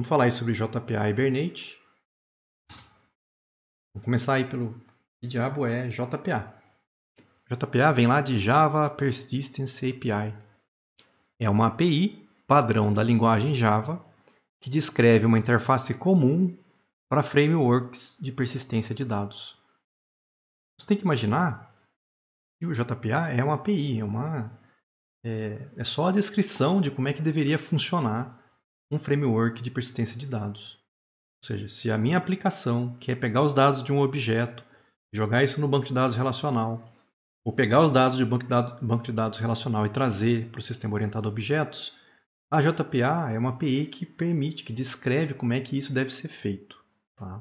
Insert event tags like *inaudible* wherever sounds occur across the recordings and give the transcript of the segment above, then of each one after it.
Vamos falar aí sobre JPA Hibernate. Vamos começar aí pelo que diabo é JPA. JPA vem lá de Java Persistence API. É uma API padrão da linguagem Java que descreve uma interface comum para frameworks de persistência de dados. Você tem que imaginar que o JPA é uma API, é, uma, é, é só a descrição de como é que deveria funcionar um framework de persistência de dados. Ou seja, se a minha aplicação quer é pegar os dados de um objeto, jogar isso no banco de dados relacional, ou pegar os dados de banco de dados, banco de dados relacional e trazer para o sistema orientado a objetos, a JPA é uma API que permite, que descreve como é que isso deve ser feito. Tá?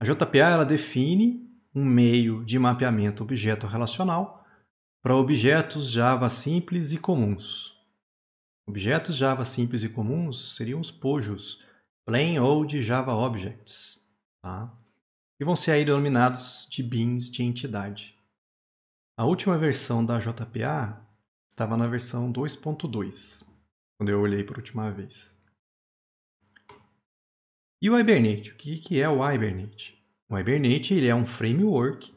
A JPA ela define um meio de mapeamento objeto relacional para objetos Java simples e comuns. Objetos Java simples e comuns seriam os POJOs, Plain Old Java Objects, tá? vão ser aí denominados de bins de entidade. A última versão da JPA estava na versão 2.2, quando eu olhei por última vez. E o Hibernate? O que é o Hibernate? O Hibernate ele é um framework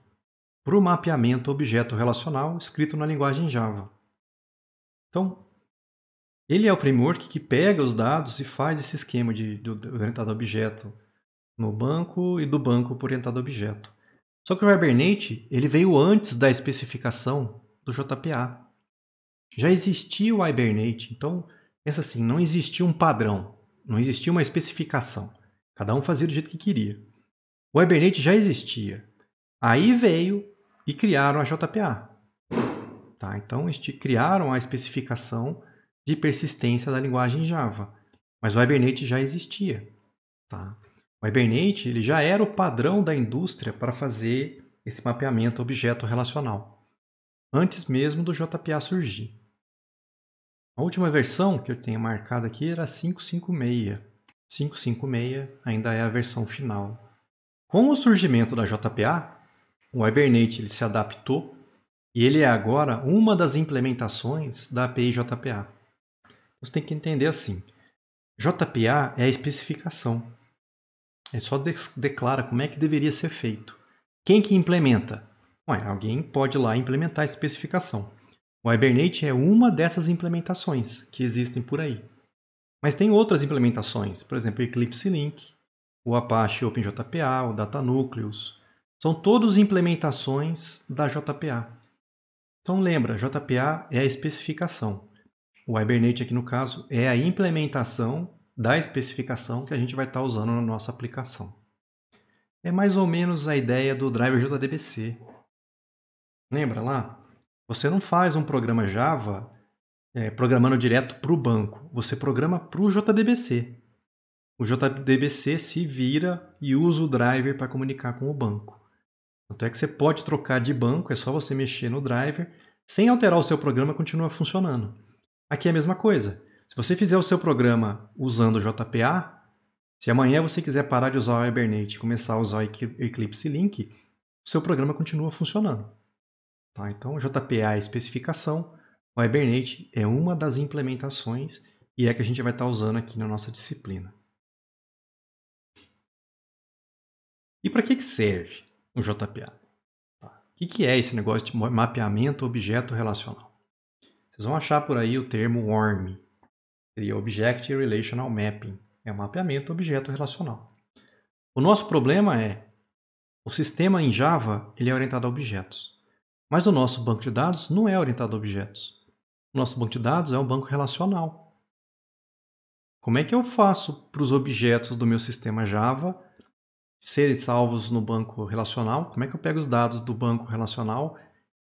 para o mapeamento objeto relacional escrito na linguagem Java. Então, ele é o framework que pega os dados e faz esse esquema de, de orientado a objeto no banco e do banco para orientado a objeto. Só que o Hibernate ele veio antes da especificação do JPA. Já existia o Hibernate, então pensa assim, não existia um padrão, não existia uma especificação. Cada um fazia do jeito que queria. O Hibernate já existia. Aí veio e criaram a JPA. Tá? Então criaram a especificação de persistência da linguagem Java. Mas o Hibernate já existia. Tá? O Hibernate ele já era o padrão da indústria para fazer esse mapeamento objeto relacional, antes mesmo do JPA surgir. A última versão que eu tenho marcada aqui era 556. 556 ainda é a versão final. Com o surgimento da JPA, o Hibernate ele se adaptou e ele é agora uma das implementações da API JPA. Você tem que entender assim: JPA é a especificação. Ele é só declara como é que deveria ser feito. Quem que implementa? Ué, alguém pode ir lá implementar a especificação. O Hibernate é uma dessas implementações que existem por aí. Mas tem outras implementações, por exemplo, o Eclipse Link, o Apache OpenJPA, o Data Nucleus. São todas implementações da JPA. Então lembra, JPA é a especificação. O Hibernate aqui no caso é a implementação da especificação que a gente vai estar tá usando na nossa aplicação. É mais ou menos a ideia do driver JDBC. Lembra lá? Você não faz um programa Java é, programando direto para o banco. Você programa para o JDBC. O JDBC se vira e usa o driver para comunicar com o banco. Tanto é que você pode trocar de banco, é só você mexer no driver. Sem alterar o seu programa, continua funcionando. Aqui é a mesma coisa. Se você fizer o seu programa usando JPA, se amanhã você quiser parar de usar o Hibernate e começar a usar o Eclipse Link, o seu programa continua funcionando. Tá? Então, JPA é especificação, o Hibernate é uma das implementações e é que a gente vai estar usando aqui na nossa disciplina. E para que, que serve o JPA? O tá? que, que é esse negócio de mapeamento objeto relacional? Vocês vão achar por aí o termo ORM, seria Object Relational Mapping, é um mapeamento objeto relacional. O nosso problema é o sistema em Java ele é orientado a objetos, mas o nosso banco de dados não é orientado a objetos. O nosso banco de dados é um banco relacional. Como é que eu faço para os objetos do meu sistema Java serem salvos no banco relacional? Como é que eu pego os dados do banco relacional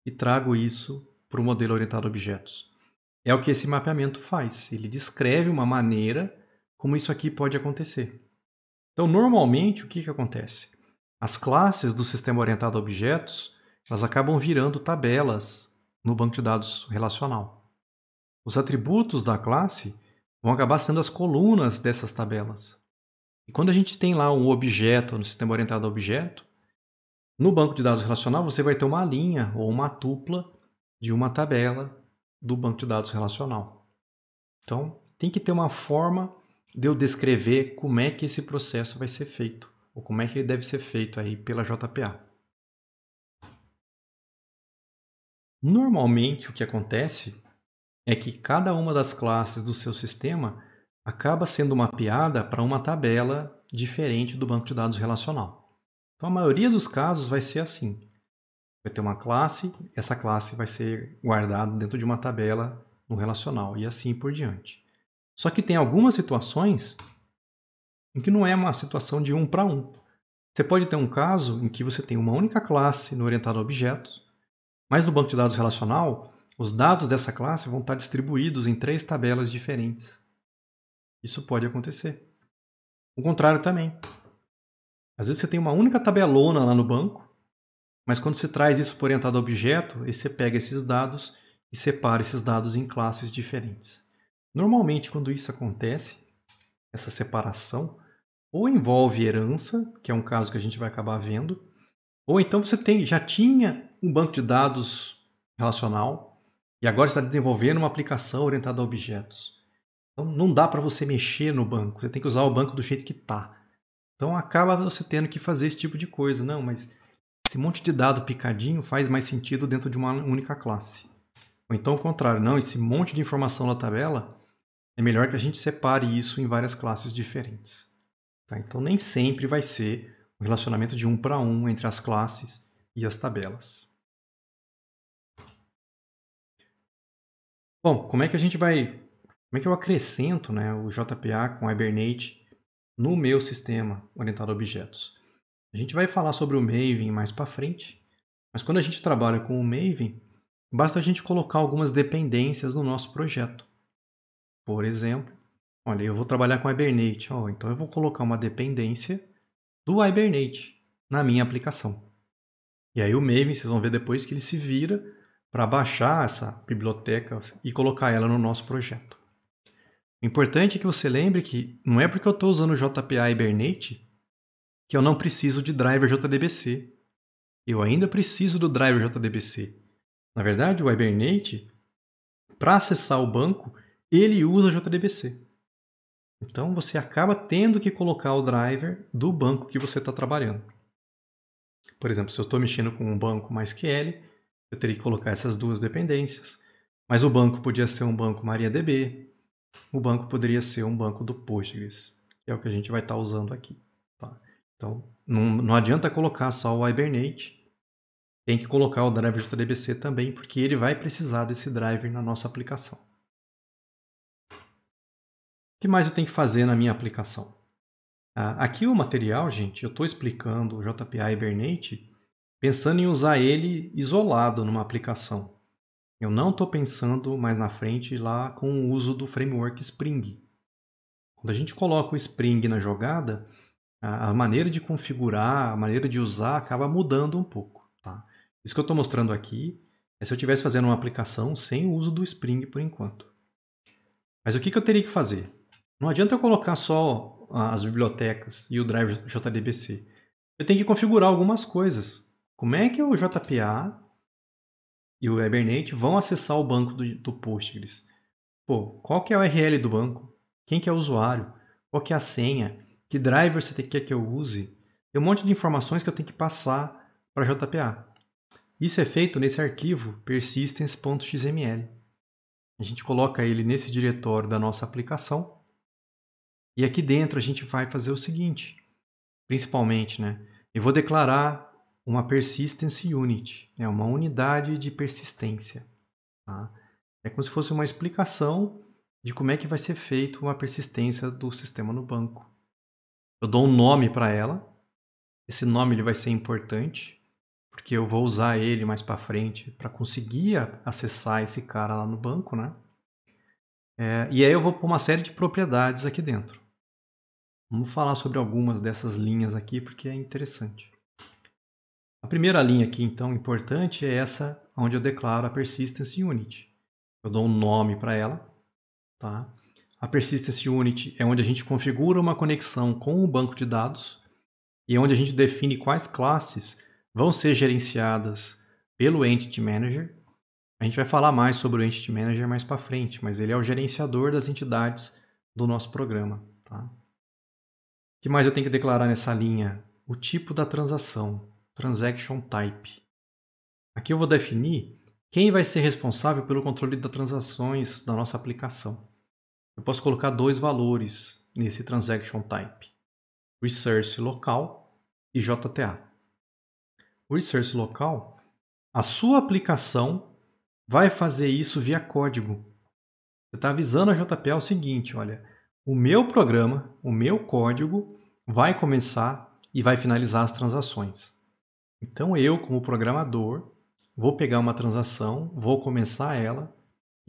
e trago isso para o modelo orientado a objetos. É o que esse mapeamento faz. Ele descreve uma maneira como isso aqui pode acontecer. Então, normalmente, o que, que acontece? As classes do sistema orientado a objetos elas acabam virando tabelas no banco de dados relacional. Os atributos da classe vão acabar sendo as colunas dessas tabelas. E quando a gente tem lá um objeto no sistema orientado a objeto, no banco de dados relacional você vai ter uma linha ou uma tupla de uma tabela do banco de dados relacional. Então, tem que ter uma forma de eu descrever como é que esse processo vai ser feito, ou como é que ele deve ser feito aí pela JPA. Normalmente o que acontece é que cada uma das classes do seu sistema acaba sendo mapeada para uma tabela diferente do banco de dados relacional. Então a maioria dos casos vai ser assim. Vai ter uma classe, essa classe vai ser guardada dentro de uma tabela no relacional e assim por diante. Só que tem algumas situações em que não é uma situação de um para um. Você pode ter um caso em que você tem uma única classe no orientado a objetos, mas no banco de dados relacional, os dados dessa classe vão estar distribuídos em três tabelas diferentes. Isso pode acontecer. O contrário também. Às vezes você tem uma única tabelona lá no banco, mas quando você traz isso para orientado a objeto, você pega esses dados e separa esses dados em classes diferentes. Normalmente, quando isso acontece, essa separação, ou envolve herança, que é um caso que a gente vai acabar vendo, ou então você tem, já tinha um banco de dados relacional e agora está desenvolvendo uma aplicação orientada a objetos. Então não dá para você mexer no banco, você tem que usar o banco do jeito que está. Então acaba você tendo que fazer esse tipo de coisa. Não, mas esse monte de dado picadinho faz mais sentido dentro de uma única classe. Ou então o contrário, não, esse monte de informação na tabela é melhor que a gente separe isso em várias classes diferentes. Tá? Então nem sempre vai ser um relacionamento de um para um entre as classes e as tabelas. Bom, como é que a gente vai. Como é que eu acrescento né, o JPA com Hibernate no meu sistema orientado a objetos? A gente vai falar sobre o Maven mais para frente, mas quando a gente trabalha com o Maven, basta a gente colocar algumas dependências no nosso projeto. Por exemplo, olha, eu vou trabalhar com Hibernate, oh, então eu vou colocar uma dependência do Hibernate na minha aplicação. E aí o Maven, vocês vão ver depois que ele se vira para baixar essa biblioteca e colocar ela no nosso projeto. O importante é que você lembre que não é porque eu estou usando o JPA Hibernate que eu não preciso de driver JDBC. Eu ainda preciso do driver JDBC. Na verdade, o Hibernate, para acessar o banco, ele usa JDBC. Então você acaba tendo que colocar o driver do banco que você está trabalhando. Por exemplo, se eu estou mexendo com um banco MySQL, eu teria que colocar essas duas dependências. Mas o banco podia ser um banco MariaDB, o banco poderia ser um banco do Postgres, que é o que a gente vai estar tá usando aqui. Então, não, não adianta colocar só o Hibernate, tem que colocar o driver JDBC também, porque ele vai precisar desse driver na nossa aplicação. O que mais eu tenho que fazer na minha aplicação? Ah, aqui o material, gente, eu estou explicando o JPA Hibernate pensando em usar ele isolado numa aplicação. Eu não estou pensando mais na frente lá com o uso do framework Spring. Quando a gente coloca o Spring na jogada, a, a maneira de configurar, a maneira de usar acaba mudando um pouco. Tá? Isso que eu estou mostrando aqui é se eu estivesse fazendo uma aplicação sem o uso do Spring por enquanto. Mas o que, que eu teria que fazer? Não adianta eu colocar só as bibliotecas e o driver JDBC. Eu tenho que configurar algumas coisas. Como é que o JPA e o Hibernate vão acessar o banco do, do Postgres? Pô, qual que é a URL do banco? Quem que é o usuário? Qual que é a senha? que driver você quer que eu use, tem um monte de informações que eu tenho que passar para JPA. Isso é feito nesse arquivo persistence.xml. A gente coloca ele nesse diretório da nossa aplicação e aqui dentro a gente vai fazer o seguinte, principalmente, né? Eu vou declarar uma persistence unit, é né? uma unidade de persistência. Tá? É como se fosse uma explicação de como é que vai ser feito uma persistência do sistema no banco eu dou um nome para ela. Esse nome ele vai ser importante, porque eu vou usar ele mais para frente para conseguir acessar esse cara lá no banco, né? É, e aí eu vou pôr uma série de propriedades aqui dentro. Vamos falar sobre algumas dessas linhas aqui porque é interessante. A primeira linha aqui, então, importante é essa onde eu declaro a Persistence Unit. Eu dou um nome para ela, tá? A Persistence Unit é onde a gente configura uma conexão com o banco de dados e é onde a gente define quais classes vão ser gerenciadas pelo Entity Manager. A gente vai falar mais sobre o Entity Manager mais para frente, mas ele é o gerenciador das entidades do nosso programa. Tá? O que mais eu tenho que declarar nessa linha? O tipo da transação, Transaction Type. Aqui eu vou definir quem vai ser responsável pelo controle das transações da nossa aplicação eu posso colocar dois valores nesse transaction type: resource local e JTA. O resource local, a sua aplicação vai fazer isso via código. Você está avisando a JPA o seguinte: olha, o meu programa, o meu código vai começar e vai finalizar as transações. Então eu, como programador, vou pegar uma transação, vou começar ela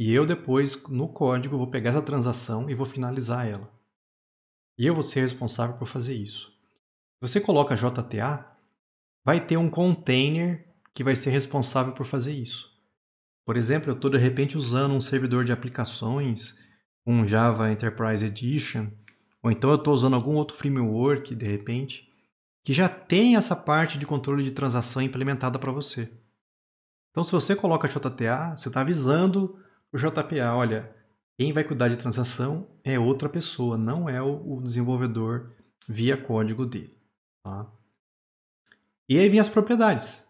e eu depois, no código, vou pegar essa transação e vou finalizar ela. E eu vou ser responsável por fazer isso. Se você coloca JTA, vai ter um container que vai ser responsável por fazer isso. Por exemplo, eu estou de repente usando um servidor de aplicações, um Java Enterprise Edition, ou então eu estou usando algum outro framework, de repente, que já tem essa parte de controle de transação implementada para você. Então, se você coloca JTA, você está avisando o JPA, olha, quem vai cuidar de transação é outra pessoa, não é o, desenvolvedor via código dele. Tá? E aí vem as propriedades.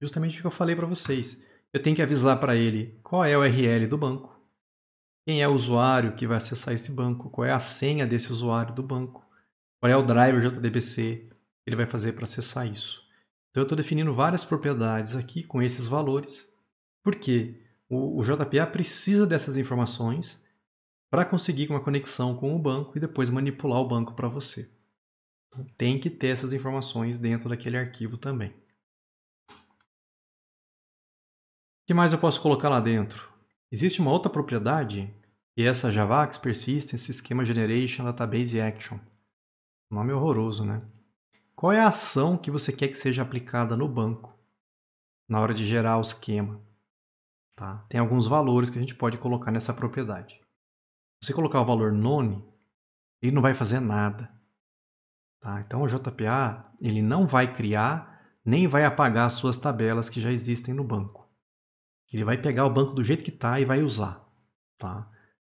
Justamente o que eu falei para vocês. Eu tenho que avisar para ele qual é o URL do banco, quem é o usuário que vai acessar esse banco, qual é a senha desse usuário do banco, qual é o driver JDBC que ele vai fazer para acessar isso. Então eu estou definindo várias propriedades aqui com esses valores. Por quê? O, o JPA precisa dessas informações para conseguir uma conexão com o banco e depois manipular o banco para você. Então, tem que ter essas informações dentro daquele arquivo também. O que mais eu posso colocar lá dentro? Existe uma outra propriedade, que é essa JavaX Persistence Schema Generation Database Action. Nome é horroroso, né? Qual é a ação que você quer que seja aplicada no banco na hora de gerar o esquema? Tá? Tem alguns valores que a gente pode colocar nessa propriedade. Se você colocar o valor none, ele não vai fazer nada. Tá? Então o JPA ele não vai criar nem vai apagar as suas tabelas que já existem no banco. Ele vai pegar o banco do jeito que está e vai usar. Tá?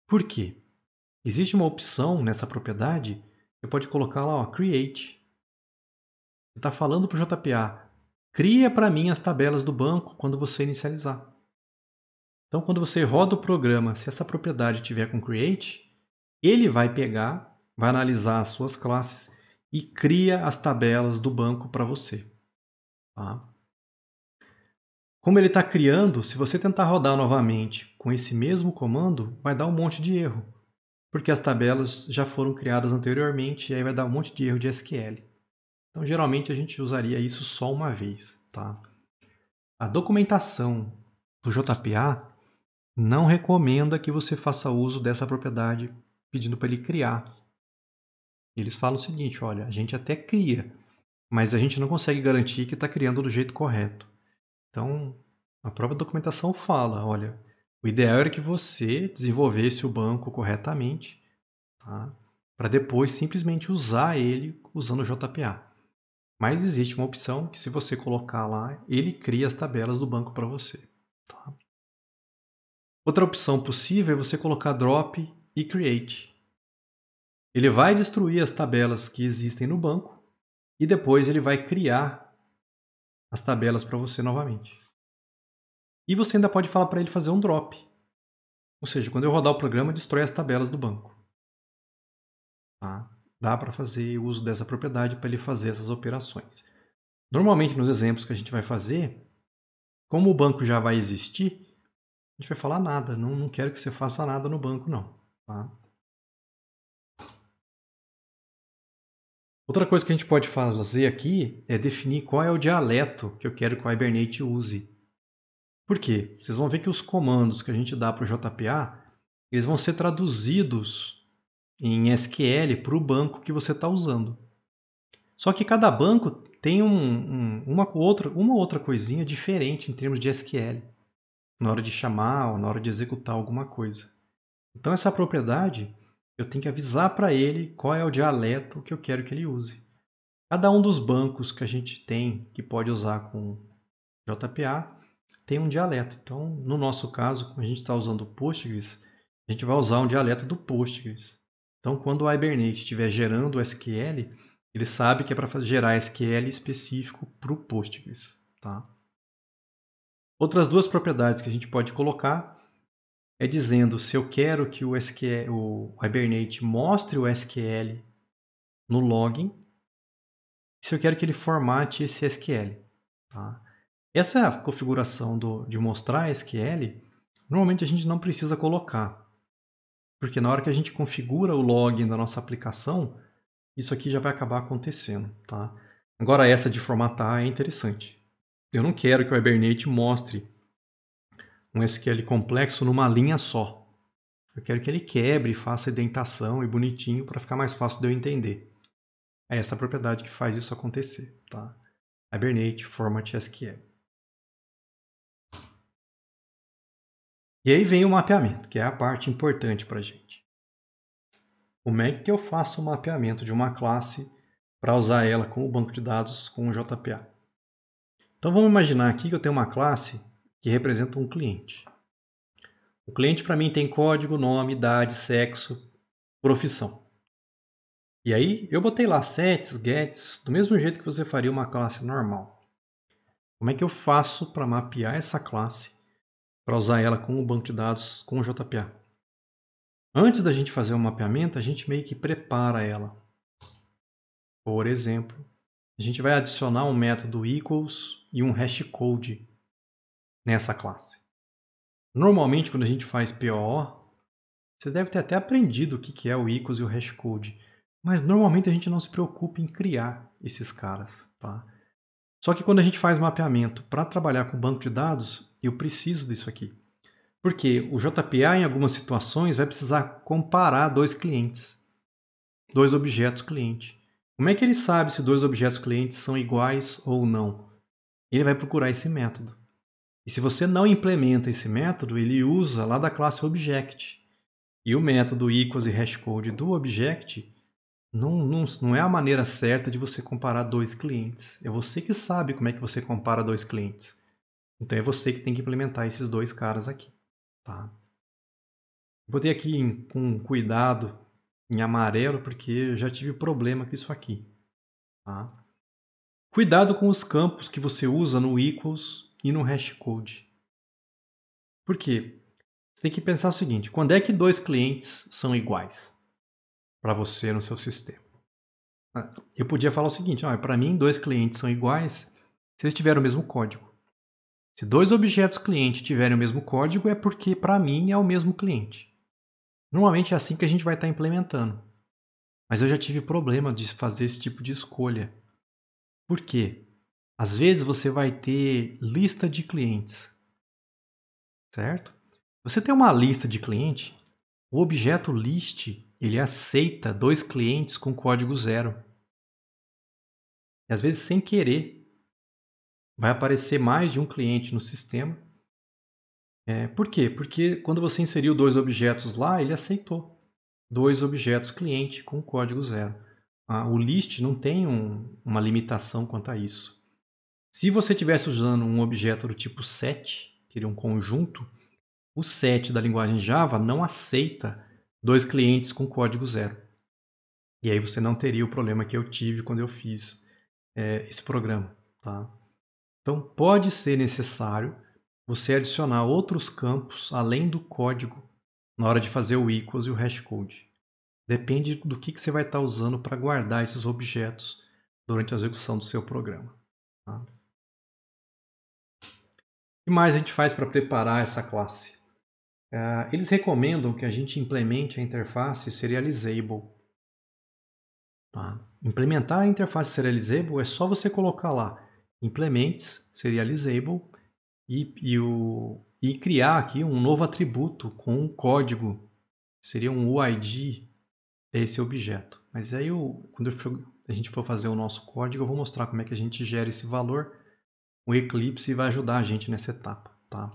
Por quê? Existe uma opção nessa propriedade, você pode colocar lá, ó, create. Você está falando para o JPA, cria para mim as tabelas do banco quando você inicializar. Então, quando você roda o programa, se essa propriedade tiver com create, ele vai pegar, vai analisar as suas classes e cria as tabelas do banco para você. Tá? Como ele está criando, se você tentar rodar novamente com esse mesmo comando, vai dar um monte de erro, porque as tabelas já foram criadas anteriormente e aí vai dar um monte de erro de SQL. Então, geralmente a gente usaria isso só uma vez. Tá? A documentação do JPA não recomenda é que você faça uso dessa propriedade pedindo para ele criar. Eles falam o seguinte: olha, a gente até cria, mas a gente não consegue garantir que está criando do jeito correto. Então, a própria documentação fala: olha, o ideal era que você desenvolvesse o banco corretamente, tá? para depois simplesmente usar ele usando o JPA. Mas existe uma opção que, se você colocar lá, ele cria as tabelas do banco para você. Tá? Outra opção possível é você colocar drop e create. Ele vai destruir as tabelas que existem no banco e depois ele vai criar as tabelas para você novamente. E você ainda pode falar para ele fazer um drop. Ou seja, quando eu rodar o programa, destrói as tabelas do banco. Tá? Dá para fazer uso dessa propriedade para ele fazer essas operações. Normalmente, nos exemplos que a gente vai fazer, como o banco já vai existir, a gente vai falar nada, não, não quero que você faça nada no banco, não. Tá? Outra coisa que a gente pode fazer aqui é definir qual é o dialeto que eu quero que o Hibernate use. Por quê? Vocês vão ver que os comandos que a gente dá para o JPA, eles vão ser traduzidos em SQL para o banco que você está usando. Só que cada banco tem um, um, uma, outra, uma outra coisinha diferente em termos de SQL na hora de chamar ou na hora de executar alguma coisa. Então essa propriedade eu tenho que avisar para ele qual é o dialeto que eu quero que ele use. Cada um dos bancos que a gente tem que pode usar com JPA tem um dialeto. Então, no nosso caso, como a gente está usando o Postgres, a gente vai usar um dialeto do Postgres. Então, quando o Hibernate estiver gerando o SQL, ele sabe que é para gerar SQL específico para o Postgres. Tá? Outras duas propriedades que a gente pode colocar é dizendo se eu quero que o, SQL, o Hibernate mostre o SQL no login, se eu quero que ele formate esse SQL. Tá? Essa configuração do, de mostrar SQL, normalmente a gente não precisa colocar, porque na hora que a gente configura o login da nossa aplicação, isso aqui já vai acabar acontecendo. Tá? Agora essa de formatar é interessante. Eu não quero que o Hibernate mostre um SQL complexo numa linha só. Eu quero que ele quebre, faça indentação e bonitinho para ficar mais fácil de eu entender. É essa propriedade que faz isso acontecer, tá? Hibernate Format SQL. E aí vem o mapeamento, que é a parte importante para a gente. Como é que eu faço o mapeamento de uma classe para usar ela como banco de dados com o JPA? Então vamos imaginar aqui que eu tenho uma classe que representa um cliente. O cliente para mim tem código, nome, idade, sexo, profissão. E aí eu botei lá sets, gets, do mesmo jeito que você faria uma classe normal. Como é que eu faço para mapear essa classe para usar ela com o banco de dados com o JPA? Antes da gente fazer o mapeamento, a gente meio que prepara ela. Por exemplo, a gente vai adicionar um método equals e um hashcode nessa classe. Normalmente, quando a gente faz POO, vocês devem ter até aprendido o que é o equals e o hashcode, mas normalmente a gente não se preocupa em criar esses caras. Tá? Só que quando a gente faz mapeamento para trabalhar com banco de dados, eu preciso disso aqui. Porque o JPA, em algumas situações, vai precisar comparar dois clientes, dois objetos cliente. Como é que ele sabe se dois objetos clientes são iguais ou não? Ele vai procurar esse método. E se você não implementa esse método, ele usa lá da classe Object. E o método equals e hashcode do Object não, não, não é a maneira certa de você comparar dois clientes. É você que sabe como é que você compara dois clientes. Então é você que tem que implementar esses dois caras aqui. Tá? Botei aqui em, com cuidado em amarelo, porque eu já tive problema com isso aqui. Tá? Cuidado com os campos que você usa no equals e no hashcode. Por quê? Você tem que pensar o seguinte, quando é que dois clientes são iguais para você no seu sistema? Ah, eu podia falar o seguinte, ah, para mim dois clientes são iguais se eles tiverem o mesmo código. Se dois objetos cliente tiverem o mesmo código, é porque para mim é o mesmo cliente. Normalmente é assim que a gente vai estar tá implementando. Mas eu já tive problema de fazer esse tipo de escolha. Por quê? Às vezes você vai ter lista de clientes, certo? Você tem uma lista de cliente, o objeto list ele aceita dois clientes com código zero. E às vezes sem querer vai aparecer mais de um cliente no sistema é, por quê? Porque quando você inseriu dois objetos lá, ele aceitou. Dois objetos cliente com código zero. Ah, o list não tem um, uma limitação quanto a isso. Se você estivesse usando um objeto do tipo set, que seria um conjunto, o set da linguagem Java não aceita dois clientes com código zero. E aí você não teria o problema que eu tive quando eu fiz é, esse programa. Tá? Então pode ser necessário você adicionar outros campos além do código na hora de fazer o equals e o hash code. Depende do que, que você vai estar usando para guardar esses objetos durante a execução do seu programa. Tá? O que mais a gente faz para preparar essa classe? É, eles recomendam que a gente implemente a interface serializable. Tá? Implementar a interface serializable é só você colocar lá implements serializable e, e, o, e criar aqui um novo atributo com um código, seria um UID desse objeto. Mas aí, eu, quando eu, a gente for fazer o nosso código, eu vou mostrar como é que a gente gera esse valor. O Eclipse vai ajudar a gente nessa etapa. Tá?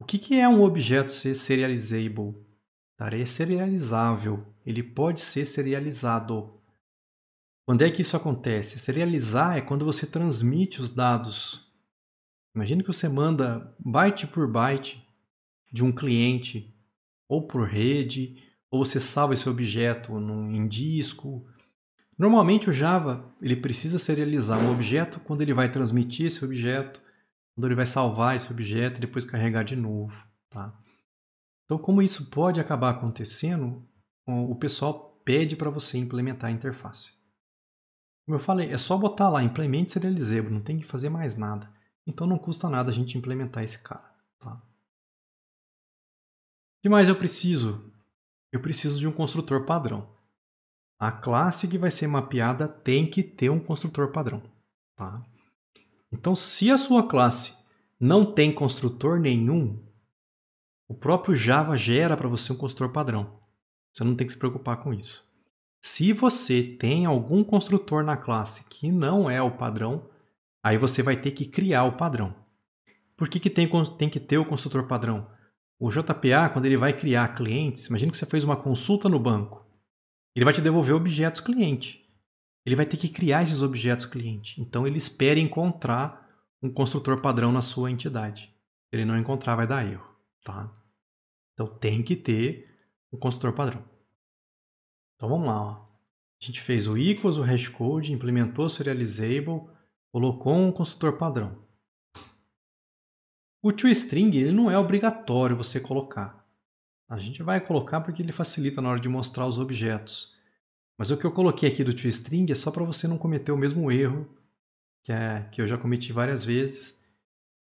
O que, que é um objeto ser serializable? Ele é serializável, ele pode ser serializado. Quando é que isso acontece? Serializar é quando você transmite os dados Imagina que você manda byte por byte de um cliente, ou por rede, ou você salva esse objeto em disco. Normalmente o Java ele precisa serializar um objeto quando ele vai transmitir esse objeto, quando ele vai salvar esse objeto e depois carregar de novo. Tá? Então, como isso pode acabar acontecendo, o pessoal pede para você implementar a interface. Como eu falei, é só botar lá, implemente serializável, não tem que fazer mais nada. Então não custa nada a gente implementar esse cara. Tá? O que mais eu preciso? Eu preciso de um construtor padrão. A classe que vai ser mapeada tem que ter um construtor padrão. Tá? Então, se a sua classe não tem construtor nenhum, o próprio Java gera para você um construtor padrão. Você não tem que se preocupar com isso. Se você tem algum construtor na classe que não é o padrão, Aí você vai ter que criar o padrão. Por que, que tem, tem que ter o consultor padrão? O JPA, quando ele vai criar clientes, imagina que você fez uma consulta no banco. Ele vai te devolver objetos cliente. Ele vai ter que criar esses objetos cliente. Então ele espera encontrar um construtor padrão na sua entidade. Se ele não encontrar, vai dar erro. Tá? Então tem que ter um construtor padrão. Então vamos lá. Ó. A gente fez o equals, o hashcode, implementou o serializable, Colocou um consultor padrão. O toString ele não é obrigatório você colocar. A gente vai colocar porque ele facilita na hora de mostrar os objetos. Mas o que eu coloquei aqui do toString é só para você não cometer o mesmo erro que, é, que eu já cometi várias vezes.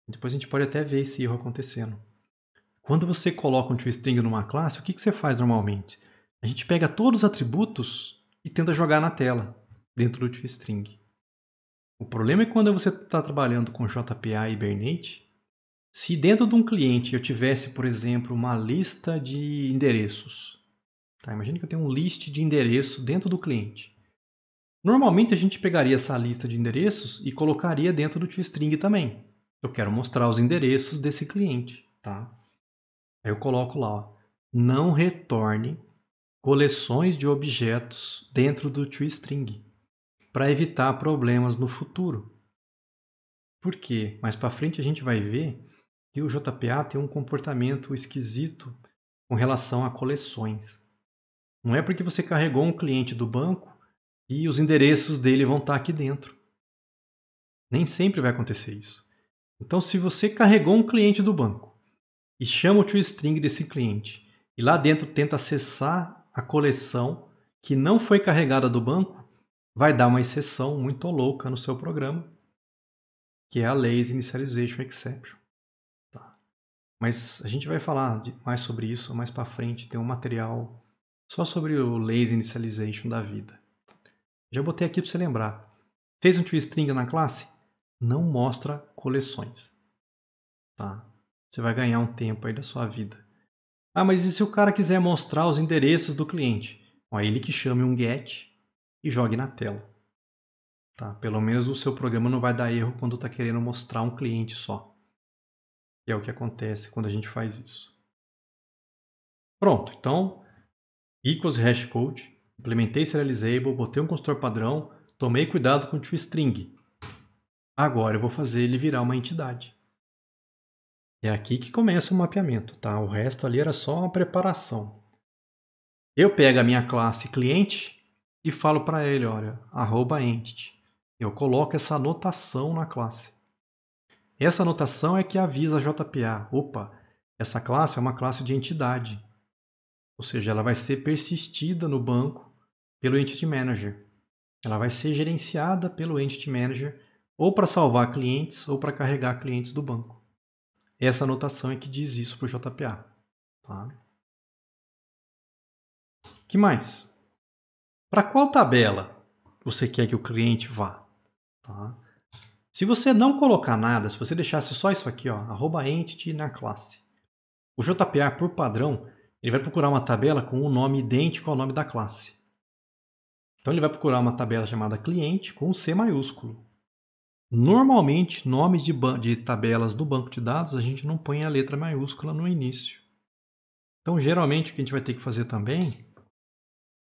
Depois a gente pode até ver esse erro acontecendo. Quando você coloca um toString numa classe, o que, que você faz normalmente? A gente pega todos os atributos e tenta jogar na tela dentro do toString. O problema é quando você está trabalhando com JPA e Hibernate, se dentro de um cliente eu tivesse, por exemplo, uma lista de endereços. Tá? Imagina que eu tenho um list de endereço dentro do cliente. Normalmente a gente pegaria essa lista de endereços e colocaria dentro do toString também. Eu quero mostrar os endereços desse cliente, tá? Aí eu coloco lá, ó, não retorne coleções de objetos dentro do toString para evitar problemas no futuro. Por quê? Mais para frente a gente vai ver que o JPA tem um comportamento esquisito com relação a coleções. Não é porque você carregou um cliente do banco e os endereços dele vão estar tá aqui dentro. Nem sempre vai acontecer isso. Então, se você carregou um cliente do banco e chama o toString desse cliente e lá dentro tenta acessar a coleção que não foi carregada do banco, vai dar uma exceção muito louca no seu programa, que é a Lazy Initialization Exception. Tá? Mas a gente vai falar de, mais sobre isso mais para frente, tem um material só sobre o Lazy Initialization da vida. Já botei aqui para você lembrar. Fez um toString na classe? Não mostra coleções. Tá? Você vai ganhar um tempo aí da sua vida. Ah, mas e se o cara quiser mostrar os endereços do cliente? é ele que chame um get e jogue na tela. Tá? Pelo menos o seu programa não vai dar erro quando está querendo mostrar um cliente só. Que é o que acontece quando a gente faz isso. Pronto, então, equals hash code, implementei serializable, botei um construtor padrão, tomei cuidado com o toString. Agora eu vou fazer ele virar uma entidade. É aqui que começa o mapeamento, tá? O resto ali era só uma preparação. Eu pego a minha classe cliente, e falo para ele, olha, arroba entity. Eu coloco essa anotação na classe. Essa anotação é que avisa a JPA, opa, essa classe é uma classe de entidade. Ou seja, ela vai ser persistida no banco pelo Entity Manager. Ela vai ser gerenciada pelo Entity Manager ou para salvar clientes ou para carregar clientes do banco. Essa anotação é que diz isso para o JPA. Tá? que mais? Para qual tabela você quer que o cliente vá? Tá? Se você não colocar nada, se você deixasse só isso aqui, ó, arroba entity na classe, o JPA, por padrão, ele vai procurar uma tabela com um nome idêntico ao nome da classe. Então ele vai procurar uma tabela chamada cliente com C maiúsculo. Normalmente, nomes de, de tabelas do banco de dados, a gente não põe a letra maiúscula no início. Então, geralmente, o que a gente vai ter que fazer também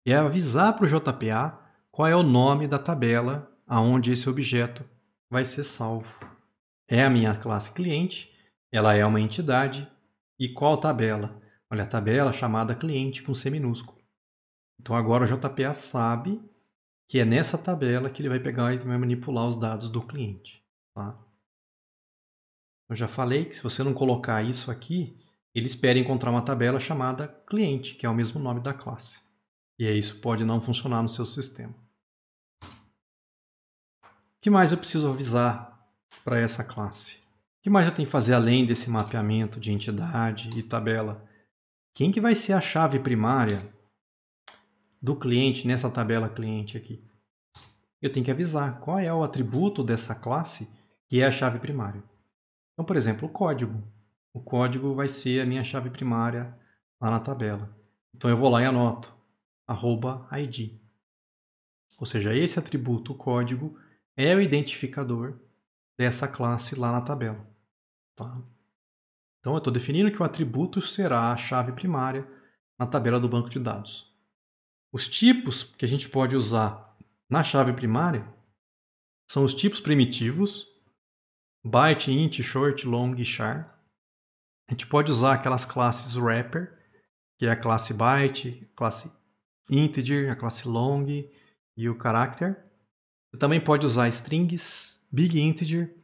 é avisar para o JPA qual é o nome da tabela aonde esse objeto vai ser salvo. É a minha classe cliente, ela é uma entidade, e qual tabela? Olha, a tabela é chamada cliente com C minúsculo. Então agora o JPA sabe que é nessa tabela que ele vai pegar e vai manipular os dados do cliente. Tá? Eu já falei que se você não colocar isso aqui, ele espera encontrar uma tabela chamada cliente, que é o mesmo nome da classe. E aí isso pode não funcionar no seu sistema. O que mais eu preciso avisar para essa classe? O que mais eu tenho que fazer além desse mapeamento de entidade e tabela? Quem que vai ser a chave primária do cliente nessa tabela cliente aqui? Eu tenho que avisar qual é o atributo dessa classe que é a chave primária. Então, por exemplo, o código. O código vai ser a minha chave primária lá na tabela. Então eu vou lá e anoto arroba id. Ou seja, esse atributo, código, é o identificador dessa classe lá na tabela. Tá? Então eu estou definindo que o atributo será a chave primária na tabela do banco de dados. Os tipos que a gente pode usar na chave primária são os tipos primitivos, byte, int, short, long char. A gente pode usar aquelas classes wrapper, que é a classe byte, classe integer, a classe long e o character. Você também pode usar strings, big integer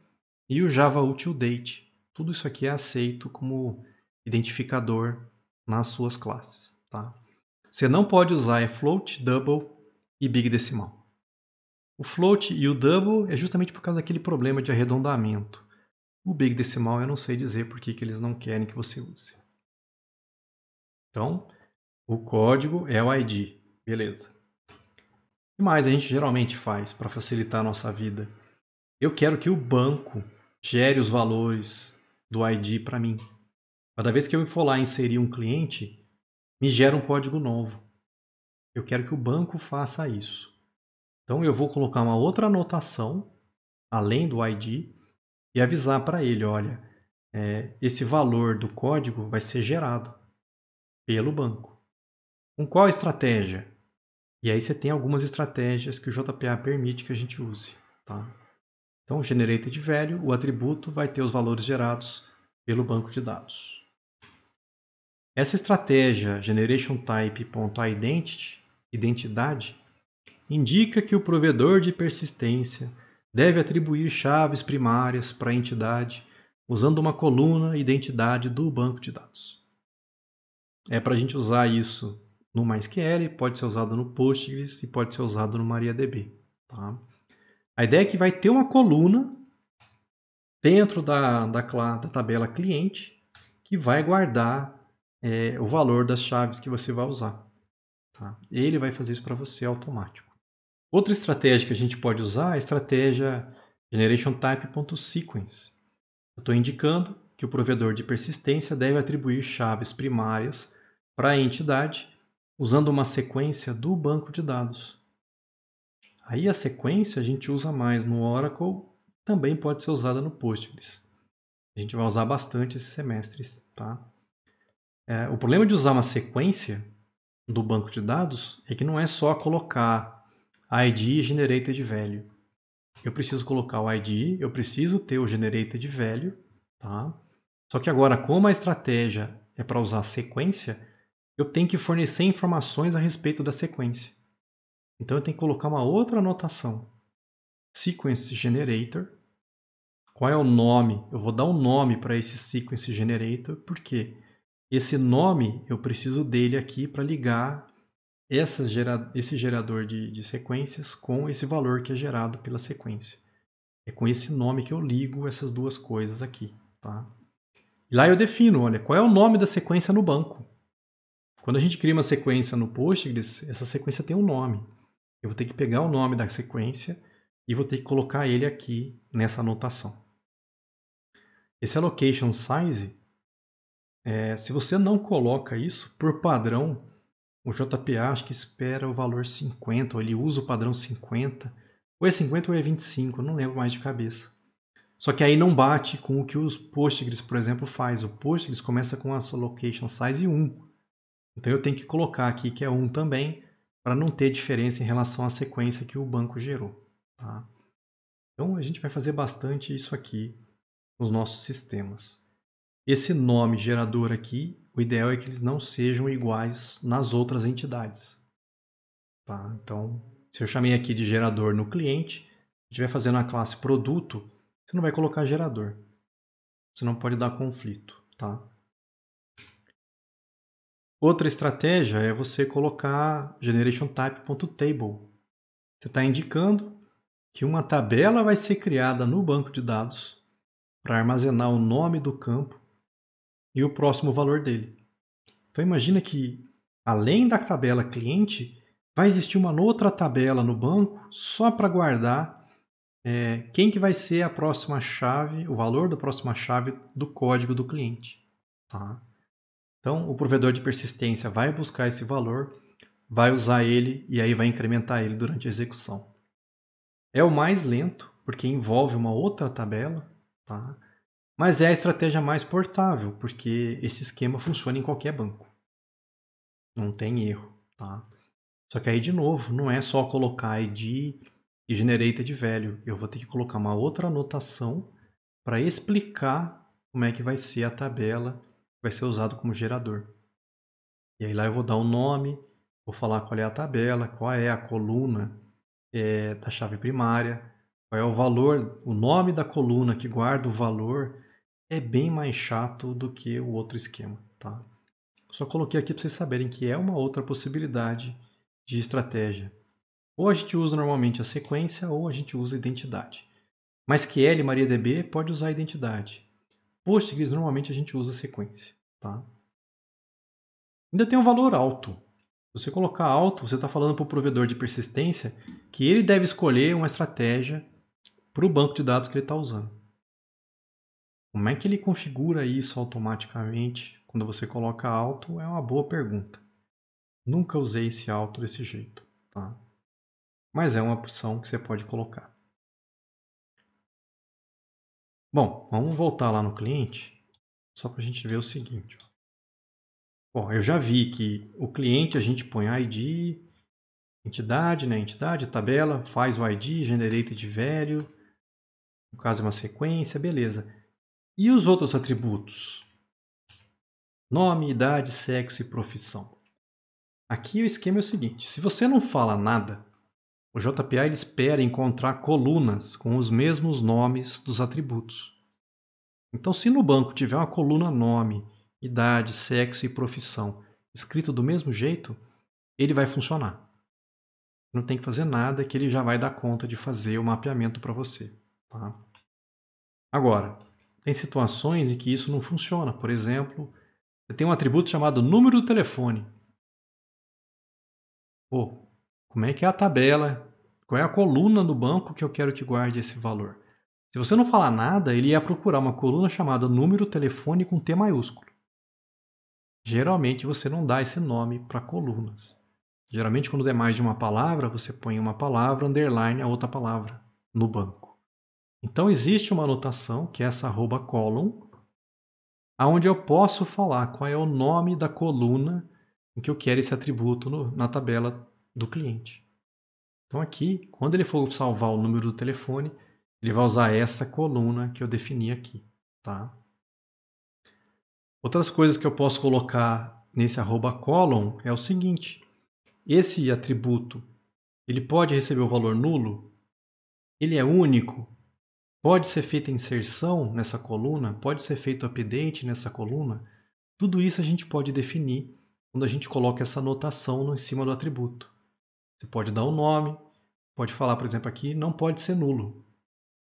e o Java Util Date. Tudo isso aqui é aceito como identificador nas suas classes. Tá? Você não pode usar é float, double e big decimal. O float e o double é justamente por causa daquele problema de arredondamento. O big decimal eu não sei dizer por que eles não querem que você use. Então, o código é o ID. Beleza. O que mais a gente geralmente faz para facilitar a nossa vida? Eu quero que o banco gere os valores do ID para mim. Cada vez que eu for lá inserir um cliente, me gera um código novo. Eu quero que o banco faça isso. Então eu vou colocar uma outra anotação, além do ID, e avisar para ele, olha, é, esse valor do código vai ser gerado pelo banco. Com qual estratégia? E aí você tem algumas estratégias que o JPA permite que a gente use. Tá? Então, generated velho, o atributo vai ter os valores gerados pelo banco de dados. Essa estratégia generationType.identity, identidade, indica que o provedor de persistência deve atribuir chaves primárias para a entidade usando uma coluna identidade do banco de dados. É para a gente usar isso no MySQL, pode ser usado no Postgres e pode ser usado no MariaDB. Tá? A ideia é que vai ter uma coluna dentro da, da, da tabela cliente que vai guardar é, o valor das chaves que você vai usar. Tá? Ele vai fazer isso para você automático. Outra estratégia que a gente pode usar é a estratégia generationType.sequence. Eu estou indicando que o provedor de persistência deve atribuir chaves primárias para a entidade usando uma sequência do banco de dados. Aí a sequência a gente usa mais no Oracle, também pode ser usada no Postgres. A gente vai usar bastante esses semestres, tá? É, o problema de usar uma sequência do banco de dados é que não é só colocar ID e generated value. Eu preciso colocar o ID, eu preciso ter o generated value, tá? Só que agora, como a estratégia é para usar sequência, eu tenho que fornecer informações a respeito da sequência. Então eu tenho que colocar uma outra anotação. Sequence generator. Qual é o nome? Eu vou dar um nome para esse sequence generator, porque esse nome eu preciso dele aqui para ligar gera... esse gerador de, de sequências com esse valor que é gerado pela sequência. É com esse nome que eu ligo essas duas coisas aqui. Tá? lá eu defino, olha, qual é o nome da sequência no banco. Quando a gente cria uma sequência no Postgres, essa sequência tem um nome. Eu vou ter que pegar o nome da sequência e vou ter que colocar ele aqui nessa anotação. Esse allocation size, é, se você não coloca isso, por padrão, o JPA acho que espera o valor 50, ou ele usa o padrão 50, ou é 50 ou é 25, não lembro mais de cabeça. Só que aí não bate com o que os Postgres, por exemplo, faz. O Postgres começa com a allocation size 1. Então eu tenho que colocar aqui que é 1 também, para não ter diferença em relação à sequência que o banco gerou. Tá? Então a gente vai fazer bastante isso aqui nos nossos sistemas. Esse nome gerador aqui, o ideal é que eles não sejam iguais nas outras entidades. Tá? Então, se eu chamei aqui de gerador no cliente, estiver fazendo a classe produto, você não vai colocar gerador. Você não pode dar conflito, tá? Outra estratégia é você colocar generationtype.table. Você está indicando que uma tabela vai ser criada no banco de dados para armazenar o nome do campo e o próximo valor dele. Então imagina que além da tabela cliente, vai existir uma outra tabela no banco só para guardar é, quem que vai ser a próxima chave, o valor da próxima chave do código do cliente. Tá? Então, o provedor de persistência vai buscar esse valor, vai usar ele e aí vai incrementar ele durante a execução. É o mais lento, porque envolve uma outra tabela, tá? mas é a estratégia mais portável, porque esse esquema funciona em qualquer banco. Não tem erro. Tá? Só que aí, de novo, não é só colocar ID e de velho. Eu vou ter que colocar uma outra anotação para explicar como é que vai ser a tabela vai ser usado como gerador. E aí lá eu vou dar o um nome, vou falar qual é a tabela, qual é a coluna é, da chave primária, qual é o valor, o nome da coluna que guarda o valor é bem mais chato do que o outro esquema, tá? Só coloquei aqui para vocês saberem que é uma outra possibilidade de estratégia. Ou a gente usa normalmente a sequência ou a gente usa identidade. Mas que L MariaDB pode usar identidade. Postgres normalmente a gente usa sequência. Tá? Ainda tem um valor alto. Se você colocar alto, você está falando para o provedor de persistência que ele deve escolher uma estratégia para o banco de dados que ele está usando. Como é que ele configura isso automaticamente quando você coloca alto? É uma boa pergunta. Nunca usei esse alto desse jeito, tá? Mas é uma opção que você pode colocar. Bom, vamos voltar lá no cliente só para a gente ver o seguinte. Ó. Bom, eu já vi que o cliente a gente põe ID, entidade, né? Entidade, tabela, faz o ID, generate de value, no caso é uma sequência, beleza. E os outros atributos? Nome, idade, sexo e profissão. Aqui o esquema é o seguinte: se você não fala nada, o JPA ele espera encontrar colunas com os mesmos nomes dos atributos. Então, se no banco tiver uma coluna nome, idade, sexo e profissão escrito do mesmo jeito, ele vai funcionar. Não tem que fazer nada que ele já vai dar conta de fazer o mapeamento para você. Tá? Agora, tem situações em que isso não funciona. Por exemplo, você tem um atributo chamado número do telefone. Pô, como é que é a tabela? Qual é a coluna no banco que eu quero que guarde esse valor? Se você não falar nada, ele ia procurar uma coluna chamada número telefone com T maiúsculo. Geralmente você não dá esse nome para colunas. Geralmente, quando der é mais de uma palavra, você põe uma palavra, underline a outra palavra no banco. Então, existe uma anotação, que é essa arroba column, aonde eu posso falar qual é o nome da coluna em que eu quero esse atributo no, na tabela do cliente. Então, aqui, quando ele for salvar o número do telefone, ele vai usar essa coluna que eu defini aqui, tá? Outras coisas que eu posso colocar nesse arroba column é o seguinte. Esse atributo, ele pode receber o valor nulo? Ele é único? Pode ser feita inserção nessa coluna? Pode ser feito update nessa coluna? Tudo isso a gente pode definir quando a gente coloca essa anotação em cima do atributo. Você pode dar o um nome, pode falar, por exemplo, aqui, não pode ser nulo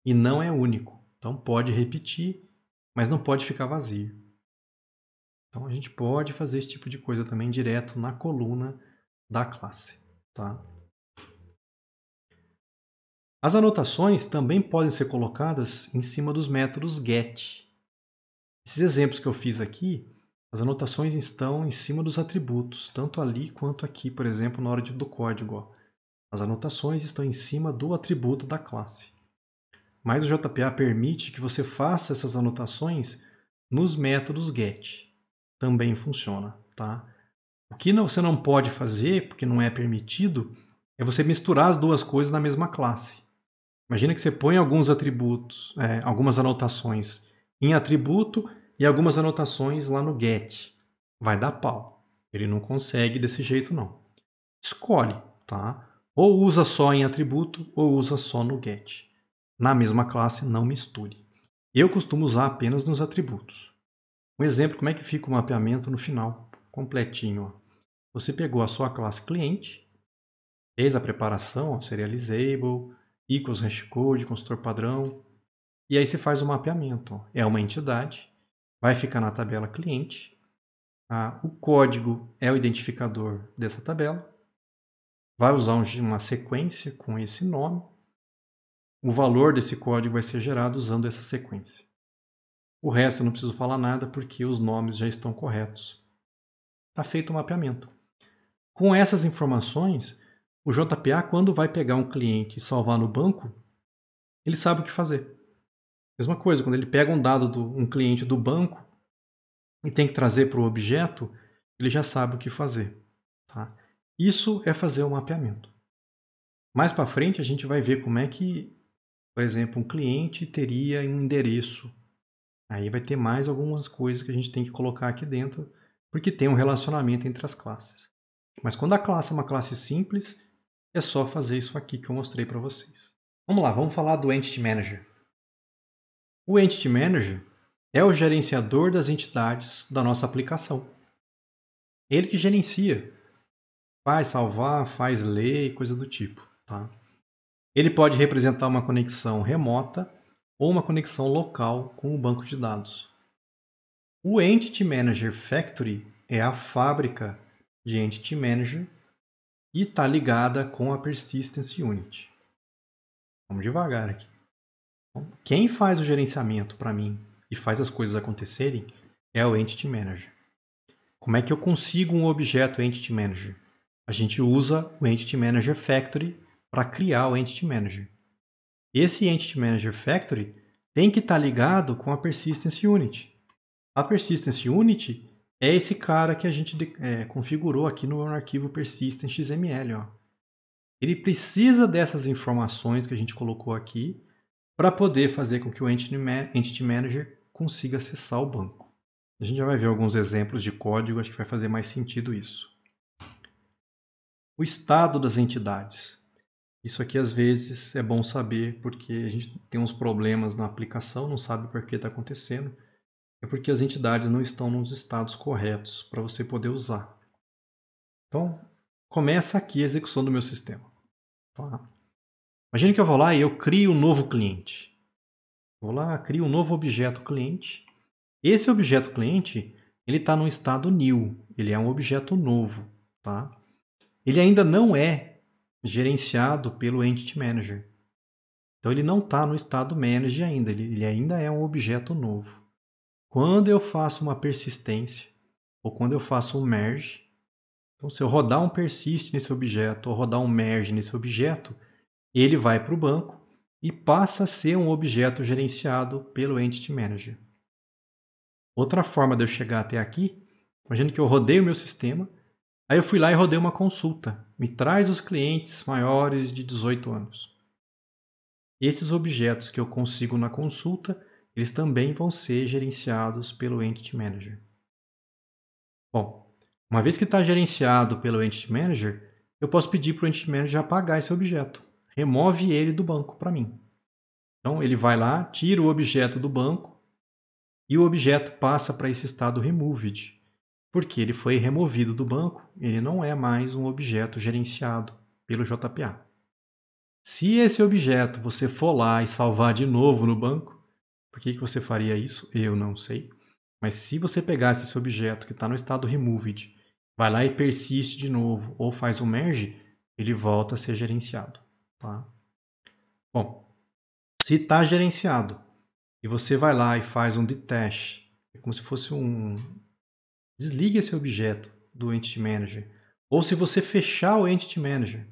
e não é único. Então pode repetir, mas não pode ficar vazio. Então a gente pode fazer esse tipo de coisa também direto na coluna da classe, tá? As anotações também podem ser colocadas em cima dos métodos get. Esses exemplos que eu fiz aqui, as anotações estão em cima dos atributos, tanto ali quanto aqui, por exemplo, na hora do código. As anotações estão em cima do atributo da classe mas o JPA permite que você faça essas anotações nos métodos GET. Também funciona, tá? O que não, você não pode fazer, porque não é permitido, é você misturar as duas coisas na mesma classe. Imagina que você põe alguns atributos, é, algumas anotações em atributo e algumas anotações lá no get. Vai dar pau. Ele não consegue desse jeito, não. Escolhe, tá? Ou usa só em atributo ou usa só no get. Na mesma classe, não misture. Eu costumo usar apenas nos atributos. Um exemplo, como é que fica o mapeamento no final, completinho. Ó. Você pegou a sua classe cliente, fez a preparação, ó, serializable, equals hashcode, construtor padrão, e aí você faz o mapeamento. Ó. É uma entidade, vai ficar na tabela cliente, tá? o código é o identificador dessa tabela, vai usar uma sequência com esse nome, o valor desse código vai ser gerado usando essa sequência. O resto eu não preciso falar nada porque os nomes já estão corretos. Está feito o mapeamento. Com essas informações, o JPA, quando vai pegar um cliente e salvar no banco, ele sabe o que fazer. Mesma coisa, quando ele pega um dado de um cliente do banco e tem que trazer para o objeto, ele já sabe o que fazer. Tá? Isso é fazer o mapeamento. Mais para frente a gente vai ver como é que por exemplo, um cliente teria um endereço. Aí vai ter mais algumas coisas que a gente tem que colocar aqui dentro, porque tem um relacionamento entre as classes. Mas quando a classe é uma classe simples, é só fazer isso aqui que eu mostrei para vocês. Vamos lá, vamos falar do Entity Manager. O Entity Manager é o gerenciador das entidades da nossa aplicação. Ele que gerencia. Faz salvar, faz ler e coisa do tipo. Tá? Ele pode representar uma conexão remota ou uma conexão local com o banco de dados. O Entity Manager Factory é a fábrica de Entity Manager e está ligada com a Persistence Unit. Vamos devagar aqui. Quem faz o gerenciamento para mim e faz as coisas acontecerem é o Entity Manager. Como é que eu consigo um objeto Entity Manager? A gente usa o Entity Manager Factory para criar o Entity Manager. Esse Entity Manager Factory tem que estar tá ligado com a Persistence Unit. A Persistence Unit é esse cara que a gente é, configurou aqui no arquivo Persistence XML. Ó. Ele precisa dessas informações que a gente colocou aqui para poder fazer com que o Entity Manager consiga acessar o banco. A gente já vai ver alguns exemplos de código, acho que vai fazer mais sentido isso. O estado das entidades. Isso aqui às vezes é bom saber porque a gente tem uns problemas na aplicação, não sabe por que está acontecendo. É porque as entidades não estão nos estados corretos para você poder usar. Então, começa aqui a execução do meu sistema. Tá? Imagine que eu vou lá e eu crio um novo cliente. Vou lá, crio um novo objeto cliente. Esse objeto cliente ele está no estado new, ele é um objeto novo. Tá? Ele ainda não é gerenciado pelo Entity Manager. Então ele não está no estado manage ainda, ele, ele ainda é um objeto novo. Quando eu faço uma persistência, ou quando eu faço um merge, então se eu rodar um persist nesse objeto, ou rodar um merge nesse objeto, ele vai para o banco e passa a ser um objeto gerenciado pelo Entity Manager. Outra forma de eu chegar até aqui, imagina que eu rodei o meu sistema, Aí eu fui lá e rodei uma consulta. Me traz os clientes maiores de 18 anos. Esses objetos que eu consigo na consulta, eles também vão ser gerenciados pelo Entity Manager. Bom, uma vez que está gerenciado pelo Entity Manager, eu posso pedir para o Entity Manager apagar esse objeto. Remove ele do banco para mim. Então ele vai lá, tira o objeto do banco e o objeto passa para esse estado removed, porque ele foi removido do banco, ele não é mais um objeto gerenciado pelo JPA. Se esse objeto você for lá e salvar de novo no banco, por que, que você faria isso? Eu não sei. Mas se você pegasse esse objeto que está no estado removed, vai lá e persiste de novo ou faz um merge, ele volta a ser gerenciado. Tá? Bom, se está gerenciado e você vai lá e faz um detach, é como se fosse um, desligue esse objeto do Entity Manager. Ou se você fechar o Entity Manager.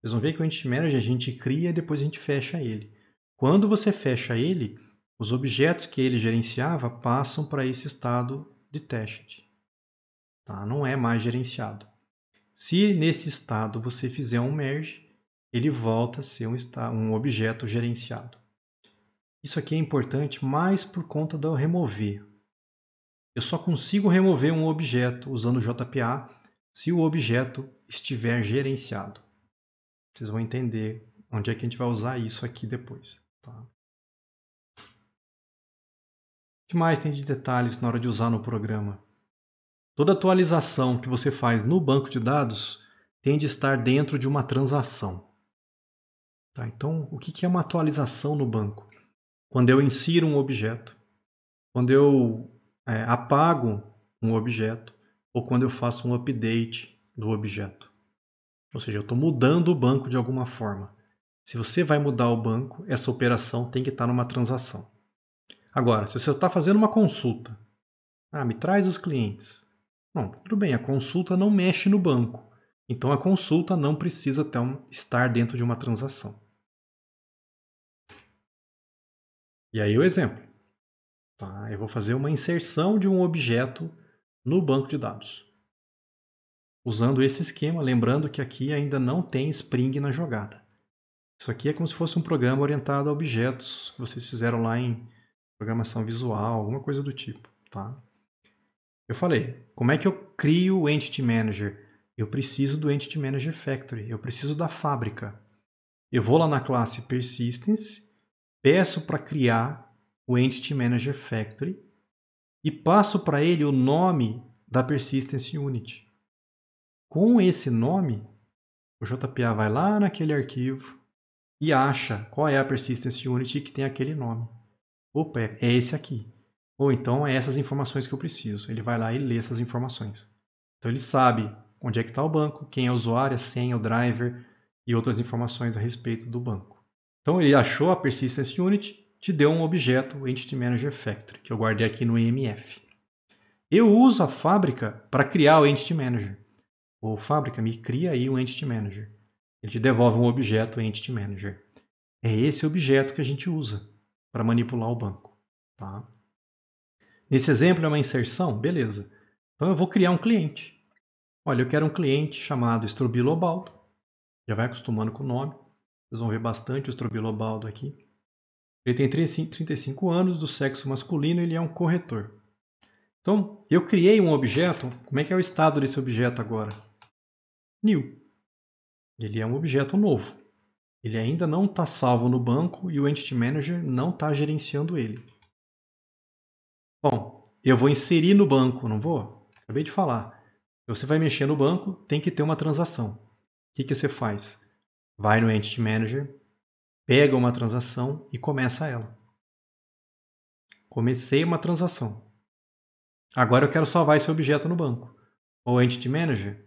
Vocês vão ver que o Entity Manager a gente cria e depois a gente fecha ele. Quando você fecha ele, os objetos que ele gerenciava passam para esse estado de teste. Tá? Não é mais gerenciado. Se nesse estado você fizer um merge, ele volta a ser um, um objeto gerenciado. Isso aqui é importante mais por conta do remover. Eu só consigo remover um objeto usando JPA se o objeto estiver gerenciado. Vocês vão entender onde é que a gente vai usar isso aqui depois. Tá? O que mais tem de detalhes na hora de usar no programa? Toda atualização que você faz no banco de dados tem de estar dentro de uma transação. Tá? Então, o que é uma atualização no banco? Quando eu insiro um objeto, quando eu é, apago um objeto ou quando eu faço um update do objeto. Ou seja, eu estou mudando o banco de alguma forma. Se você vai mudar o banco, essa operação tem que estar numa transação. Agora, se você está fazendo uma consulta, ah, me traz os clientes. Não, tudo bem, a consulta não mexe no banco. Então a consulta não precisa estar dentro de uma transação. E aí o exemplo. Tá? Eu vou fazer uma inserção de um objeto no banco de dados. Usando esse esquema, lembrando que aqui ainda não tem Spring na jogada. Isso aqui é como se fosse um programa orientado a objetos que vocês fizeram lá em programação visual, alguma coisa do tipo. Tá? Eu falei, como é que eu crio o Entity Manager? Eu preciso do Entity Manager Factory, eu preciso da fábrica. Eu vou lá na classe Persistence, peço para criar o Entity Manager Factory e passo para ele o nome da Persistence Unit. Com esse nome, o JPA vai lá naquele arquivo e acha qual é a Persistence Unit que tem aquele nome. Opa, é esse aqui. Ou então é essas informações que eu preciso. Ele vai lá e lê essas informações. Então ele sabe onde é que está o banco, quem é o usuário, a senha, o driver e outras informações a respeito do banco. Então ele achou a Persistence Unit, te deu um objeto, o Entity Manager Factory, que eu guardei aqui no EMF. Eu uso a fábrica para criar o Entity Manager. O fábrica me cria aí um Entity Manager. Ele te devolve um objeto Entity Manager. É esse objeto que a gente usa para manipular o banco. Tá? Nesse exemplo é uma inserção? Beleza. Então eu vou criar um cliente. Olha, eu quero um cliente chamado Estrobilobaldo. Já vai acostumando com o nome. Vocês vão ver bastante o Estrobilobaldo aqui. Ele tem 35 anos, do sexo masculino, ele é um corretor. Então, eu criei um objeto, como é que é o estado desse objeto agora? New. Ele é um objeto novo. Ele ainda não está salvo no banco e o Entity Manager não está gerenciando ele. Bom, eu vou inserir no banco, não vou? Acabei de falar. Você vai mexer no banco, tem que ter uma transação. O que, que você faz? Vai no Entity Manager, pega uma transação e começa ela. Comecei uma transação. Agora eu quero salvar esse objeto no banco. O Entity Manager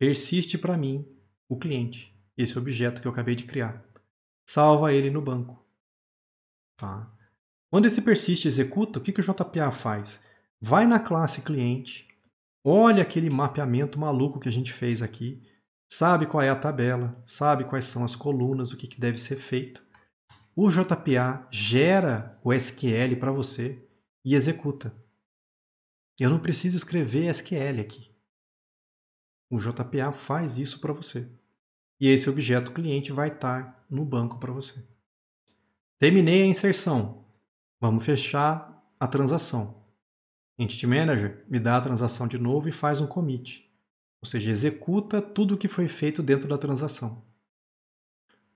persiste para mim, o cliente, esse objeto que eu acabei de criar. Salva ele no banco. Tá? Quando esse persiste executa, o que, que o JPA faz? Vai na classe cliente, olha aquele mapeamento maluco que a gente fez aqui, sabe qual é a tabela, sabe quais são as colunas, o que, que deve ser feito. O JPA gera o SQL para você e executa. Eu não preciso escrever SQL aqui. O JPA faz isso para você. E esse objeto cliente vai estar tá no banco para você. Terminei a inserção. Vamos fechar a transação. Entity Manager me dá a transação de novo e faz um commit ou seja, executa tudo o que foi feito dentro da transação.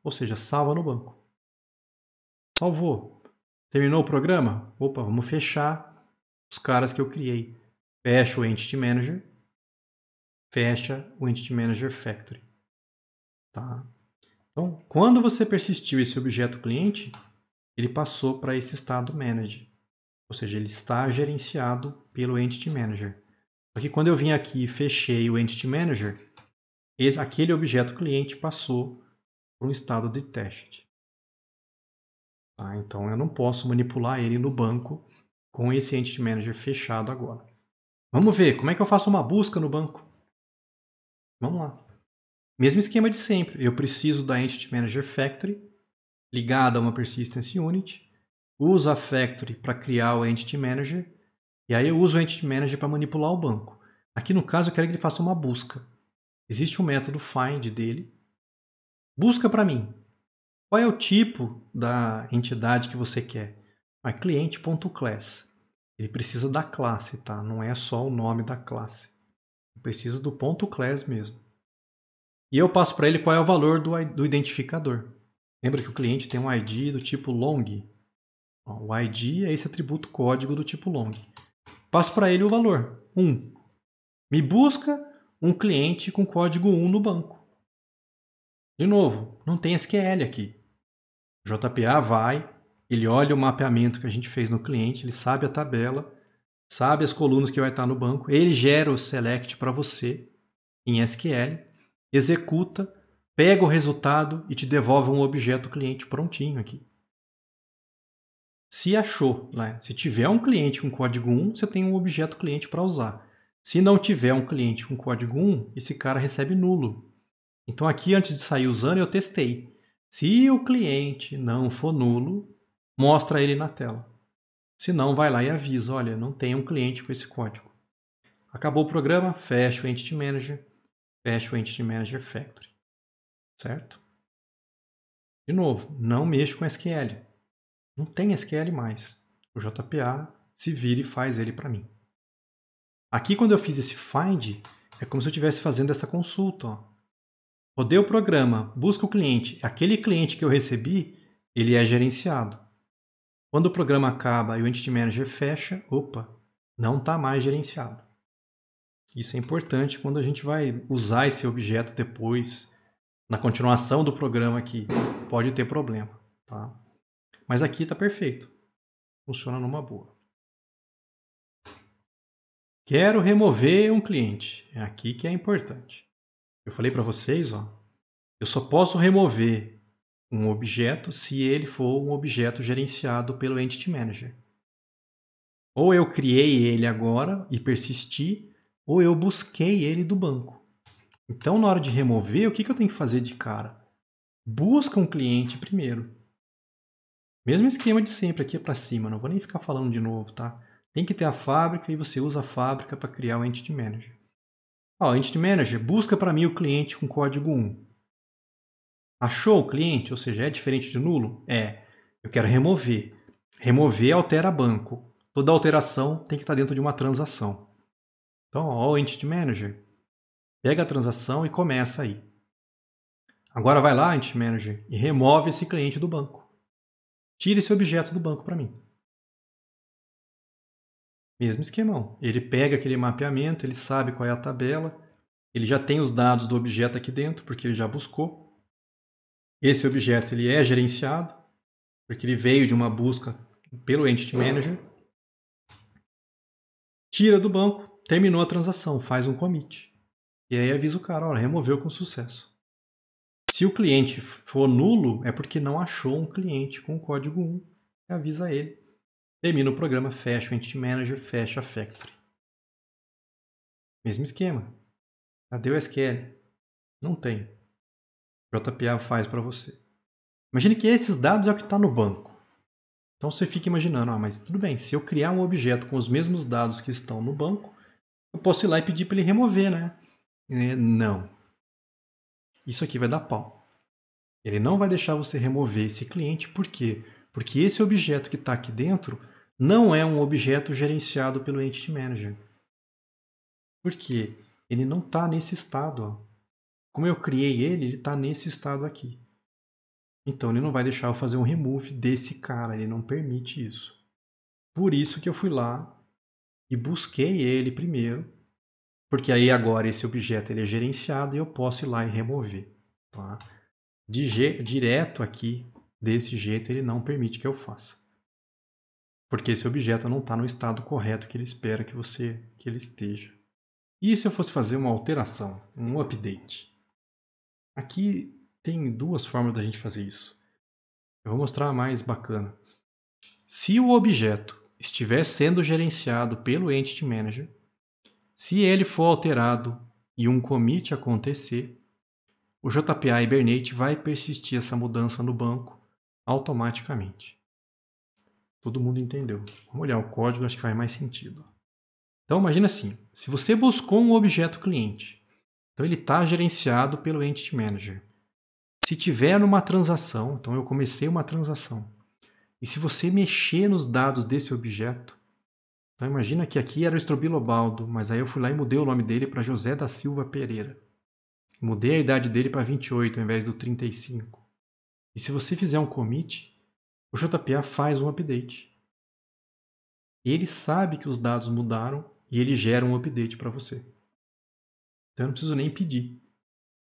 Ou seja, salva no banco. Salvou. Terminou o programa? Opa, vamos fechar os caras que eu criei. Fecha o Entity Manager. Fecha o Entity Manager Factory. Tá? Então, quando você persistiu esse objeto cliente, ele passou para esse estado manage. Ou seja, ele está gerenciado pelo Entity Manager. Porque quando eu vim aqui e fechei o Entity Manager, esse, aquele objeto cliente passou para um estado de teste. Tá? Então eu não posso manipular ele no banco com esse Entity Manager fechado agora. Vamos ver como é que eu faço uma busca no banco. Vamos lá. Mesmo esquema de sempre. Eu preciso da Entity Manager Factory ligada a uma Persistence Unit, usa a Factory para criar o Entity Manager e aí eu uso o Entity Manager para manipular o banco. Aqui no caso eu quero que ele faça uma busca. Existe um método find dele. Busca para mim. Qual é o tipo da entidade que você quer? É ah, cliente.class. Ele precisa da classe, tá? Não é só o nome da classe. Eu preciso do ponto .class mesmo. E eu passo para ele qual é o valor do, do identificador. Lembra que o cliente tem um ID do tipo long. O ID é esse atributo código do tipo long. Passo para ele o valor, 1. Um. Me busca um cliente com código 1 no banco. De novo, não tem SQL aqui. O JPA vai, ele olha o mapeamento que a gente fez no cliente, ele sabe a tabela, sabe as colunas que vai estar no banco, ele gera o select para você em SQL, executa, pega o resultado e te devolve um objeto cliente prontinho aqui se achou. Né? Se tiver um cliente com código 1, você tem um objeto cliente para usar. Se não tiver um cliente com código 1, esse cara recebe nulo. Então aqui, antes de sair usando, eu testei. Se o cliente não for nulo, mostra ele na tela. Se não, vai lá e avisa, olha, não tem um cliente com esse código. Acabou o programa, fecha o Entity Manager, fecha o Entity Manager Factory. Certo? De novo, não mexo com SQL. Não tem SQL mais. O JPA se vira e faz ele para mim. Aqui, quando eu fiz esse find, é como se eu estivesse fazendo essa consulta. Rodei o programa, busca o cliente. Aquele cliente que eu recebi, ele é gerenciado. Quando o programa acaba e o Entity Manager fecha, opa, não está mais gerenciado. Isso é importante quando a gente vai usar esse objeto depois, na continuação do programa aqui. Pode ter problema. Tá? Mas aqui está perfeito. Funciona numa boa. Quero remover um cliente. É aqui que é importante. Eu falei para vocês, ó, eu só posso remover um objeto se ele for um objeto gerenciado pelo Entity Manager. Ou eu criei ele agora e persisti, ou eu busquei ele do banco. Então, na hora de remover, o que eu tenho que fazer de cara? Busca um cliente primeiro. Mesmo esquema de sempre, aqui é para cima, não vou nem ficar falando de novo, tá? Tem que ter a fábrica e você usa a fábrica para criar o Entity Manager. Ó, Entity Manager, busca para mim o cliente com código 1. Achou o cliente, ou seja, é diferente de nulo? É. Eu quero remover. Remover altera banco. Toda alteração tem que estar tá dentro de uma transação. Então, ó, o Entity Manager. Pega a transação e começa aí. Agora vai lá, Entity Manager, e remove esse cliente do banco. Tira esse objeto do banco para mim. Mesmo esquemão. Ele pega aquele mapeamento, ele sabe qual é a tabela, ele já tem os dados do objeto aqui dentro, porque ele já buscou. Esse objeto ele é gerenciado, porque ele veio de uma busca pelo Entity Manager. Tira do banco, terminou a transação, faz um commit. E aí avisa o cara, olha, removeu com sucesso. Se o cliente for nulo, é porque não achou um cliente com o código 1. Avisa ele. Termina o programa, fecha o Entity Manager, fecha a Factory. Mesmo esquema. Cadê o SQL? Não tem. JPA faz para você. Imagine que esses dados é o que está no banco. Então você fica imaginando, ah, mas tudo bem, se eu criar um objeto com os mesmos dados que estão no banco, eu posso ir lá e pedir para ele remover, né? É, não isso aqui vai dar pau. Ele não vai deixar você remover esse cliente, por quê? Porque esse objeto que está aqui dentro não é um objeto gerenciado pelo Entity Manager. Por quê? Ele não está nesse estado. Ó. Como eu criei ele, ele está nesse estado aqui. Então ele não vai deixar eu fazer um remove desse cara, ele não permite isso. Por isso que eu fui lá e busquei ele primeiro porque aí agora esse objeto ele é gerenciado e eu posso ir lá e remover. Tá? De direto aqui, desse jeito, ele não permite que eu faça. Porque esse objeto não está no estado correto que ele espera que, você, que ele esteja. E se eu fosse fazer uma alteração, um update? Aqui tem duas formas da gente fazer isso. Eu vou mostrar a mais bacana. Se o objeto estiver sendo gerenciado pelo Entity Manager, se ele for alterado e um commit acontecer, o JPA Hibernate vai persistir essa mudança no banco automaticamente. Todo mundo entendeu. Vamos olhar o código, acho que faz mais sentido. Então imagina assim, se você buscou um objeto cliente, então ele está gerenciado pelo Entity Manager. Se tiver uma transação, então eu comecei uma transação, e se você mexer nos dados desse objeto, então imagina que aqui era o Estrobilobaldo, mas aí eu fui lá e mudei o nome dele para José da Silva Pereira. Mudei a idade dele para 28 ao invés do 35. E se você fizer um commit, o JPA faz um update. Ele sabe que os dados mudaram e ele gera um update para você. Então eu não preciso nem pedir.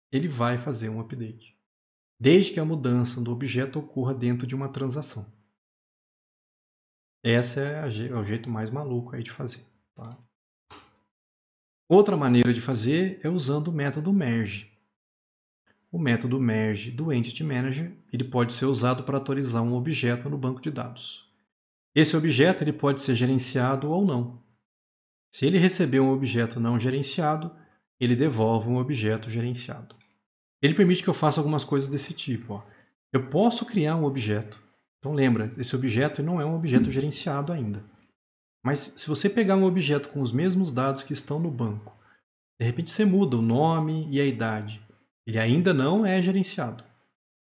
Ele vai fazer um update. Desde que a mudança do objeto ocorra dentro de uma transação. Esse é, é o jeito mais maluco aí de fazer. Tá? Outra maneira de fazer é usando o método merge. O método merge do Entity Manager ele pode ser usado para atualizar um objeto no banco de dados. Esse objeto ele pode ser gerenciado ou não. Se ele receber um objeto não gerenciado, ele devolve um objeto gerenciado. Ele permite que eu faça algumas coisas desse tipo. Ó. Eu posso criar um objeto então lembra, esse objeto não é um objeto gerenciado ainda. Mas se você pegar um objeto com os mesmos dados que estão no banco, de repente você muda o nome e a idade. Ele ainda não é gerenciado.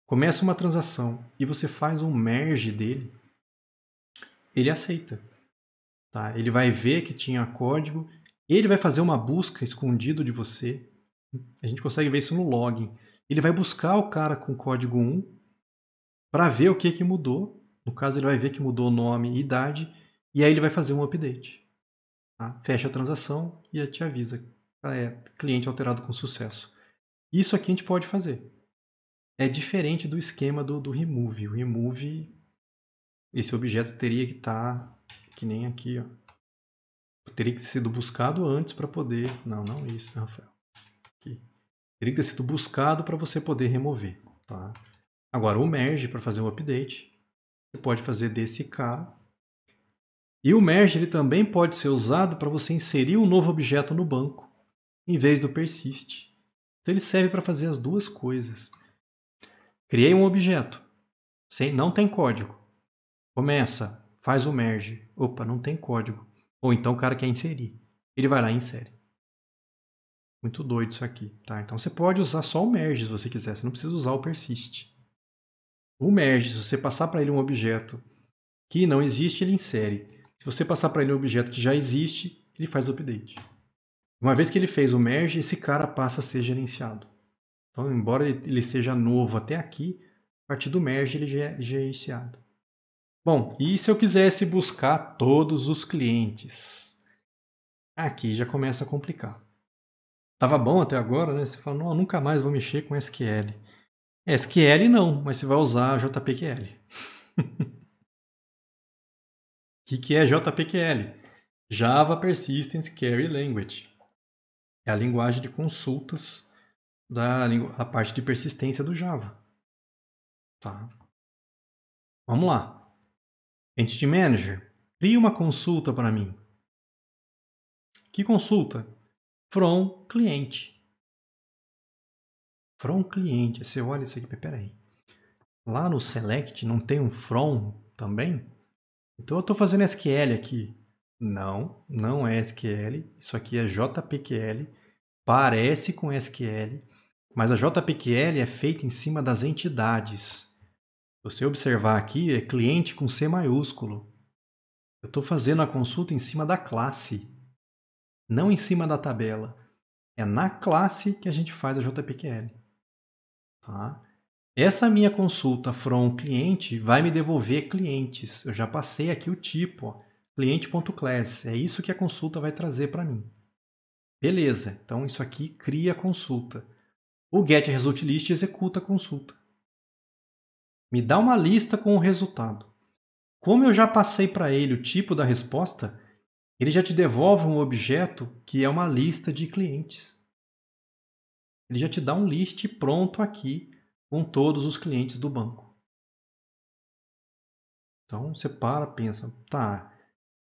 Começa uma transação e você faz um merge dele, ele aceita. Tá? Ele vai ver que tinha código, ele vai fazer uma busca escondido de você. A gente consegue ver isso no login. Ele vai buscar o cara com código 1 para ver o que, que mudou. No caso, ele vai ver que mudou nome e idade, e aí ele vai fazer um update. Tá? Fecha a transação e te avisa. É, cliente alterado com sucesso. Isso aqui a gente pode fazer. É diferente do esquema do, do remove. O remove, esse objeto teria que estar tá, que nem aqui, ó. Teria que ter sido buscado antes para poder. Não, não é isso, né, Rafael. Aqui. Teria que ter sido buscado para você poder remover. Tá? Agora, o merge, para fazer um update, você pode fazer desse cara. E o merge ele também pode ser usado para você inserir um novo objeto no banco, em vez do persist. Então ele serve para fazer as duas coisas. Criei um objeto, sem, não tem código. Começa, faz o merge. Opa, não tem código. Ou então o cara quer inserir. Ele vai lá e insere. Muito doido isso aqui, tá? Então você pode usar só o merge se você quiser, você não precisa usar o persist. O merge, se você passar para ele um objeto que não existe, ele insere. Se você passar para ele um objeto que já existe, ele faz o update. Uma vez que ele fez o merge, esse cara passa a ser gerenciado. Então, embora ele seja novo até aqui, a partir do merge ele já é gerenciado. Bom, e se eu quisesse buscar todos os clientes? Aqui já começa a complicar. Tava bom até agora, né? Você fala, não, nunca mais vou mexer com SQL. SQL não, mas você vai usar JPQL. O *laughs* que, que é JPQL? Java Persistence Query Language. É a linguagem de consultas da a parte de persistência do Java. Tá. Vamos lá. Entity Manager, cria uma consulta para mim. Que consulta? From cliente. From cliente. Você olha isso aqui, peraí. Lá no select não tem um from também? Então eu estou fazendo SQL aqui. Não, não é SQL. Isso aqui é JPQL. Parece com SQL, mas a JPQL é feita em cima das entidades. Se você observar aqui, é cliente com C maiúsculo. Eu estou fazendo a consulta em cima da classe, não em cima da tabela. É na classe que a gente faz a JPQL. Tá? Essa minha consulta from cliente vai me devolver clientes. Eu já passei aqui o tipo, cliente.class. É isso que a consulta vai trazer para mim. Beleza, então isso aqui cria a consulta. O getResultList executa a consulta. Me dá uma lista com o resultado. Como eu já passei para ele o tipo da resposta, ele já te devolve um objeto que é uma lista de clientes. Ele já te dá um list pronto aqui com todos os clientes do banco. Então você para, pensa, tá.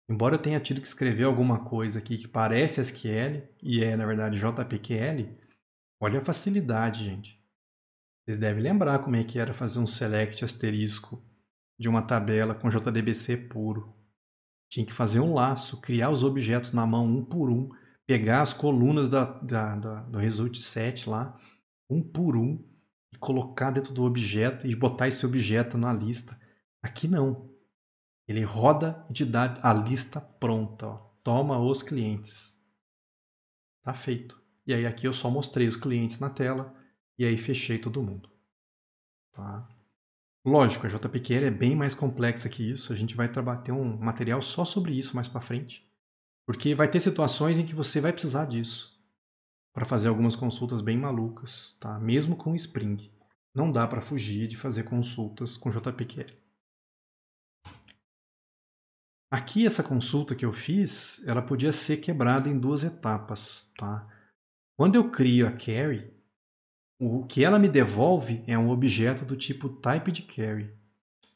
Embora eu tenha tido que escrever alguma coisa aqui que parece SQL e é na verdade JPQL, olha a facilidade, gente. Vocês devem lembrar como é que era fazer um select asterisco de uma tabela com JDBC puro. Tinha que fazer um laço, criar os objetos na mão um por um pegar as colunas da, da, da, do Result 7 lá, um por um, e colocar dentro do objeto e botar esse objeto na lista. Aqui não. Ele roda e te dá a lista pronta. Ó. Toma os clientes. Tá feito. E aí aqui eu só mostrei os clientes na tela e aí fechei todo mundo. Tá? Lógico, a JPK é bem mais complexa que isso. A gente vai ter um material só sobre isso mais para frente. Porque vai ter situações em que você vai precisar disso para fazer algumas consultas bem malucas, tá? Mesmo com Spring, não dá para fugir de fazer consultas com JPQL. Aqui essa consulta que eu fiz, ela podia ser quebrada em duas etapas, tá? Quando eu crio a carry, o que ela me devolve é um objeto do tipo type de carry.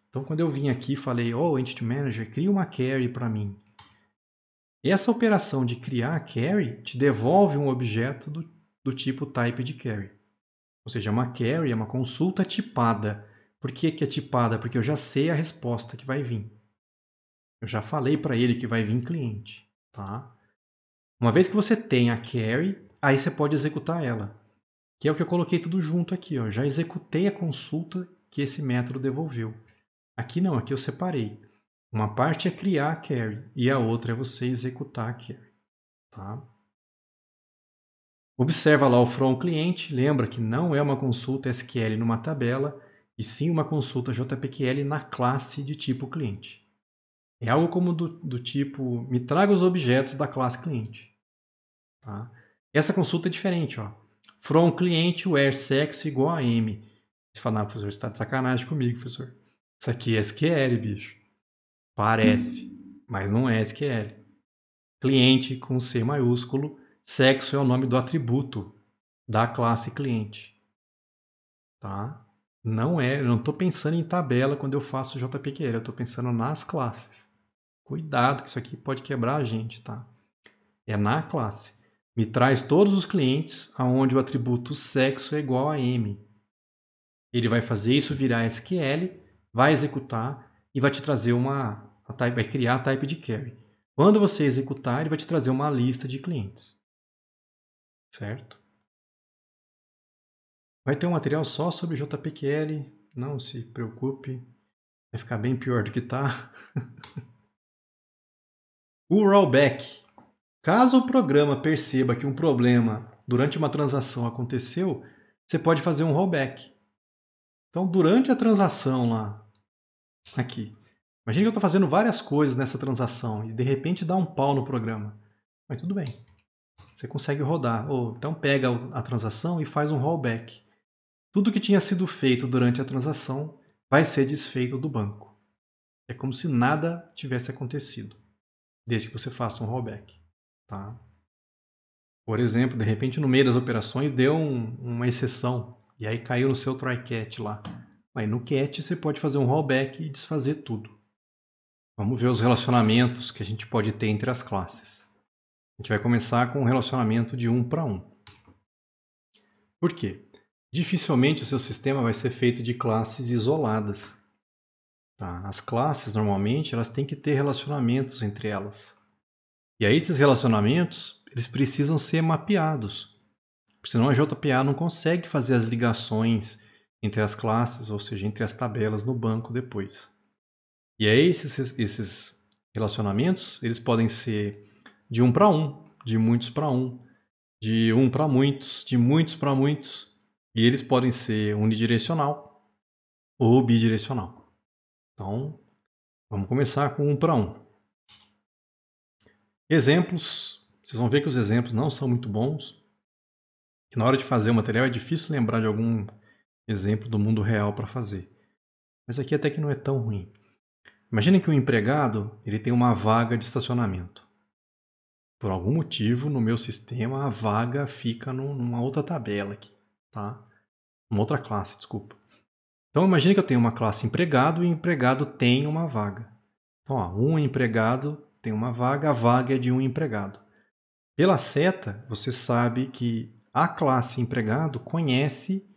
Então quando eu vim aqui e falei, oh, Entity Manager, cria uma carry para mim. Essa operação de criar carry te devolve um objeto do, do tipo type de carry. Ou seja, é uma carry é uma consulta tipada. Por que, que é tipada? Porque eu já sei a resposta que vai vir. Eu já falei para ele que vai vir cliente. Tá? Uma vez que você tem a carry, aí você pode executar ela. Que é o que eu coloquei tudo junto aqui. Ó. Já executei a consulta que esse método devolveu. Aqui não, aqui eu separei. Uma parte é criar a carry e a outra é você executar a carry. Tá? Observa lá o from cliente, lembra que não é uma consulta SQL numa tabela, e sim uma consulta JPQL na classe de tipo cliente. É algo como do, do tipo, me traga os objetos da classe cliente. Tá? Essa consulta é diferente. Ó. From cliente where sexo igual a M. Você fala, ah, professor, você está de sacanagem comigo, professor. Isso aqui é SQL, bicho. Parece, mas não é SQL. Cliente com C maiúsculo, sexo é o nome do atributo da classe cliente. Tá? Não é, eu não estou pensando em tabela quando eu faço JPQL, eu estou pensando nas classes. Cuidado que isso aqui pode quebrar a gente, tá? É na classe. Me traz todos os clientes aonde o atributo sexo é igual a m. Ele vai fazer isso virar SQL, vai executar, e vai te trazer uma, type, vai criar a type de carry. Quando você executar, ele vai te trazer uma lista de clientes. Certo? Vai ter um material só sobre JPQL, não se preocupe, vai ficar bem pior do que está. *laughs* o rollback. Caso o programa perceba que um problema durante uma transação aconteceu, você pode fazer um rollback. Então, durante a transação lá, aqui. Imagina que eu estou fazendo várias coisas nessa transação e de repente dá um pau no programa. Mas tudo bem. Você consegue rodar. Ou então pega a transação e faz um rollback. Tudo que tinha sido feito durante a transação vai ser desfeito do banco. É como se nada tivesse acontecido, desde que você faça um rollback. Tá? Por exemplo, de repente no meio das operações deu um, uma exceção e aí caiu no seu try catch lá. Aí no cat você pode fazer um rollback e desfazer tudo. Vamos ver os relacionamentos que a gente pode ter entre as classes. A gente vai começar com um relacionamento de um para um. Por quê? Dificilmente o seu sistema vai ser feito de classes isoladas. Tá? As classes, normalmente, elas têm que ter relacionamentos entre elas. E aí esses relacionamentos, eles precisam ser mapeados. Senão a JPA não consegue fazer as ligações entre as classes, ou seja, entre as tabelas no banco depois. E aí esses, esses relacionamentos, eles podem ser de um para um, de muitos para um, de um para muitos, de muitos para muitos, e eles podem ser unidirecional ou bidirecional. Então, vamos começar com um para um. Exemplos, vocês vão ver que os exemplos não são muito bons. que na hora de fazer o material é difícil lembrar de algum exemplo do mundo real para fazer. Mas aqui até que não é tão ruim. Imagina que um empregado ele tem uma vaga de estacionamento. Por algum motivo, no meu sistema, a vaga fica numa outra tabela aqui, tá? Uma outra classe, desculpa. Então imagine que eu tenho uma classe empregado e empregado tem uma vaga. Então, ó, um empregado tem uma vaga, a vaga é de um empregado. Pela seta, você sabe que a classe empregado conhece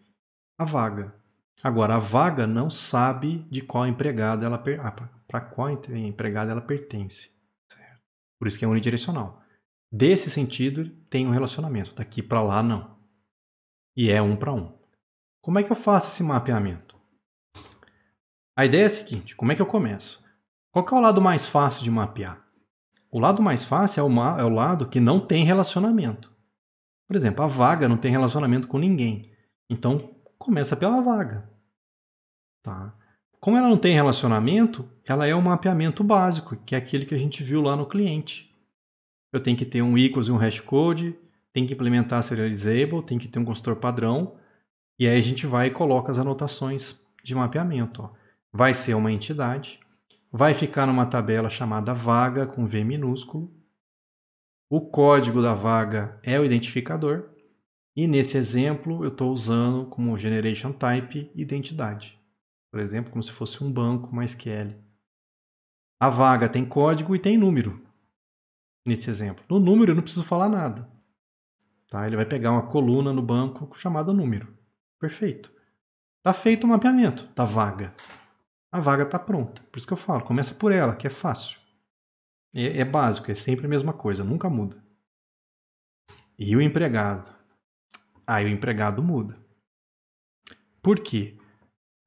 a vaga. Agora, a vaga não sabe de qual empregado ela per... ah, para qual empregado ela pertence. Certo? Por isso que é unidirecional. Desse sentido, tem um relacionamento. Daqui para lá, não. E é um para um. Como é que eu faço esse mapeamento? A ideia é a seguinte: como é que eu começo? Qual é o lado mais fácil de mapear? O lado mais fácil é o, ma... é o lado que não tem relacionamento. Por exemplo, a vaga não tem relacionamento com ninguém. Então, Começa pela vaga. Tá? Como ela não tem relacionamento, ela é um mapeamento básico, que é aquele que a gente viu lá no cliente. Eu tenho que ter um equals e um hash code, tem que implementar serializable, tem que ter um consultor padrão, e aí a gente vai e coloca as anotações de mapeamento. Ó. Vai ser uma entidade, vai ficar numa tabela chamada vaga, com V minúsculo, o código da vaga é o identificador, e nesse exemplo, eu estou usando como generation type identidade. Por exemplo, como se fosse um banco MySQL. A vaga tem código e tem número. Nesse exemplo. No número eu não preciso falar nada. Tá? Ele vai pegar uma coluna no banco chamada número. Perfeito. Está feito o mapeamento da vaga. A vaga está pronta. Por isso que eu falo, começa por ela, que é fácil. É, é básico, é sempre a mesma coisa, nunca muda. E o empregado? Aí o empregado muda. Por quê?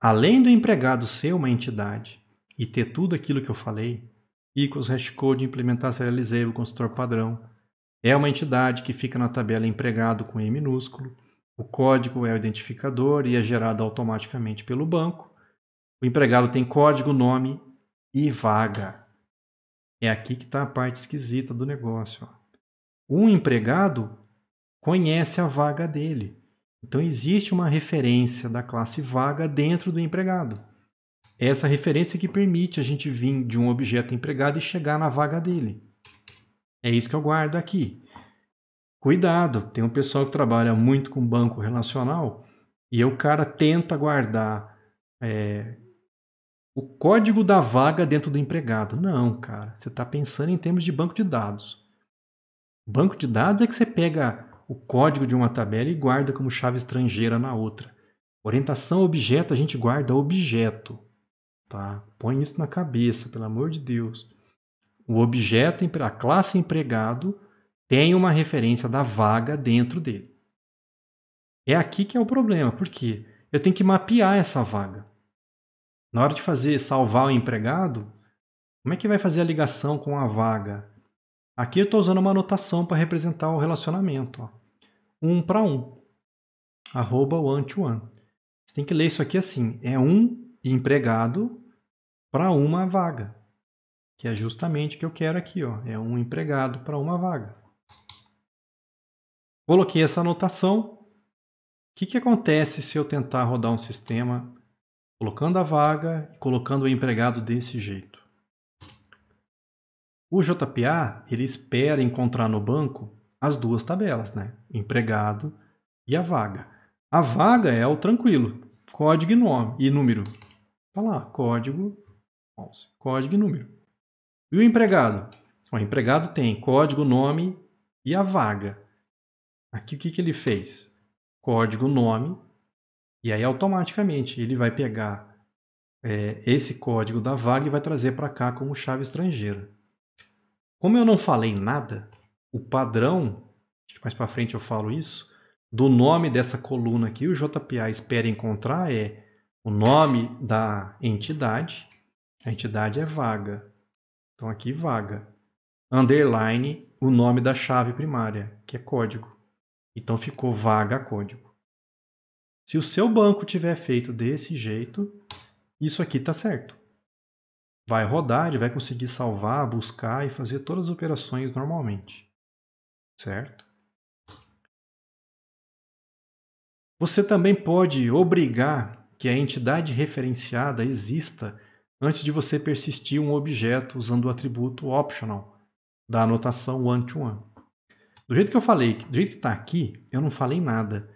Além do empregado ser uma entidade e ter tudo aquilo que eu falei, equals hashcode, implementar o consultor padrão, é uma entidade que fica na tabela empregado com E minúsculo, o código é o identificador e é gerado automaticamente pelo banco. O empregado tem código, nome e vaga. É aqui que está a parte esquisita do negócio. Ó. Um empregado conhece a vaga dele. Então existe uma referência da classe vaga dentro do empregado. Essa referência é que permite a gente vir de um objeto empregado e chegar na vaga dele. É isso que eu guardo aqui. Cuidado, tem um pessoal que trabalha muito com banco relacional e o cara tenta guardar é, o código da vaga dentro do empregado. Não, cara, você está pensando em termos de banco de dados. Banco de dados é que você pega o código de uma tabela e guarda como chave estrangeira na outra. Orientação objeto, a gente guarda objeto. Tá? Põe isso na cabeça, pelo amor de Deus. O objeto, a classe empregado, tem uma referência da vaga dentro dele. É aqui que é o problema, porque eu tenho que mapear essa vaga. Na hora de fazer salvar o empregado, como é que vai fazer a ligação com a vaga? Aqui eu estou usando uma anotação para representar o relacionamento. Ó um para um. Arroba one to one. Você tem que ler isso aqui assim. É um empregado para uma vaga. Que é justamente o que eu quero aqui. Ó. É um empregado para uma vaga. Coloquei essa anotação. O que, que acontece se eu tentar rodar um sistema colocando a vaga e colocando o empregado desse jeito? O JPA ele espera encontrar no banco as duas tabelas, né? Empregado e a vaga. A vaga é o tranquilo, código e nome e número. Tá lá, código código e número. E o empregado? O empregado tem código, nome e a vaga. Aqui o que, que ele fez? Código, nome, e aí automaticamente ele vai pegar é, esse código da vaga e vai trazer para cá como chave estrangeira. Como eu não falei nada, o padrão, acho que mais para frente eu falo isso, do nome dessa coluna aqui, o JPA espera encontrar é o nome da entidade, a entidade é vaga. Então aqui vaga. Underline o nome da chave primária, que é código. Então ficou vaga código. Se o seu banco tiver feito desse jeito, isso aqui está certo. Vai rodar, ele vai conseguir salvar, buscar e fazer todas as operações normalmente certo? Você também pode obrigar que a entidade referenciada exista antes de você persistir um objeto usando o atributo optional da anotação one-to-one. -one. Do jeito que eu falei, do jeito que está aqui, eu não falei nada.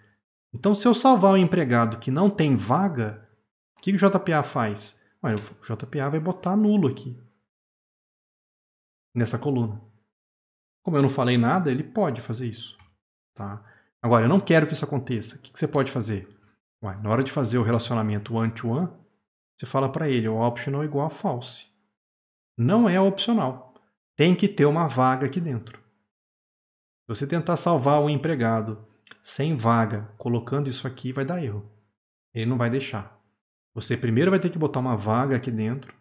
Então, se eu salvar um empregado que não tem vaga, o que o JPA faz? Olha, o JPA vai botar nulo aqui, nessa coluna. Como eu não falei nada, ele pode fazer isso. Tá? Agora, eu não quero que isso aconteça. O que, que você pode fazer? Ué, na hora de fazer o relacionamento one-to-one, -one, você fala para ele, o optional igual a false. Não é opcional. Tem que ter uma vaga aqui dentro. Se você tentar salvar o empregado sem vaga, colocando isso aqui, vai dar erro. Ele não vai deixar. Você primeiro vai ter que botar uma vaga aqui dentro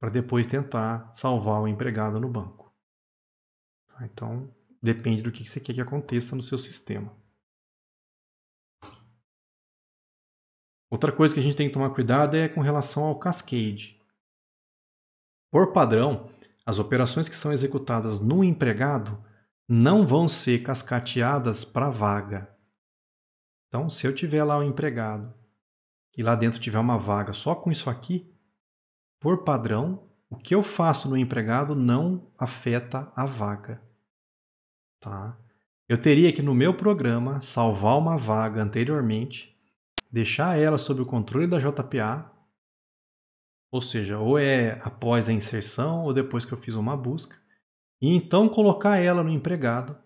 para depois tentar salvar o empregado no banco. Ah, então, depende do que você quer que aconteça no seu sistema. Outra coisa que a gente tem que tomar cuidado é com relação ao cascade. Por padrão, as operações que são executadas no empregado não vão ser cascateadas para a vaga. Então, se eu tiver lá um empregado e lá dentro tiver uma vaga só com isso aqui, por padrão, o que eu faço no empregado não afeta a vaga tá? Eu teria que no meu programa salvar uma vaga anteriormente, deixar ela sob o controle da JPA, ou seja, ou é após a inserção ou depois que eu fiz uma busca, e então colocar ela no empregado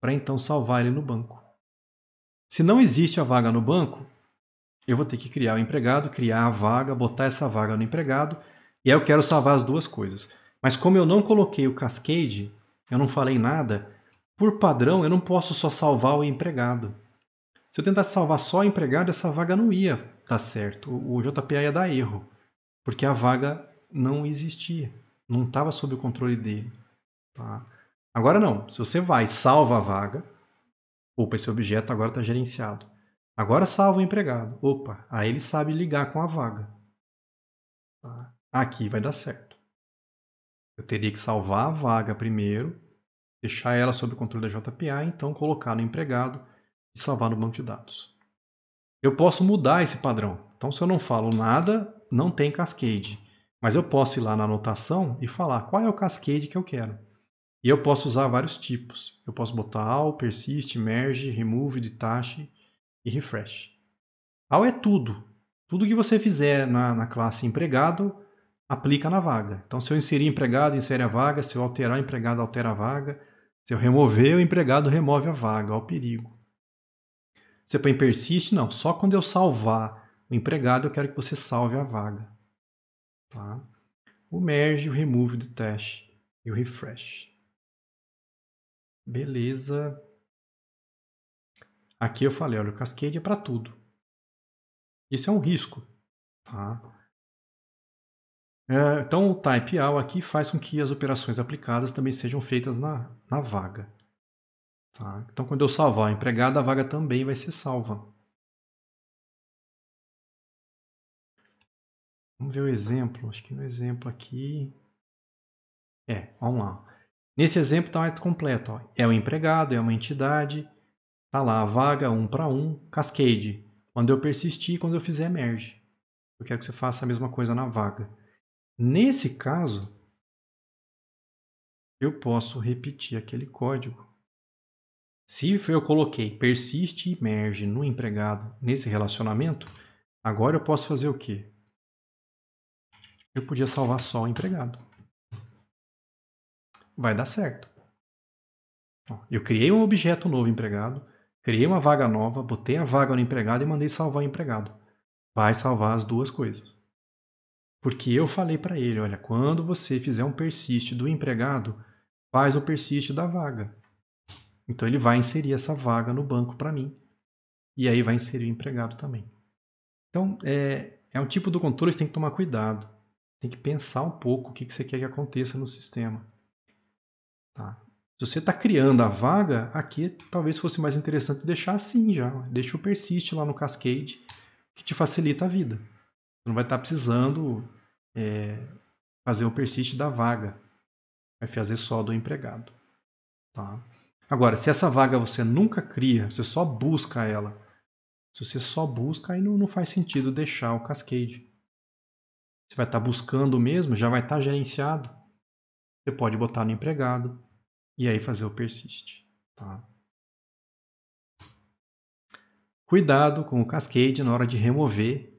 para então salvar ele no banco. Se não existe a vaga no banco, eu vou ter que criar o empregado, criar a vaga, botar essa vaga no empregado, e aí eu quero salvar as duas coisas. Mas como eu não coloquei o cascade, eu não falei nada, por padrão, eu não posso só salvar o empregado. Se eu tentasse salvar só o empregado, essa vaga não ia dar certo. O JPA ia dar erro, porque a vaga não existia, não estava sob o controle dele. Tá? Agora não. Se você vai salva a vaga, opa, esse objeto agora está gerenciado. Agora salva o empregado. Opa, aí ele sabe ligar com a vaga. Tá? Aqui vai dar certo. Eu teria que salvar a vaga primeiro deixar ela sob o controle da JPA, então colocar no empregado e salvar no banco de dados. Eu posso mudar esse padrão. Então, se eu não falo nada, não tem cascade. Mas eu posso ir lá na anotação e falar qual é o cascade que eu quero. E eu posso usar vários tipos. Eu posso botar all, persist, merge, remove, detach e refresh. All é tudo. Tudo que você fizer na, na classe empregado aplica na vaga. Então, se eu inserir empregado, insere a vaga. Se eu alterar empregado, altera a vaga se eu remover, o empregado remove a vaga, ao perigo. Se é põe persiste, não. Só quando eu salvar o empregado, eu quero que você salve a vaga. Tá? O merge, o remove, do teste, e o refresh. Beleza. Aqui eu falei, olha, o cascade é para tudo. Isso é um risco. Tá? É, então, o type all aqui faz com que as operações aplicadas também sejam feitas na, na vaga. Tá? Então, quando eu salvar o empregado, a vaga também vai ser salva. Vamos ver o exemplo. Acho que no exemplo aqui. É, vamos lá. Nesse exemplo está mais completo. Ó. É o um empregado, é uma entidade. Está lá a vaga, um para um, cascade. Quando eu persistir, quando eu fizer merge. Eu quero que você faça a mesma coisa na vaga. Nesse caso, eu posso repetir aquele código. Se eu coloquei persiste e merge no empregado nesse relacionamento, agora eu posso fazer o quê? Eu podia salvar só o empregado. Vai dar certo. Eu criei um objeto novo empregado, criei uma vaga nova, botei a vaga no empregado e mandei salvar o empregado. Vai salvar as duas coisas. Porque eu falei para ele, olha, quando você fizer um persist do empregado, faz o persist da vaga. Então ele vai inserir essa vaga no banco para mim. E aí vai inserir o empregado também. Então é, é um tipo do controle que você tem que tomar cuidado. Tem que pensar um pouco o que, que você quer que aconteça no sistema. Tá? Se você está criando a vaga, aqui talvez fosse mais interessante deixar assim já. Deixa o persist lá no Cascade, que te facilita a vida. Você não vai estar tá precisando é, fazer o persist da vaga. Vai é fazer só do empregado. Tá? Agora, se essa vaga você nunca cria, você só busca ela. Se você só busca, aí não, não faz sentido deixar o cascade. Você vai estar tá buscando mesmo, já vai estar tá gerenciado. Você pode botar no empregado e aí fazer o persist. Tá? Cuidado com o cascade na hora de remover.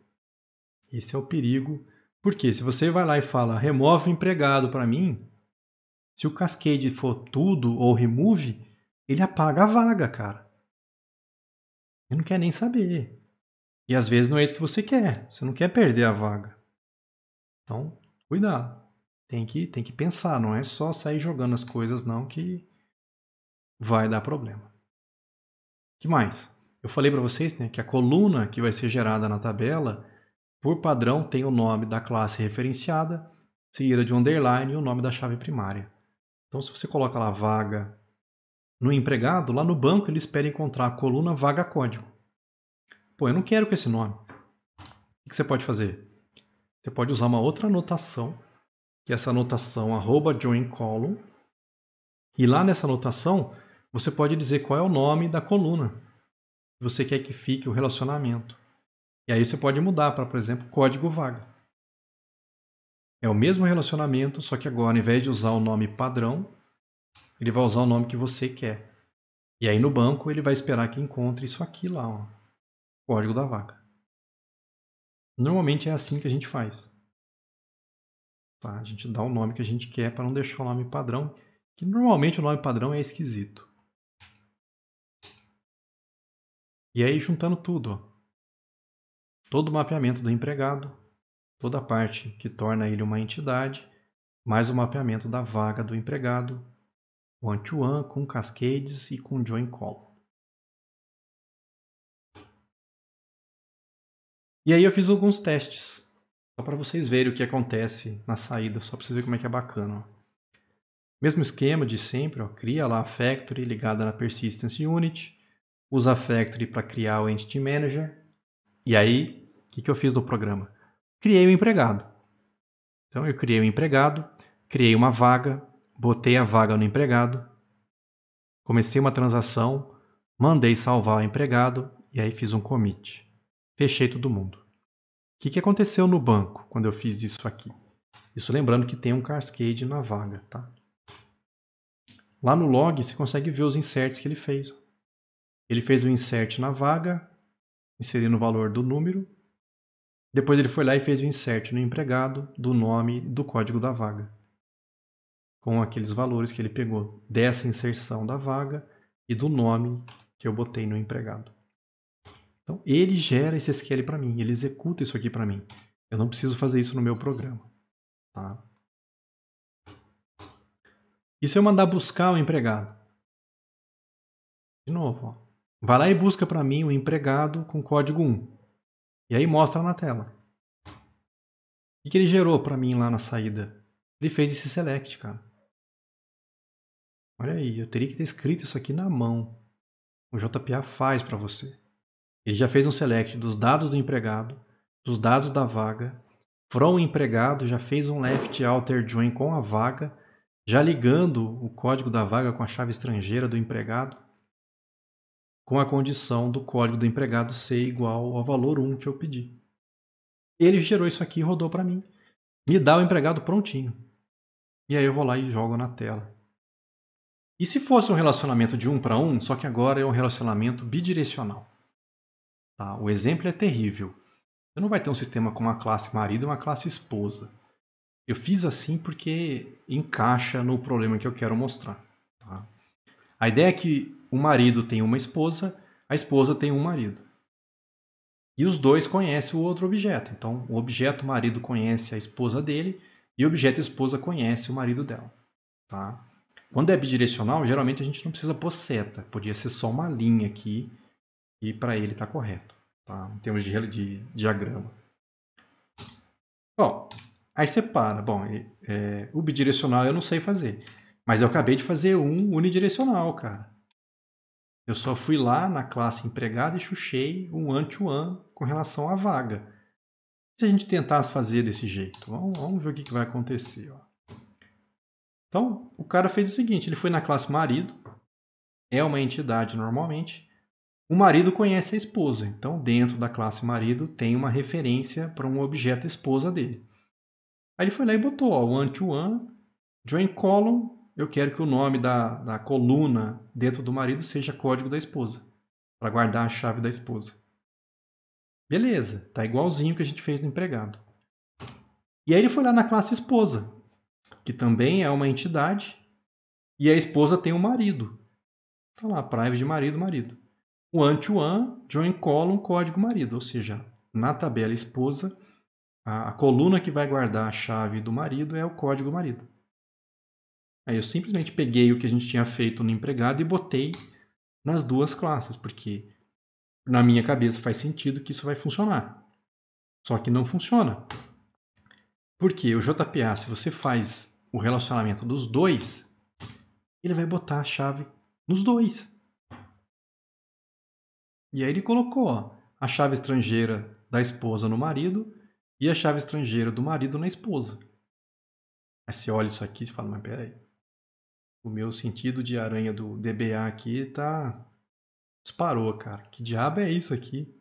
Esse é o perigo porque se você vai lá e fala remove o empregado para mim, se o cascade for tudo ou remove, ele apaga a vaga, cara. Ele não quer nem saber. E às vezes não é isso que você quer. Você não quer perder a vaga. Então, cuidado. Tem que, tem que pensar, não é só sair jogando as coisas não que vai dar problema. Que mais? Eu falei para vocês, né, que a coluna que vai ser gerada na tabela por padrão, tem o nome da classe referenciada, seguida de um underline e o nome da chave primária. Então, se você coloca lá vaga no empregado, lá no banco ele espera encontrar a coluna vaga código. Pô, eu não quero com esse nome. O que você pode fazer? Você pode usar uma outra anotação, que é essa anotação arroba joinColumn, e lá nessa anotação você pode dizer qual é o nome da coluna que você quer que fique o relacionamento. E aí você pode mudar para, por exemplo, código vaga. É o mesmo relacionamento, só que agora, ao invés de usar o nome padrão, ele vai usar o nome que você quer. E aí no banco ele vai esperar que encontre isso aqui lá, ó, código da vaga. Normalmente é assim que a gente faz. Tá? A gente dá o nome que a gente quer para não deixar o nome padrão, que normalmente o nome padrão é esquisito. E aí juntando tudo, ó todo o mapeamento do empregado, toda a parte que torna ele uma entidade, mais o mapeamento da vaga do empregado, one-to-one -one, com cascades e com join call. E aí eu fiz alguns testes, só para vocês verem o que acontece na saída, só para vocês verem como é que é bacana. Mesmo esquema de sempre, ó, cria lá a factory ligada na persistence unit, usa a factory para criar o entity manager, e aí, o que, que eu fiz no programa? Criei um empregado. Então, eu criei um empregado, criei uma vaga, botei a vaga no empregado, comecei uma transação, mandei salvar o empregado e aí fiz um commit. Fechei todo mundo. O que, que aconteceu no banco quando eu fiz isso aqui? Isso lembrando que tem um cascade na vaga, tá? Lá no log você consegue ver os inserts que ele fez. Ele fez o um insert na vaga, inserindo o valor do número. Depois ele foi lá e fez o insert no empregado do nome do código da vaga, com aqueles valores que ele pegou dessa inserção da vaga e do nome que eu botei no empregado. Então, ele gera esse SQL para mim, ele executa isso aqui para mim. Eu não preciso fazer isso no meu programa. Tá? E se eu mandar buscar o empregado? De novo, ó. Vai lá e busca para mim um empregado com código 1. E aí mostra na tela. O que ele gerou para mim lá na saída? Ele fez esse select, cara. Olha aí, eu teria que ter escrito isso aqui na mão. O JPA faz para você. Ele já fez um select dos dados do empregado, dos dados da vaga. From empregado já fez um left alter join com a vaga, já ligando o código da vaga com a chave estrangeira do empregado com a condição do código do empregado ser igual ao valor 1 que eu pedi. Ele gerou isso aqui e rodou para mim. Me dá o empregado prontinho. E aí eu vou lá e jogo na tela. E se fosse um relacionamento de um para um, só que agora é um relacionamento bidirecional? Tá? O exemplo é terrível. Você não vai ter um sistema com uma classe marido e uma classe esposa. Eu fiz assim porque encaixa no problema que eu quero mostrar. Tá? A ideia é que o marido tem uma esposa, a esposa tem um marido. E os dois conhecem o outro objeto. Então, o objeto marido conhece a esposa dele e o objeto esposa conhece o marido dela. Tá? Quando é bidirecional, geralmente a gente não precisa pôr seta. Podia ser só uma linha aqui e para ele está correto, tá? em termos de, de diagrama. Bom, aí separa. Bom, é, o bidirecional eu não sei fazer. Mas eu acabei de fazer um unidirecional, cara. Eu só fui lá na classe empregada e chuchei um one-to-one com relação à vaga. Se a gente tentasse fazer desse jeito, vamos, vamos ver o que, que vai acontecer. Ó. Então, o cara fez o seguinte: ele foi na classe marido, é uma entidade normalmente. O marido conhece a esposa, então dentro da classe marido tem uma referência para um objeto esposa dele. Aí ele foi lá e botou ó, one to one, join column eu quero que o nome da, da coluna dentro do marido seja código da esposa, para guardar a chave da esposa. Beleza, tá igualzinho que a gente fez no empregado. E aí ele foi lá na classe esposa, que também é uma entidade, e a esposa tem o um marido. Tá lá, private de marido, marido. O one one join column, código marido, ou seja, na tabela esposa, a, a coluna que vai guardar a chave do marido é o código marido. Aí eu simplesmente peguei o que a gente tinha feito no empregado e botei nas duas classes, porque na minha cabeça faz sentido que isso vai funcionar. Só que não funciona. Porque o JPA, se você faz o relacionamento dos dois, ele vai botar a chave nos dois. E aí ele colocou ó, a chave estrangeira da esposa no marido e a chave estrangeira do marido na esposa. Aí você olha isso aqui e fala, mas peraí. O meu sentido de aranha do DBA aqui tá. disparou, cara. Que diabo é isso aqui?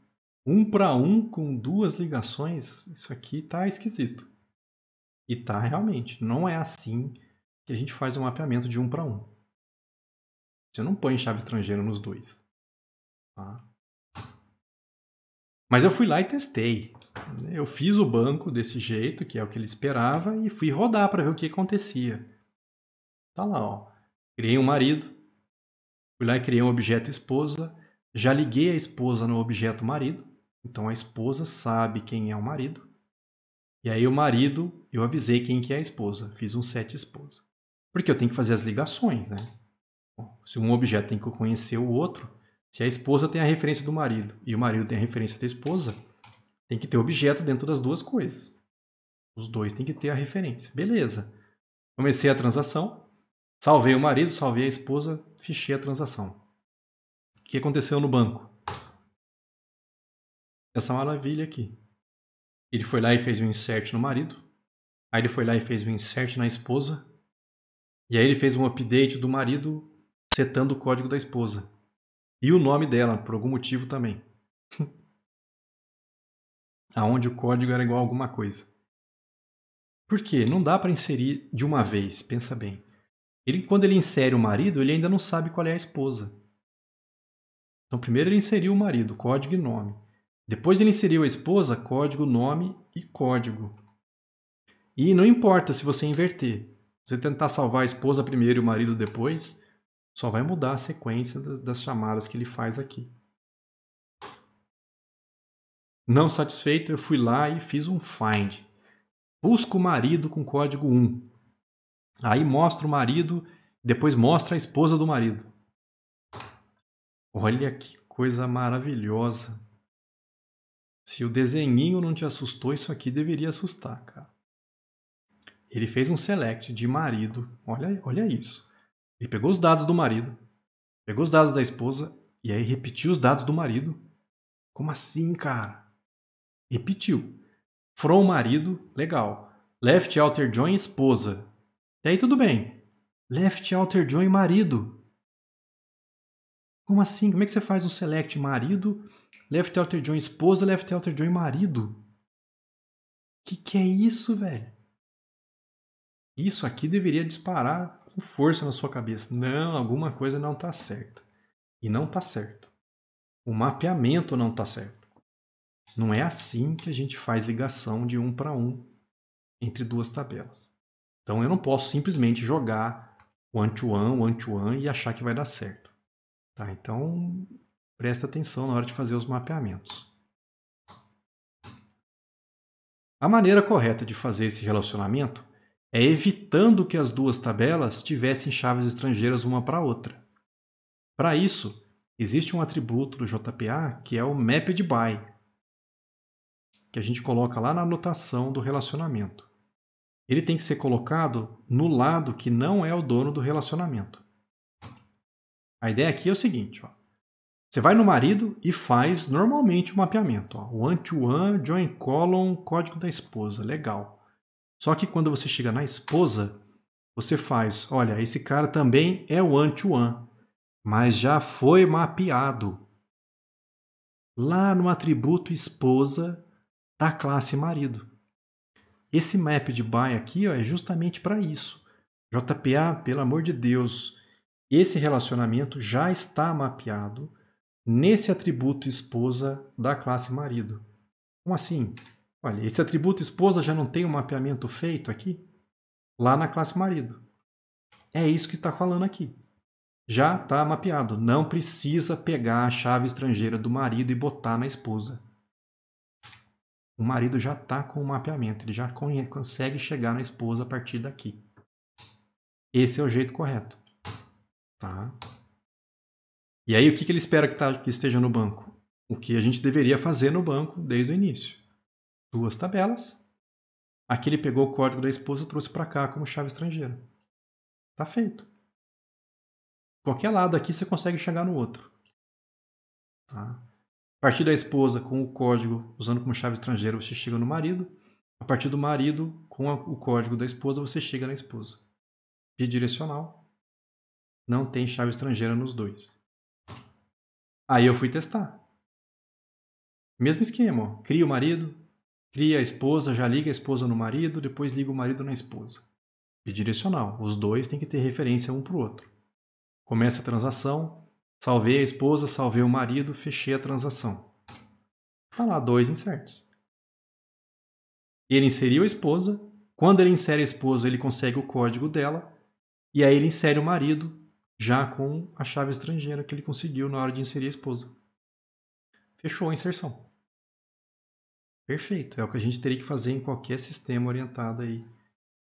Um para um com duas ligações? Isso aqui tá esquisito. E tá realmente. Não é assim que a gente faz um mapeamento de um para um. Você não põe chave estrangeira nos dois. Tá? Mas eu fui lá e testei. Eu fiz o banco desse jeito, que é o que ele esperava, e fui rodar para ver o que acontecia. Tá lá, ó. Criei um marido, fui lá e criei um objeto esposa, já liguei a esposa no objeto marido, então a esposa sabe quem é o marido. E aí o marido, eu avisei quem que é a esposa, fiz um set esposa. Porque eu tenho que fazer as ligações, né? Bom, se um objeto tem que conhecer o outro, se a esposa tem a referência do marido e o marido tem a referência da esposa, tem que ter objeto dentro das duas coisas. Os dois têm que ter a referência. Beleza. Comecei a transação, Salvei o marido, salvei a esposa, fichei a transação. O que aconteceu no banco? Essa maravilha aqui. Ele foi lá e fez um insert no marido. Aí ele foi lá e fez um insert na esposa. E aí ele fez um update do marido setando o código da esposa. E o nome dela, por algum motivo também. *laughs* Aonde o código era igual a alguma coisa. Por quê? Não dá para inserir de uma vez, pensa bem. Ele, quando ele insere o marido, ele ainda não sabe qual é a esposa. Então, primeiro ele inseriu o marido, código e nome. Depois ele inseriu a esposa, código, nome e código. E não importa se você inverter. Você tentar salvar a esposa primeiro e o marido depois, só vai mudar a sequência das chamadas que ele faz aqui. Não satisfeito, eu fui lá e fiz um find. Busco o marido com código 1. Aí mostra o marido, depois mostra a esposa do marido. Olha que coisa maravilhosa. Se o desenhinho não te assustou, isso aqui deveria assustar, cara. Ele fez um select de marido. Olha, olha isso. Ele pegou os dados do marido, pegou os dados da esposa e aí repetiu os dados do marido. Como assim, cara? Repetiu. From marido, legal. Left alter join esposa. E aí tudo bem. Left outer join marido. Como assim? Como é que você faz um select marido, left outer join esposa, left outer join marido? Que que é isso, velho? Isso aqui deveria disparar com força na sua cabeça. Não, alguma coisa não está certa. E não está certo. O mapeamento não está certo. Não é assim que a gente faz ligação de um para um entre duas tabelas. Então eu não posso simplesmente jogar one-to-one, one-to-one e achar que vai dar certo. Tá? Então presta atenção na hora de fazer os mapeamentos. A maneira correta de fazer esse relacionamento é evitando que as duas tabelas tivessem chaves estrangeiras uma para outra. Para isso, existe um atributo do JPA que é o mapped by, que a gente coloca lá na anotação do relacionamento ele tem que ser colocado no lado que não é o dono do relacionamento. A ideia aqui é o seguinte, ó. Você vai no marido e faz normalmente o mapeamento, ó, one-to-one, join column, código da esposa, legal. Só que quando você chega na esposa, você faz, olha, esse cara também é one to -one, mas já foi mapeado. Lá no atributo esposa da classe marido. Esse map de buy aqui ó, é justamente para isso. JPA, pelo amor de Deus, esse relacionamento já está mapeado nesse atributo esposa da classe marido. Como assim? Olha, esse atributo esposa já não tem um mapeamento feito aqui? Lá na classe marido. É isso que está falando aqui. Já está mapeado. Não precisa pegar a chave estrangeira do marido e botar na esposa o marido já está com o mapeamento, ele já consegue chegar na esposa a partir daqui. Esse é o jeito correto. Tá? E aí, o que, que ele espera que, tá, que esteja no banco? O que a gente deveria fazer no banco desde o início: duas tabelas. Aqui ele pegou o código da esposa e trouxe para cá como chave estrangeira. Tá feito. Qualquer lado aqui você consegue chegar no outro. Tá? A partir da esposa, com o código, usando como chave estrangeira, você chega no marido. A partir do marido, com a, o código da esposa, você chega na esposa. Bidirecional. Não tem chave estrangeira nos dois. Aí eu fui testar. Mesmo esquema, ó. cria o marido, cria a esposa, já liga a esposa no marido, depois liga o marido na esposa. Bidirecional. Os dois têm que ter referência um para o outro. Começa a transação, Salvei a esposa, salvei o marido, fechei a transação. Tá lá, dois insertos. Ele inseriu a esposa. Quando ele insere a esposa, ele consegue o código dela. E aí ele insere o marido, já com a chave estrangeira que ele conseguiu na hora de inserir a esposa. Fechou a inserção. Perfeito. É o que a gente teria que fazer em qualquer sistema orientado aí.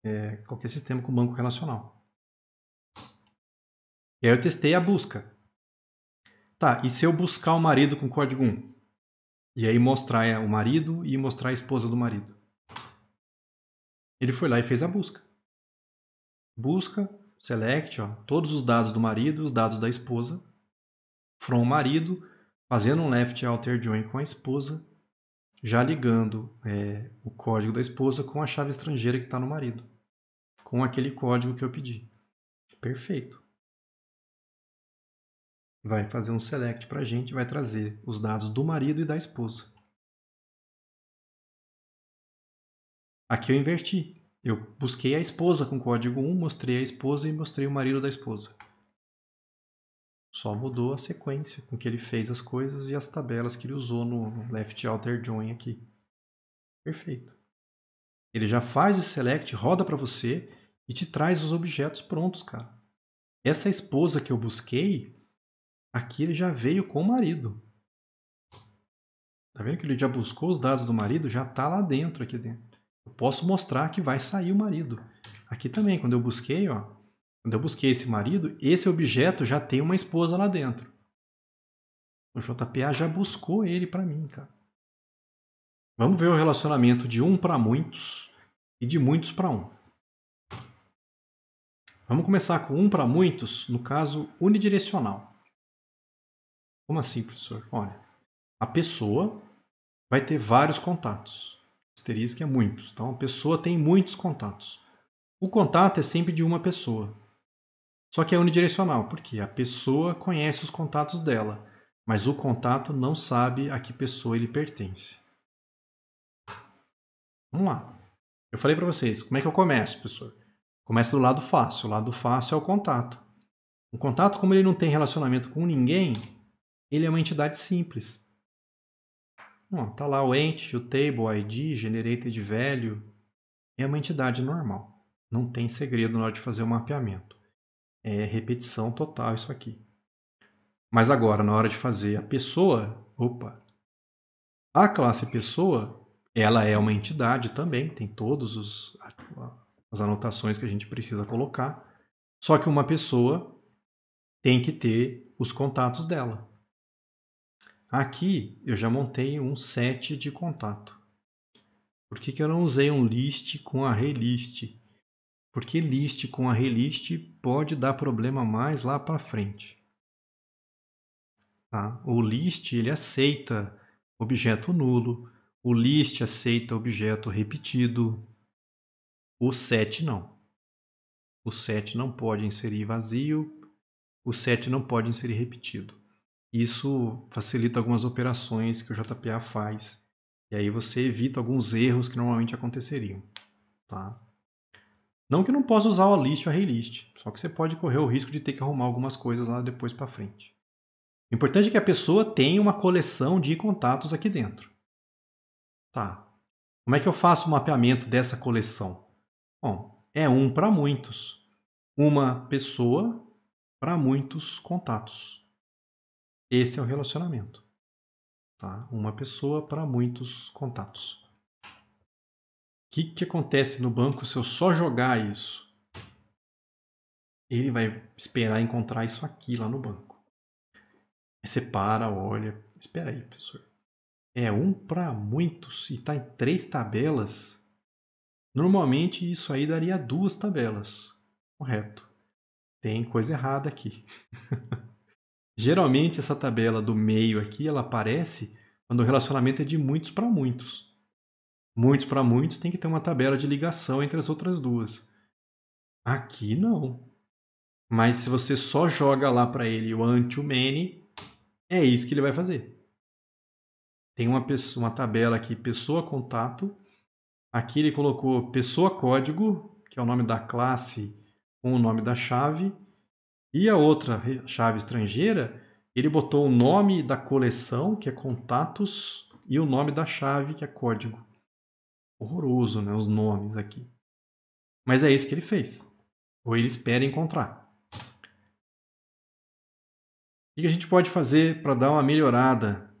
É, qualquer sistema com banco relacional. E aí eu testei a busca. Tá, e se eu buscar o marido com código 1? E aí mostrar é, o marido e mostrar a esposa do marido. Ele foi lá e fez a busca. Busca, select, ó, todos os dados do marido, os dados da esposa, from marido, fazendo um left alter join com a esposa, já ligando é, o código da esposa com a chave estrangeira que está no marido, com aquele código que eu pedi. Perfeito vai fazer um select para a gente, vai trazer os dados do marido e da esposa. Aqui eu inverti. Eu busquei a esposa com código 1, mostrei a esposa e mostrei o marido da esposa. Só mudou a sequência com que ele fez as coisas e as tabelas que ele usou no left outer join aqui. Perfeito. Ele já faz esse select, roda para você e te traz os objetos prontos, cara. Essa esposa que eu busquei, Aqui ele já veio com o marido. Tá vendo que ele já buscou os dados do marido, já está lá dentro aqui dentro. Eu posso mostrar que vai sair o marido. Aqui também, quando eu busquei, ó, quando eu busquei esse marido, esse objeto já tem uma esposa lá dentro. O JPA já buscou ele para mim, cara. Vamos ver o relacionamento de um para muitos e de muitos para um. Vamos começar com um para muitos, no caso unidirecional. Como assim, professor? Olha, a pessoa vai ter vários contatos. Asterisco é muitos. Então, a pessoa tem muitos contatos. O contato é sempre de uma pessoa. Só que é unidirecional, porque a pessoa conhece os contatos dela, mas o contato não sabe a que pessoa ele pertence. Vamos lá. Eu falei para vocês, como é que eu começo, professor? Começa do lado fácil. O lado fácil é o contato. O contato, como ele não tem relacionamento com ninguém, ele é uma entidade simples. Está tá lá o entity, o table, ID, generated value. É uma entidade normal. Não tem segredo na hora de fazer o mapeamento. É repetição total isso aqui. Mas agora, na hora de fazer a pessoa, opa, a classe pessoa, ela é uma entidade também, tem todos os as anotações que a gente precisa colocar. Só que uma pessoa tem que ter os contatos dela. Aqui eu já montei um set de contato. Por que, que eu não usei um list com array list? Porque list com array list pode dar problema mais lá para frente. Tá? O list ele aceita objeto nulo, o list aceita objeto repetido, o set não. O set não pode inserir vazio, o set não pode inserir repetido. Isso facilita algumas operações que o JPA faz. E aí você evita alguns erros que normalmente aconteceriam. Tá? Não que não possa usar o list ou a relist, só que você pode correr o risco de ter que arrumar algumas coisas lá depois para frente. O importante é que a pessoa tenha uma coleção de contatos aqui dentro. Tá. Como é que eu faço o mapeamento dessa coleção? Bom, é um para muitos. Uma pessoa para muitos contatos. Esse é o relacionamento. Tá? Uma pessoa para muitos contatos. O que, que acontece no banco se eu só jogar isso? Ele vai esperar encontrar isso aqui lá no banco. Aí você para, olha. Espera aí, professor. É um para muitos e está em três tabelas. Normalmente isso aí daria duas tabelas. Correto. Tem coisa errada aqui. *laughs* Geralmente essa tabela do meio aqui, ela aparece quando o relacionamento é de muitos para muitos. Muitos para muitos tem que ter uma tabela de ligação entre as outras duas. Aqui não. Mas se você só joga lá para ele o anti o many, é isso que ele vai fazer. Tem uma, pessoa, uma tabela aqui, pessoa contato. Aqui ele colocou pessoa código, que é o nome da classe com o nome da chave e a outra chave estrangeira, ele botou o nome da coleção, que é contatos, e o nome da chave, que é código. Horroroso, né? Os nomes aqui. Mas é isso que ele fez. Ou ele espera encontrar. O que a gente pode fazer para dar uma melhorada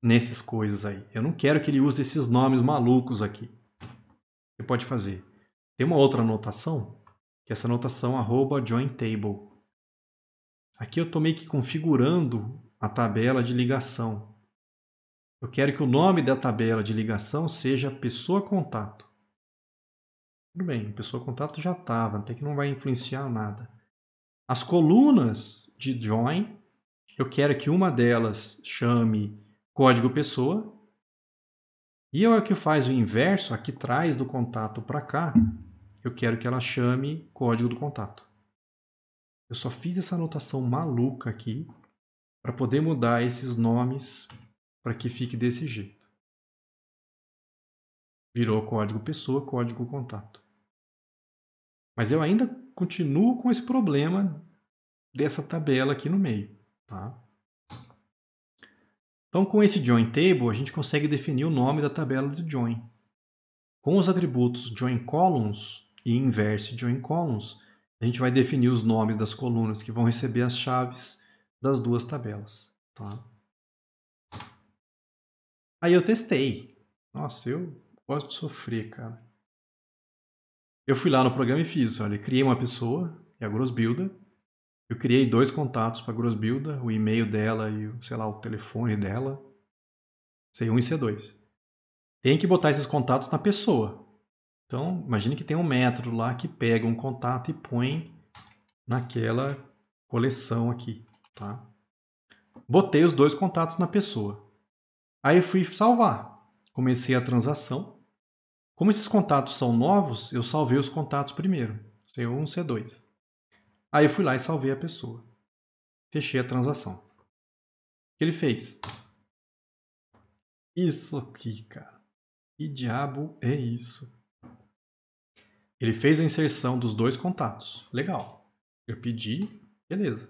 nessas coisas aí? Eu não quero que ele use esses nomes malucos aqui. Você pode fazer. Tem uma outra anotação, que é essa anotação arroba jointable. Aqui eu estou meio que configurando a tabela de ligação. Eu quero que o nome da tabela de ligação seja pessoa contato. Tudo bem, pessoa contato já estava, até que não vai influenciar nada. As colunas de join, eu quero que uma delas chame código pessoa. E eu é que faz o inverso, aqui traz do contato para cá, eu quero que ela chame código do contato. Eu só fiz essa anotação maluca aqui para poder mudar esses nomes para que fique desse jeito. Virou código pessoa, código contato. Mas eu ainda continuo com esse problema dessa tabela aqui no meio. Tá? Então, com esse join table, a gente consegue definir o nome da tabela do join. Com os atributos join columns e inverse join columns, a gente vai definir os nomes das colunas que vão receber as chaves das duas tabelas. Tá? Aí eu testei. Nossa, eu gosto de sofrer, cara. Eu fui lá no programa e fiz, olha, criei uma pessoa, é a Grossbuilda. Eu criei dois contatos para a Grossbuilda, o e-mail dela e, sei lá, o telefone dela. C1 e C2. Tem que botar esses contatos na pessoa. Então, imagine que tem um método lá que pega um contato e põe naquela coleção aqui, tá? Botei os dois contatos na pessoa. Aí fui salvar. Comecei a transação. Como esses contatos são novos, eu salvei os contatos primeiro, C1, C2. Aí eu fui lá e salvei a pessoa. Fechei a transação. O que ele fez? Isso aqui, cara. Que diabo é isso? Ele fez a inserção dos dois contatos. Legal. Eu pedi, beleza.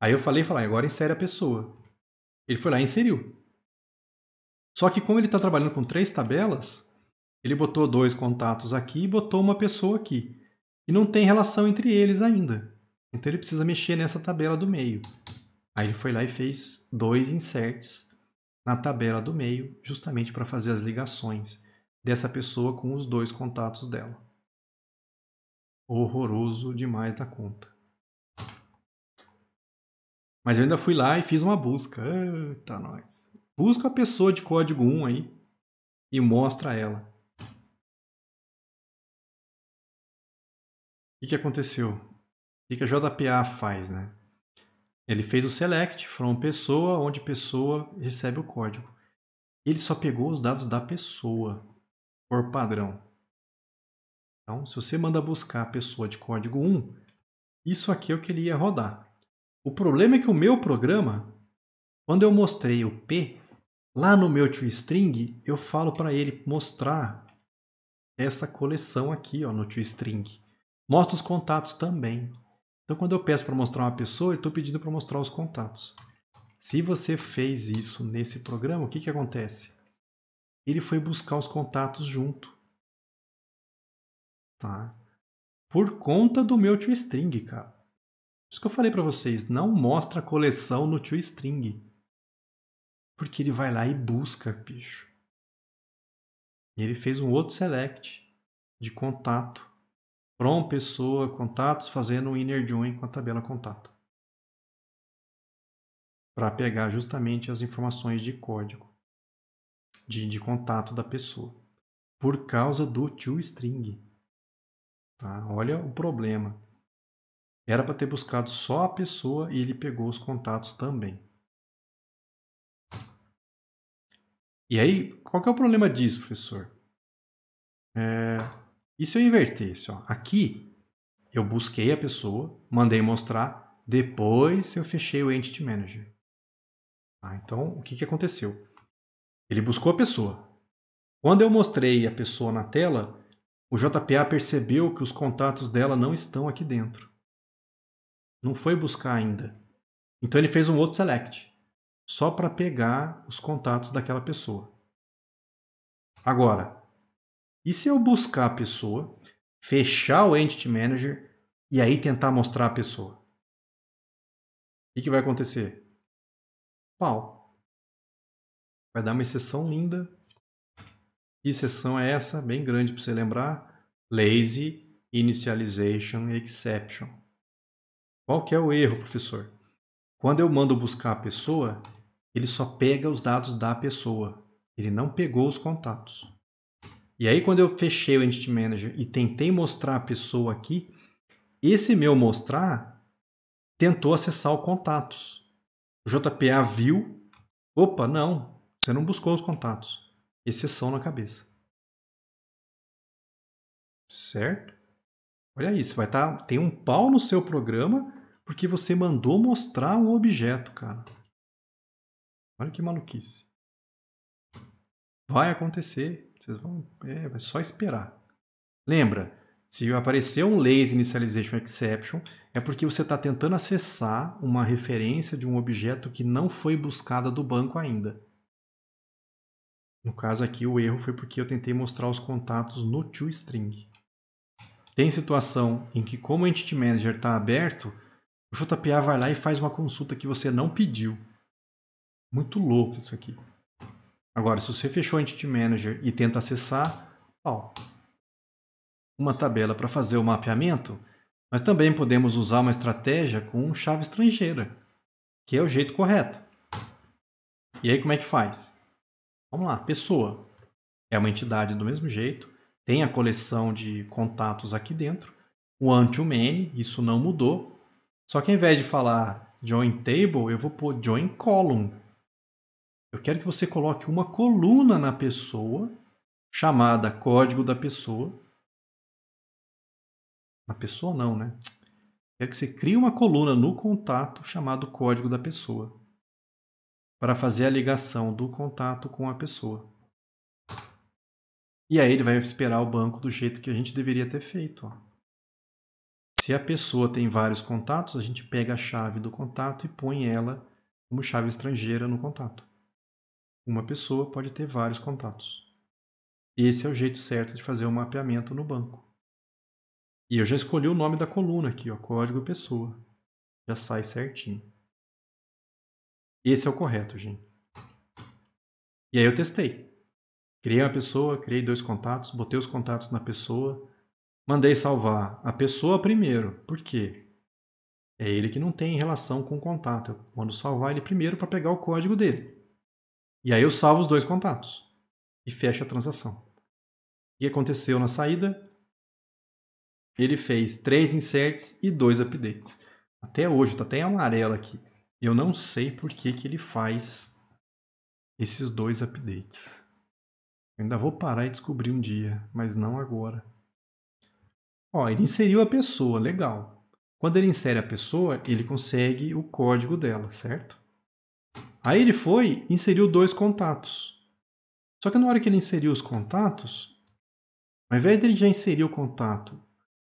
Aí eu falei, falei, agora insere a pessoa. Ele foi lá e inseriu. Só que como ele está trabalhando com três tabelas, ele botou dois contatos aqui e botou uma pessoa aqui. E não tem relação entre eles ainda. Então ele precisa mexer nessa tabela do meio. Aí ele foi lá e fez dois inserts na tabela do meio, justamente para fazer as ligações dessa pessoa com os dois contatos dela horroroso demais da conta. Mas eu ainda fui lá e fiz uma busca. Eita, nós. Busca a pessoa de código 1 aí e mostra ela. O que, que aconteceu? O que, que a JPA faz, né? Ele fez o select from pessoa, onde pessoa recebe o código. Ele só pegou os dados da pessoa, por padrão. Então, se você manda buscar a pessoa de código 1, isso aqui é o que ele ia rodar. O problema é que o meu programa, quando eu mostrei o P, lá no meu toString, eu falo para ele mostrar essa coleção aqui ó, no toString. Mostra os contatos também. Então, quando eu peço para mostrar uma pessoa, eu estou pedindo para mostrar os contatos. Se você fez isso nesse programa, o que, que acontece? Ele foi buscar os contatos junto tá? Por conta do meu tio string, cara. Isso que eu falei para vocês, não mostra a coleção no tio string. Porque ele vai lá e busca, bicho. E ele fez um outro select de contato. From pessoa, contatos, fazendo um inner join com a tabela contato. Para pegar justamente as informações de código de, de contato da pessoa. Por causa do toString. Tá? Olha o problema. Era para ter buscado só a pessoa e ele pegou os contatos também. E aí, qual que é o problema disso, professor? É... E se eu invertesse? Ó? Aqui, eu busquei a pessoa, mandei mostrar, depois eu fechei o Entity Manager. Ah, então, o que, que aconteceu? Ele buscou a pessoa. Quando eu mostrei a pessoa na tela, o JPA percebeu que os contatos dela não estão aqui dentro. Não foi buscar ainda. Então ele fez um outro select, só para pegar os contatos daquela pessoa. Agora, e se eu buscar a pessoa, fechar o Entity Manager e aí tentar mostrar a pessoa? O que, vai acontecer? Pau. Vai dar uma exceção linda que exceção é essa? Bem grande para você lembrar. Lazy Initialization Exception. Qual que é o erro, professor? Quando eu mando buscar a pessoa, ele só pega os dados da pessoa. Ele não pegou os contatos. E aí, quando eu fechei o Entity Manager e tentei mostrar a pessoa aqui, esse meu mostrar tentou acessar o contatos. O JPA viu, opa, não, você não buscou os contatos exceção na cabeça. Certo? Olha isso, vai estar tá, tem um pau no seu programa porque você mandou mostrar um objeto, cara. Olha que maluquice. Vai acontecer, vocês vão, é, é só esperar. Lembra, se aparecer um lazy initialization exception, é porque você está tentando acessar uma referência de um objeto que não foi buscada do banco ainda. No caso aqui, o erro foi porque eu tentei mostrar os contatos no toString. Tem situação em que, como o Entity Manager está aberto, o JPA vai lá e faz uma consulta que você não pediu. Muito louco isso aqui. Agora, se você fechou o Entity Manager e tenta acessar, ó, uma tabela para fazer o mapeamento, mas também podemos usar uma estratégia com chave estrangeira, que é o jeito correto. E aí como é que faz? Vamos lá, pessoa é uma entidade do mesmo jeito, tem a coleção de contatos aqui dentro, o anti many isso não mudou, só que ao invés de falar join table, eu vou pôr join column. Eu quero que você coloque uma coluna na pessoa, chamada código da pessoa. Na pessoa não, né? Quero que você crie uma coluna no contato chamado código da pessoa para fazer a ligação do contato com a pessoa. E aí ele vai esperar o banco do jeito que a gente deveria ter feito. Ó. Se a pessoa tem vários contatos, a gente pega a chave do contato e põe ela como chave estrangeira no contato. Uma pessoa pode ter vários contatos. Esse é o jeito certo de fazer o um mapeamento no banco. E eu já escolhi o nome da coluna aqui, ó, código pessoa. Já sai certinho. Esse é o correto, gente. E aí eu testei. Criei uma pessoa, criei dois contatos, botei os contatos na pessoa, mandei salvar a pessoa primeiro. Por quê? É ele que não tem relação com o contato. Eu mando salvar ele primeiro para pegar o código dele. E aí eu salvo os dois contatos e fecho a transação. O que aconteceu na saída? Ele fez três inserts e dois updates. Até hoje, está até amarelo aqui. Eu não sei por que, que ele faz esses dois updates. Eu ainda vou parar e descobrir um dia, mas não agora. Ó, ele inseriu a pessoa, legal. Quando ele insere a pessoa, ele consegue o código dela, certo? Aí ele foi e inseriu dois contatos. Só que na hora que ele inseriu os contatos, ao invés dele já inserir o contato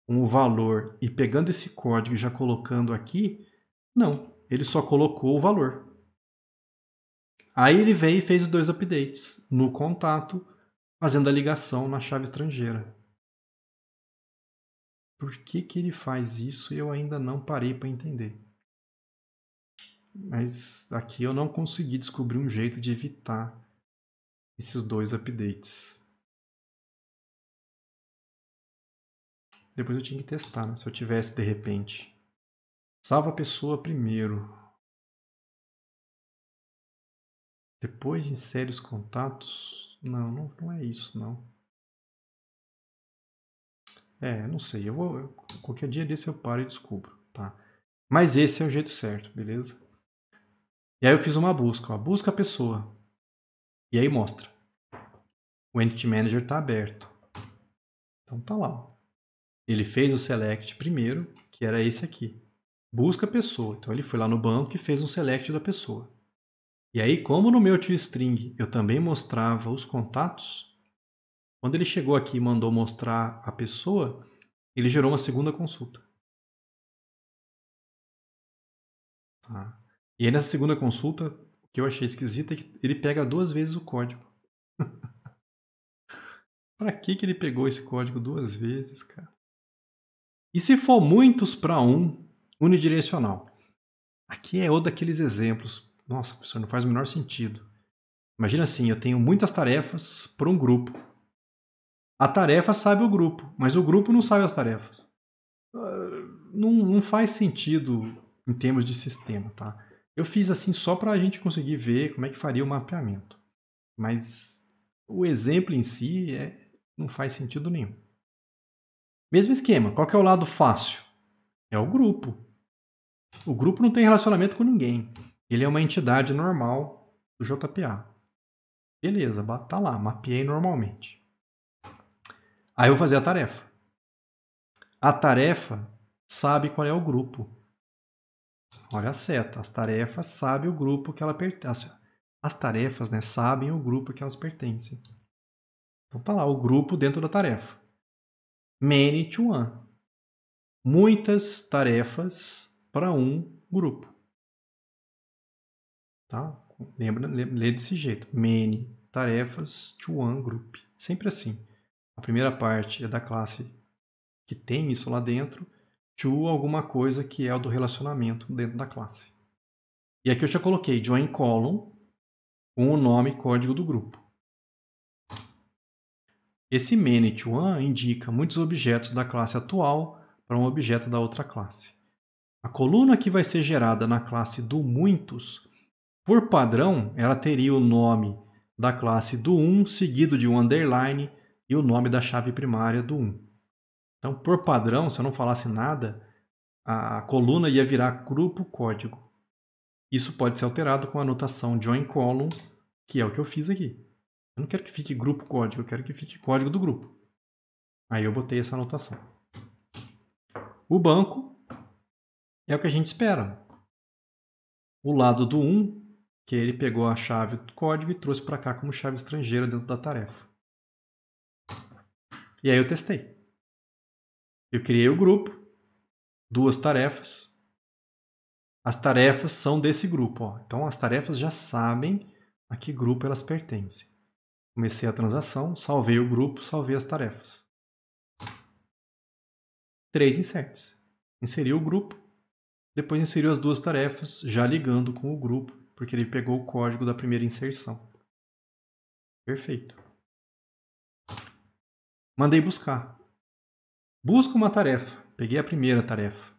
com o valor e pegando esse código e já colocando aqui, não ele só colocou o valor. Aí ele veio e fez os dois updates no contato, fazendo a ligação na chave estrangeira. Por que, que ele faz isso? Eu ainda não parei para entender. Mas aqui eu não consegui descobrir um jeito de evitar esses dois updates. Depois eu tinha que testar, né? se eu tivesse de repente Salva a pessoa primeiro. Depois insere os contatos. Não, não, não é isso, não. É, não sei. Eu vou. Eu, qualquer dia desse eu paro e descubro, tá? Mas esse é o jeito certo, beleza? E aí eu fiz uma busca, ó, busca a pessoa. E aí mostra. O Entity Manager está aberto. Então tá lá. Ele fez o select primeiro, que era esse aqui busca pessoa. Então ele foi lá no banco e fez um select da pessoa. E aí, como no meu tio string eu também mostrava os contatos, quando ele chegou aqui e mandou mostrar a pessoa, ele gerou uma segunda consulta. Tá. E aí nessa segunda consulta, o que eu achei esquisito é que ele pega duas vezes o código. *laughs* Para que, que ele pegou esse código duas vezes, cara? E se for muitos para um, unidirecional. Aqui é outro daqueles exemplos. Nossa, professor, não faz o menor sentido. Imagina assim, eu tenho muitas tarefas para um grupo. A tarefa sabe o grupo, mas o grupo não sabe as tarefas. Ah, não, não faz sentido em termos de sistema, tá? Eu fiz assim só para a gente conseguir ver como é que faria o mapeamento. Mas o exemplo em si é, não faz sentido nenhum. Mesmo esquema, qual é o lado fácil? É o grupo. O grupo não tem relacionamento com ninguém. Ele é uma entidade normal do JPA. Beleza, tá lá, mapeei normalmente. Aí eu vou fazer a tarefa. A tarefa sabe qual é o grupo. Olha a seta, as tarefas sabem o grupo que ela pertence. As tarefas, né, sabem o grupo que elas pertencem. Então tá lá o grupo dentro da tarefa. Many to one. Muitas tarefas para um grupo. Tá? Lembra, lê desse jeito. Many tarefas to one group. Sempre assim. A primeira parte é da classe que tem isso lá dentro, to alguma coisa que é o do relacionamento dentro da classe. E aqui eu já coloquei join column com o nome e código do grupo. Esse many to one indica muitos objetos da classe atual para um objeto da outra classe. A coluna que vai ser gerada na classe do muitos, por padrão, ela teria o nome da classe do 1 seguido de um underline e o nome da chave primária do 1. Então, por padrão, se eu não falasse nada, a coluna ia virar grupo código. Isso pode ser alterado com a anotação join column, que é o que eu fiz aqui. Eu não quero que fique grupo código, eu quero que fique código do grupo. Aí eu botei essa anotação. O banco é o que a gente espera. O lado do 1, que ele pegou a chave do código e trouxe para cá como chave estrangeira dentro da tarefa. E aí eu testei. Eu criei o grupo, duas tarefas. As tarefas são desse grupo. Ó. Então as tarefas já sabem a que grupo elas pertencem. Comecei a transação, salvei o grupo, salvei as tarefas. Três inserts. Inseri o grupo, depois inseriu as duas tarefas, já ligando com o grupo, porque ele pegou o código da primeira inserção. Perfeito. Mandei buscar. Busco uma tarefa. Peguei a primeira tarefa.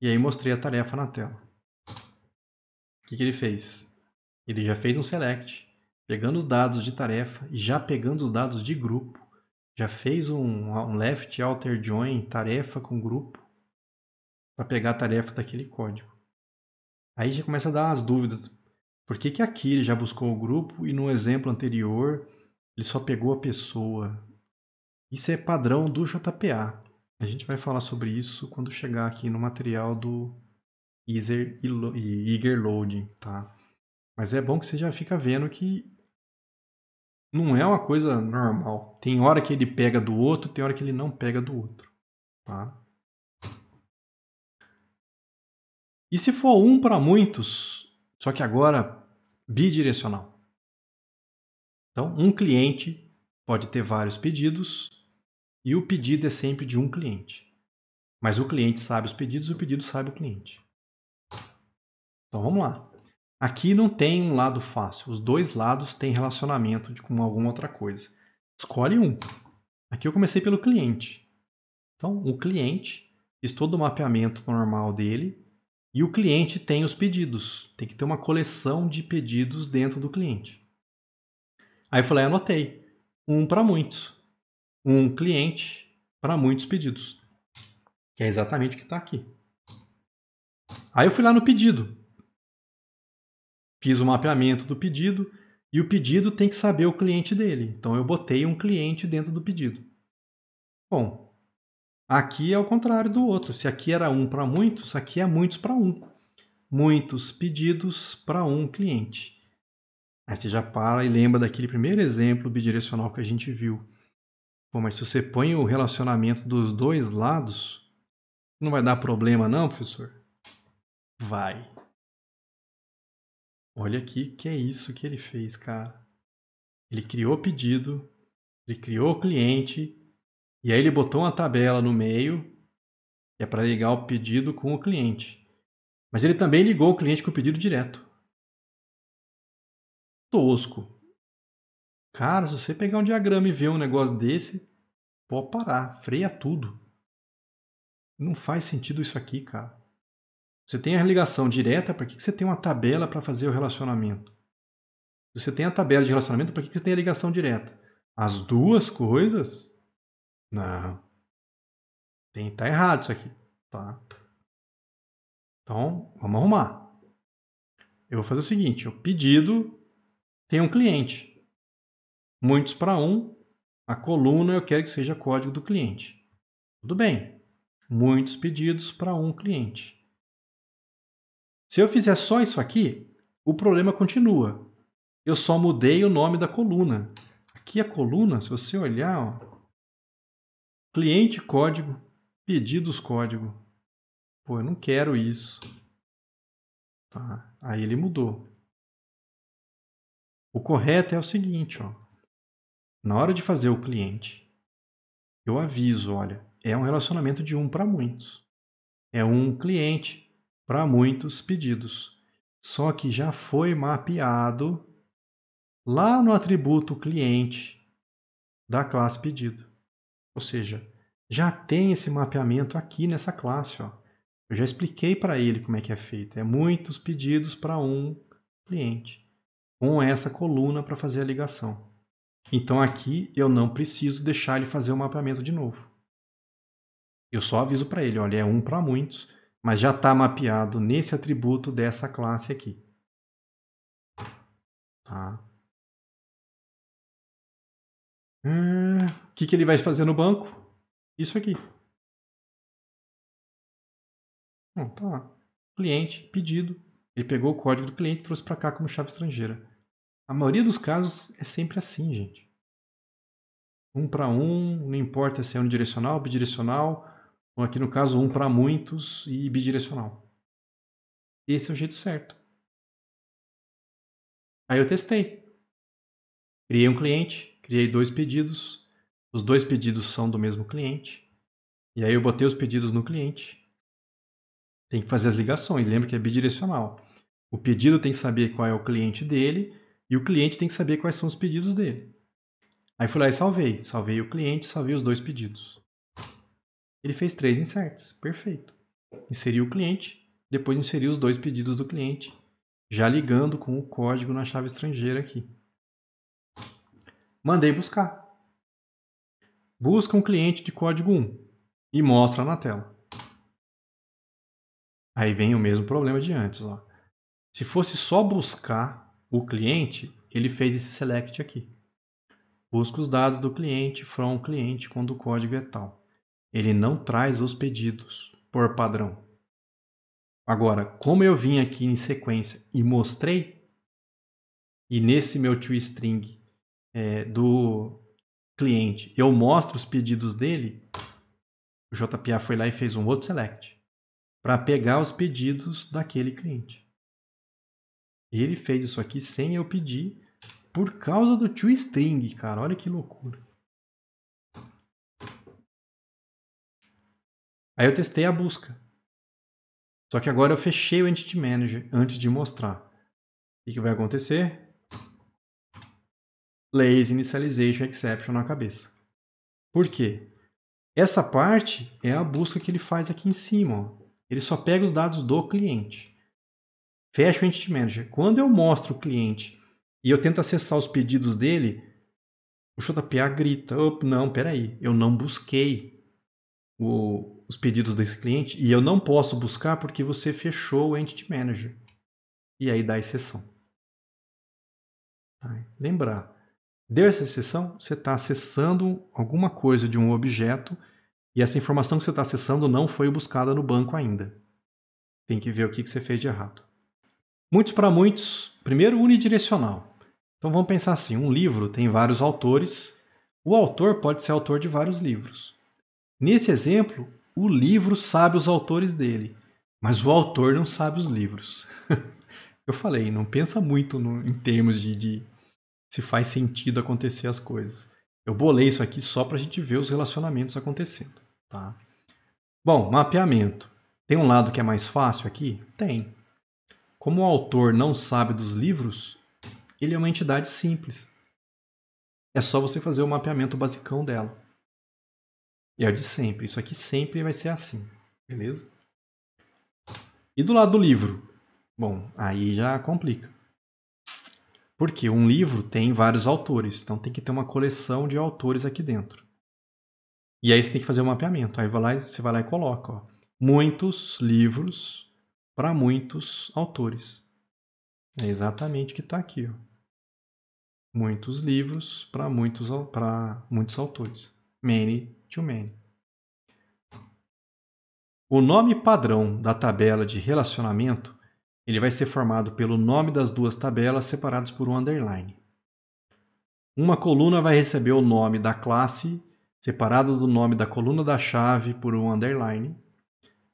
E aí mostrei a tarefa na tela. O que, que ele fez? Ele já fez um select, pegando os dados de tarefa e já pegando os dados de grupo. Já fez um, um left alter join tarefa com grupo para pegar a tarefa daquele código. Aí já começa a dar as dúvidas. Por que, que aqui ele já buscou o grupo e no exemplo anterior ele só pegou a pessoa? Isso é padrão do JPA. A gente vai falar sobre isso quando chegar aqui no material do Eager Loading, tá? Mas é bom que você já fica vendo que não é uma coisa normal. Tem hora que ele pega do outro, tem hora que ele não pega do outro, tá? E se for um para muitos, só que agora bidirecional. Então, um cliente pode ter vários pedidos e o pedido é sempre de um cliente. Mas o cliente sabe os pedidos, o pedido sabe o cliente. Então vamos lá. Aqui não tem um lado fácil. Os dois lados têm relacionamento de, com alguma outra coisa. Escolhe um. Aqui eu comecei pelo cliente. Então, o cliente, fiz todo o mapeamento normal dele, e o cliente tem os pedidos. Tem que ter uma coleção de pedidos dentro do cliente. Aí eu falei, ah, anotei. Um para muitos. Um cliente para muitos pedidos. Que é exatamente o que está aqui. Aí eu fui lá no pedido. Fiz o mapeamento do pedido e o pedido tem que saber o cliente dele. Então eu botei um cliente dentro do pedido. Bom, Aqui é o contrário do outro. Se aqui era um para muitos, aqui é muitos para um. Muitos pedidos para um cliente. Aí você já para e lembra daquele primeiro exemplo bidirecional que a gente viu. Pô, mas se você põe o relacionamento dos dois lados, não vai dar problema, não, professor? Vai. Olha aqui que é isso que ele fez, cara. Ele criou pedido, ele criou cliente, e aí ele botou uma tabela no meio, que é para ligar o pedido com o cliente. Mas ele também ligou o cliente com o pedido direto. Tosco. Cara, se você pegar um diagrama e ver um negócio desse, pode parar, freia tudo. Não faz sentido isso aqui, cara. Você tem a ligação direta, para que você tem uma tabela para fazer o relacionamento? Você tem a tabela de relacionamento, para que você tem a ligação direta? As duas coisas não. Tem, tá errado isso aqui, tá? Então, vamos arrumar. Eu vou fazer o seguinte, o pedido tem um cliente. Muitos para um, a coluna eu quero que seja código do cliente. Tudo bem. Muitos pedidos para um cliente. Se eu fizer só isso aqui, o problema continua. Eu só mudei o nome da coluna. Aqui a coluna, se você olhar, ó, Cliente código, pedidos código. Pô, eu não quero isso. Tá? Aí ele mudou. O correto é o seguinte, ó. Na hora de fazer o cliente, eu aviso, olha, é um relacionamento de um para muitos. É um cliente para muitos pedidos. Só que já foi mapeado lá no atributo cliente da classe pedido. Ou seja, já tem esse mapeamento aqui nessa classe. Ó. Eu já expliquei para ele como é que é feito. É muitos pedidos para um cliente, com essa coluna para fazer a ligação. Então aqui eu não preciso deixar ele fazer o mapeamento de novo. Eu só aviso para ele, olha, é um para muitos, mas já está mapeado nesse atributo dessa classe aqui. Tá? Hum, o que, que ele vai fazer no banco? Isso aqui. Bom, tá lá. Cliente, pedido. Ele pegou o código do cliente e trouxe para cá como chave estrangeira. A maioria dos casos é sempre assim, gente. Um para um, não importa se é unidirecional, bidirecional, ou aqui no caso, um para muitos e bidirecional. Esse é o jeito certo. Aí eu testei. Criei um cliente, criei dois pedidos, os dois pedidos são do mesmo cliente, e aí eu botei os pedidos no cliente. Tem que fazer as ligações, lembra que é bidirecional. O pedido tem que saber qual é o cliente dele e o cliente tem que saber quais são os pedidos dele. Aí fui lá e salvei. Salvei o cliente, salvei os dois pedidos. Ele fez três inserts, perfeito. Inseri o cliente, depois inseri os dois pedidos do cliente, já ligando com o código na chave estrangeira aqui. Mandei buscar. Busca um cliente de código 1 e mostra na tela. Aí vem o mesmo problema de antes. Ó. Se fosse só buscar o cliente, ele fez esse select aqui. Busca os dados do cliente from cliente quando o código é tal. Ele não traz os pedidos por padrão. Agora, como eu vim aqui em sequência e mostrei, e nesse meu toString é, do cliente, eu mostro os pedidos dele, o JPA foi lá e fez um outro select para pegar os pedidos daquele cliente. Ele fez isso aqui sem eu pedir por causa do toString, cara. Olha que loucura. Aí eu testei a busca. Só que agora eu fechei o Entity Manager antes de mostrar. O que vai acontecer? Lazy Initialization Exception na cabeça. Por quê? Essa parte é a busca que ele faz aqui em cima. Ó. Ele só pega os dados do cliente. Fecha o Entity Manager. Quando eu mostro o cliente e eu tento acessar os pedidos dele, o JPA grita: Opa, não, peraí, eu não busquei o, os pedidos desse cliente e eu não posso buscar porque você fechou o Entity Manager. E aí dá exceção. Tá? Lembrar, Deu essa exceção, você está acessando alguma coisa de um objeto e essa informação que você está acessando não foi buscada no banco ainda. Tem que ver o que, que você fez de errado. Muitos para muitos, primeiro unidirecional. Então vamos pensar assim: um livro tem vários autores, o autor pode ser autor de vários livros. Nesse exemplo, o livro sabe os autores dele, mas o autor não sabe os livros. *laughs* Eu falei, não pensa muito no, em termos de, de se faz sentido acontecer as coisas. Eu bolei isso aqui só para a gente ver os relacionamentos acontecendo. Tá? Bom, mapeamento. Tem um lado que é mais fácil aqui? Tem. Como o autor não sabe dos livros, ele é uma entidade simples. É só você fazer o mapeamento basicão dela. E é de sempre. Isso aqui sempre vai ser assim. Beleza? E do lado do livro? Bom, aí já complica. Porque um livro tem vários autores, então tem que ter uma coleção de autores aqui dentro. E aí você tem que fazer o um mapeamento. Aí vai lá, você vai lá e coloca, ó, muitos livros para muitos autores. É exatamente o que está aqui, ó. Muitos livros para muitos para muitos autores. Many to many. O nome padrão da tabela de relacionamento ele vai ser formado pelo nome das duas tabelas separados por um underline. Uma coluna vai receber o nome da classe separado do nome da coluna da chave por um underline.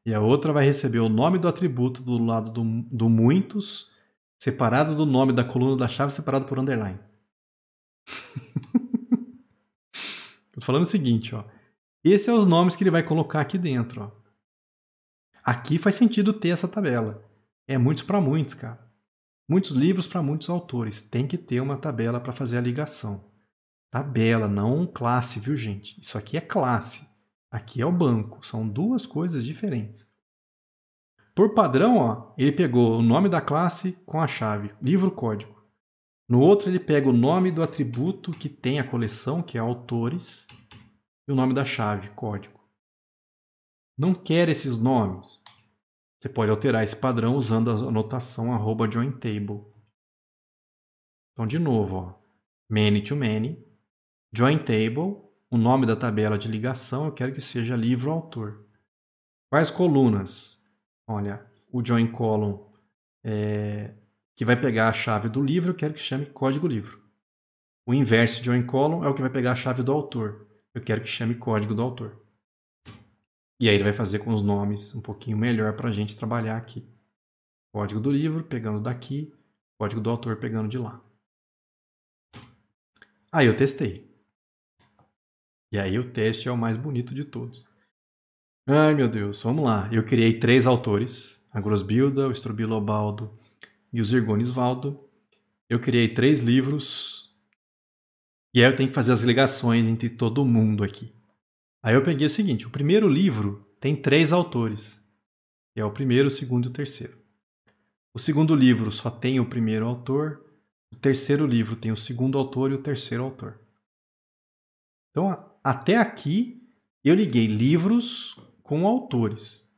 E a outra vai receber o nome do atributo do lado do, do muitos, separado do nome da coluna da chave, separado por underline. Estou *laughs* falando o seguinte, ó. Esses são é os nomes que ele vai colocar aqui dentro, ó. Aqui faz sentido ter essa tabela. É muitos para muitos, cara. Muitos livros para muitos autores. Tem que ter uma tabela para fazer a ligação. Tabela, não classe, viu, gente? Isso aqui é classe. Aqui é o banco. São duas coisas diferentes. Por padrão, ó, ele pegou o nome da classe com a chave, livro código. No outro, ele pega o nome do atributo que tem a coleção, que é autores, e o nome da chave, código. Não quer esses nomes. Você pode alterar esse padrão usando a anotação arroba Então, de novo, ó, many to many, join_table, o nome da tabela de ligação, eu quero que seja livro-autor. Quais colunas? Olha, o join column, é, que vai pegar a chave do livro, eu quero que chame código-livro. O inverso join column é o que vai pegar a chave do autor, eu quero que chame código do autor. E aí ele vai fazer com os nomes um pouquinho melhor para a gente trabalhar aqui. Código do livro pegando daqui, código do autor pegando de lá. Aí eu testei. E aí o teste é o mais bonito de todos. Ai meu Deus, vamos lá. Eu criei três autores: a Grosbilda, o Estrobilobaldo e o Zirgonisvaldo. Eu criei três livros. E aí eu tenho que fazer as ligações entre todo mundo aqui. Aí eu peguei o seguinte: o primeiro livro tem três autores, que é o primeiro, o segundo e o terceiro. O segundo livro só tem o primeiro autor, o terceiro livro tem o segundo autor e o terceiro autor. Então, até aqui, eu liguei livros com autores.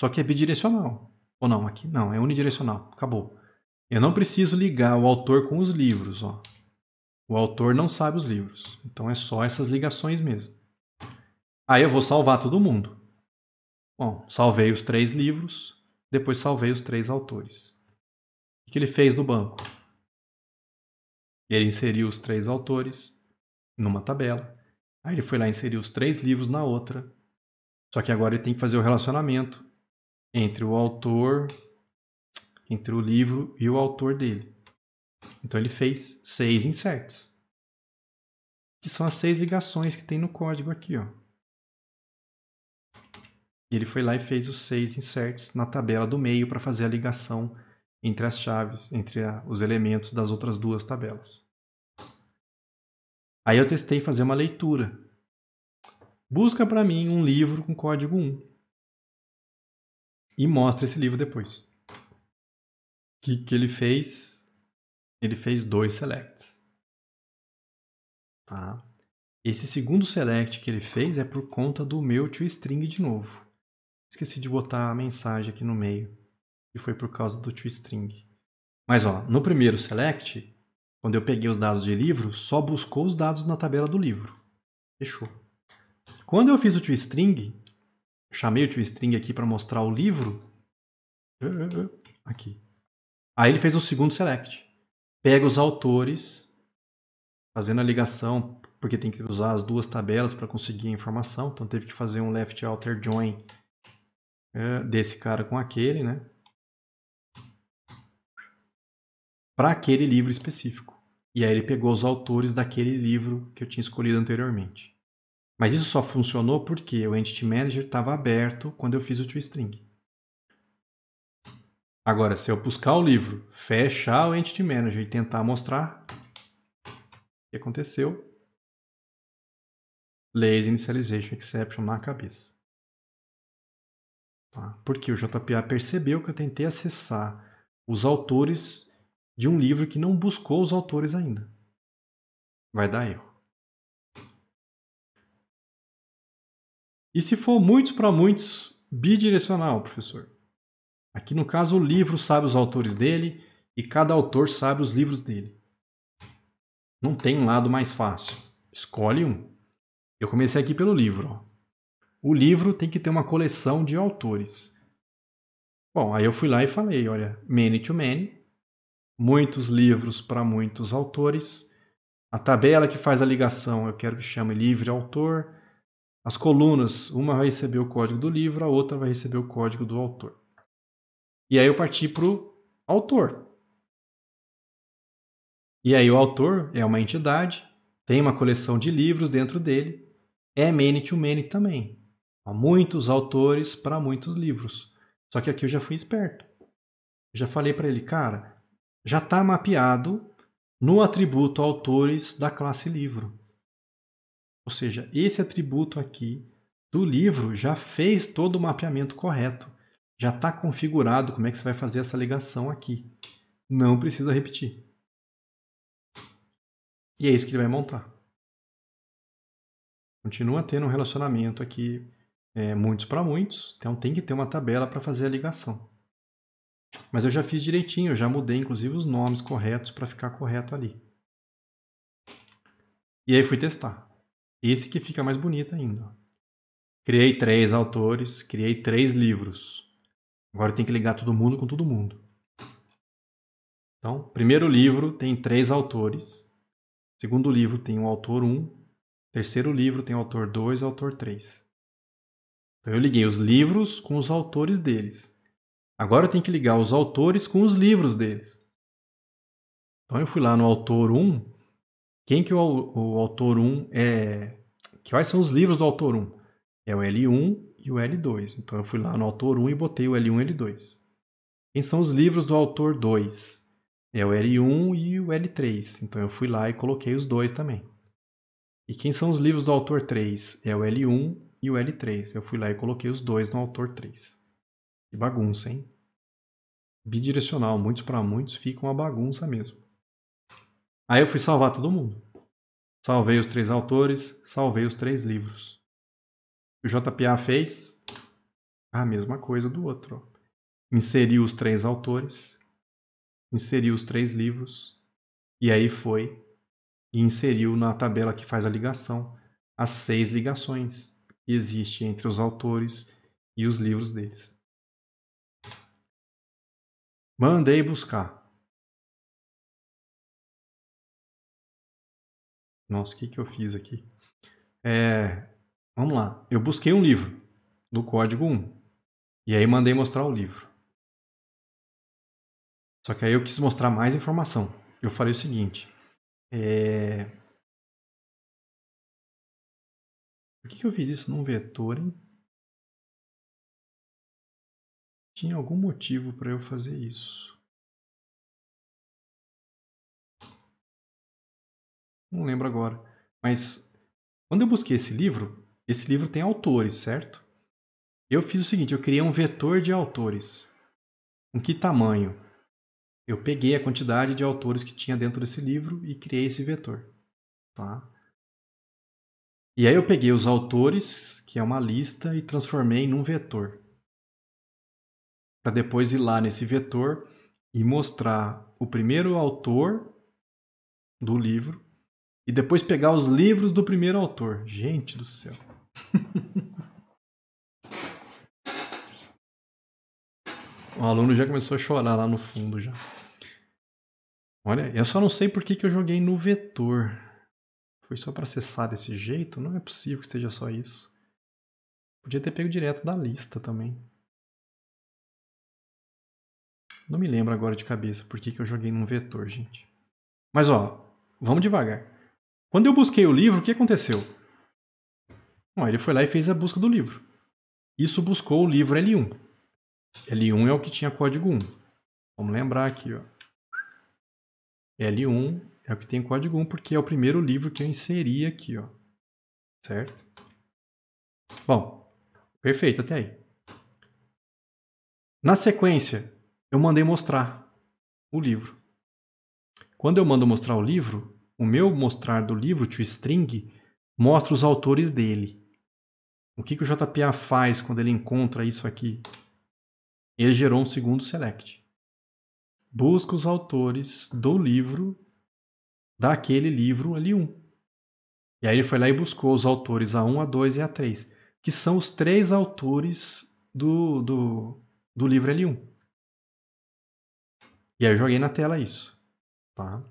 Só que é bidirecional. Ou não, aqui não, é unidirecional. Acabou. Eu não preciso ligar o autor com os livros. Ó. O autor não sabe os livros. Então é só essas ligações mesmo. Aí eu vou salvar todo mundo. Bom, salvei os três livros, depois salvei os três autores. O que ele fez no banco? Ele inseriu os três autores numa tabela. Aí ele foi lá inserir os três livros na outra. Só que agora ele tem que fazer o relacionamento entre o autor, entre o livro e o autor dele. Então ele fez seis inserts, que são as seis ligações que tem no código aqui, ó. E ele foi lá e fez os seis inserts na tabela do meio para fazer a ligação entre as chaves, entre a, os elementos das outras duas tabelas. Aí eu testei fazer uma leitura. Busca para mim um livro com código 1 e mostra esse livro depois. O que, que ele fez? Ele fez dois selects. Tá? Esse segundo select que ele fez é por conta do meu toString de novo. Esqueci de botar a mensagem aqui no meio. E foi por causa do toString. Mas ó, no primeiro select, quando eu peguei os dados de livro, só buscou os dados na tabela do livro. Fechou. Quando eu fiz o toString, chamei o toString aqui para mostrar o livro. Aqui. Aí ele fez o segundo select. Pega os autores, fazendo a ligação, porque tem que usar as duas tabelas para conseguir a informação. Então teve que fazer um left alter join é, desse cara com aquele, né? Para aquele livro específico. E aí ele pegou os autores daquele livro que eu tinha escolhido anteriormente. Mas isso só funcionou porque o Entity Manager estava aberto quando eu fiz o toString. Agora, se eu buscar o livro, fechar o Entity Manager e tentar mostrar o que aconteceu, Lazy Initialization Exception na cabeça. Tá? Porque o JPA percebeu que eu tentei acessar os autores de um livro que não buscou os autores ainda. Vai dar erro. E se for muitos para muitos, bidirecional, professor? Aqui no caso, o livro sabe os autores dele e cada autor sabe os livros dele. Não tem um lado mais fácil. Escolhe um. Eu comecei aqui pelo livro. Ó o livro tem que ter uma coleção de autores. Bom, aí eu fui lá e falei, olha, many to many, muitos livros para muitos autores, a tabela que faz a ligação, eu quero que chame livre autor, as colunas, uma vai receber o código do livro, a outra vai receber o código do autor. E aí eu parti para o autor. E aí o autor é uma entidade, tem uma coleção de livros dentro dele, é many to many também. Há muitos autores para muitos livros. Só que aqui eu já fui esperto. Já falei para ele, cara, já está mapeado no atributo autores da classe livro. Ou seja, esse atributo aqui do livro já fez todo o mapeamento correto. Já está configurado como é que você vai fazer essa ligação aqui. Não precisa repetir. E é isso que ele vai montar. Continua tendo um relacionamento aqui é, muitos para muitos, então tem que ter uma tabela para fazer a ligação. Mas eu já fiz direitinho, eu já mudei inclusive os nomes corretos para ficar correto ali. E aí fui testar. Esse que fica mais bonito ainda. Criei três autores, criei três livros. Agora tem que ligar todo mundo com todo mundo. Então, primeiro livro tem três autores. Segundo livro tem o um autor 1. Um. Terceiro livro tem o autor 2 e autor 3. Então eu liguei os livros com os autores deles. Agora eu tenho que ligar os autores com os livros deles. Então eu fui lá no autor 1. Quem que o, o autor 1 é. Quais são os livros do autor 1? É o L1 e o L2. Então eu fui lá no autor 1 e botei o L1 e L2. Quem são os livros do autor 2? É o L1 e o L3. Então eu fui lá e coloquei os dois também. E quem são os livros do autor 3? É o L1 e o L3. Eu fui lá e coloquei os dois no autor 3. Que bagunça, hein? Bidirecional, muitos para muitos, fica uma bagunça mesmo. Aí eu fui salvar todo mundo. Salvei os três autores, salvei os três livros. O JPA fez a mesma coisa do outro. Inseriu os três autores, inseriu os três livros, e aí foi e inseriu na tabela que faz a ligação as seis ligações existe entre os autores e os livros deles. Mandei buscar. Nossa, o que, que eu fiz aqui? É, vamos lá. Eu busquei um livro do código 1. E aí mandei mostrar o livro. Só que aí eu quis mostrar mais informação. Eu falei o seguinte: é, Por que eu fiz isso num vetor, hein? Tinha algum motivo para eu fazer isso. Não lembro agora. Mas quando eu busquei esse livro, esse livro tem autores, certo? Eu fiz o seguinte, eu criei um vetor de autores. Com que tamanho? Eu peguei a quantidade de autores que tinha dentro desse livro e criei esse vetor. Tá? E aí eu peguei os autores, que é uma lista, e transformei num vetor. Para depois ir lá nesse vetor e mostrar o primeiro autor do livro e depois pegar os livros do primeiro autor. Gente do céu. *laughs* o aluno já começou a chorar lá no fundo já. Olha, eu só não sei por que, que eu joguei no vetor. Foi só para acessar desse jeito? Não é possível que seja só isso. Podia ter pego direto da lista também. Não me lembro agora de cabeça por que, que eu joguei num vetor, gente. Mas ó, vamos devagar. Quando eu busquei o livro, o que aconteceu? Bom, ele foi lá e fez a busca do livro. Isso buscou o livro L1. L1 é o que tinha código 1. Vamos lembrar aqui, ó. L1 é o que tem código 1, porque é o primeiro livro que eu inseri aqui, ó. Certo? Bom, perfeito até aí. Na sequência, eu mandei mostrar o livro. Quando eu mando mostrar o livro, o meu mostrar do livro, to string, mostra os autores dele. O que, que o JPA faz quando ele encontra isso aqui? Ele gerou um segundo select. Busca os autores do livro daquele livro ali um. E aí ele foi lá e buscou os autores A1, A2 e A3, que são os três autores do, do, do livro L1. E aí eu joguei na tela isso. Tá?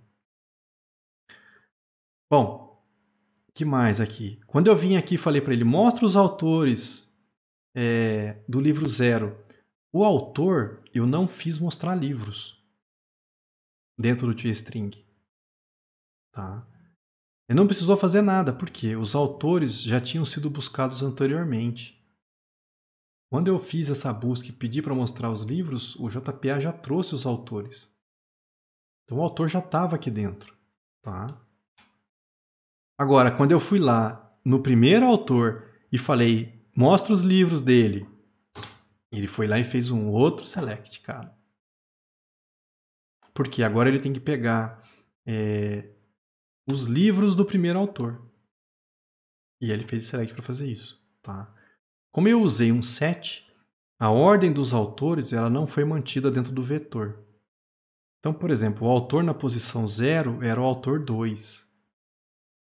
Bom, que mais aqui? Quando eu vim aqui falei para ele, mostra os autores é, do livro zero. O autor, eu não fiz mostrar livros dentro do T-String. Tá? Ele não precisou fazer nada, porque os autores já tinham sido buscados anteriormente. Quando eu fiz essa busca e pedi para mostrar os livros, o JPA já trouxe os autores. Então o autor já estava aqui dentro. Tá? Agora, quando eu fui lá no primeiro autor e falei, mostra os livros dele, ele foi lá e fez um outro select, cara. Porque agora ele tem que pegar é, os livros do primeiro autor. E ele fez esse select para fazer isso. Tá? Como eu usei um set, a ordem dos autores ela não foi mantida dentro do vetor. Então, por exemplo, o autor na posição 0 era o autor 2.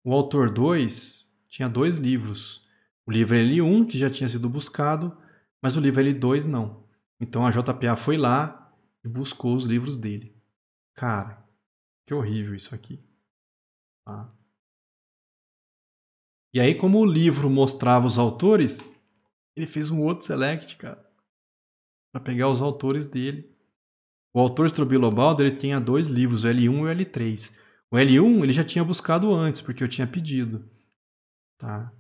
O autor 2 tinha dois livros. O livro L1, que já tinha sido buscado, mas o livro L2 não. Então a JPA foi lá e buscou os livros dele. Cara, que horrível isso aqui. Tá? E aí, como o livro mostrava os autores, ele fez um outro select, cara, para pegar os autores dele. O autor Strobilobaldo ele tinha dois livros, o L1 e o L3. O L1 ele já tinha buscado antes, porque eu tinha pedido. Tá?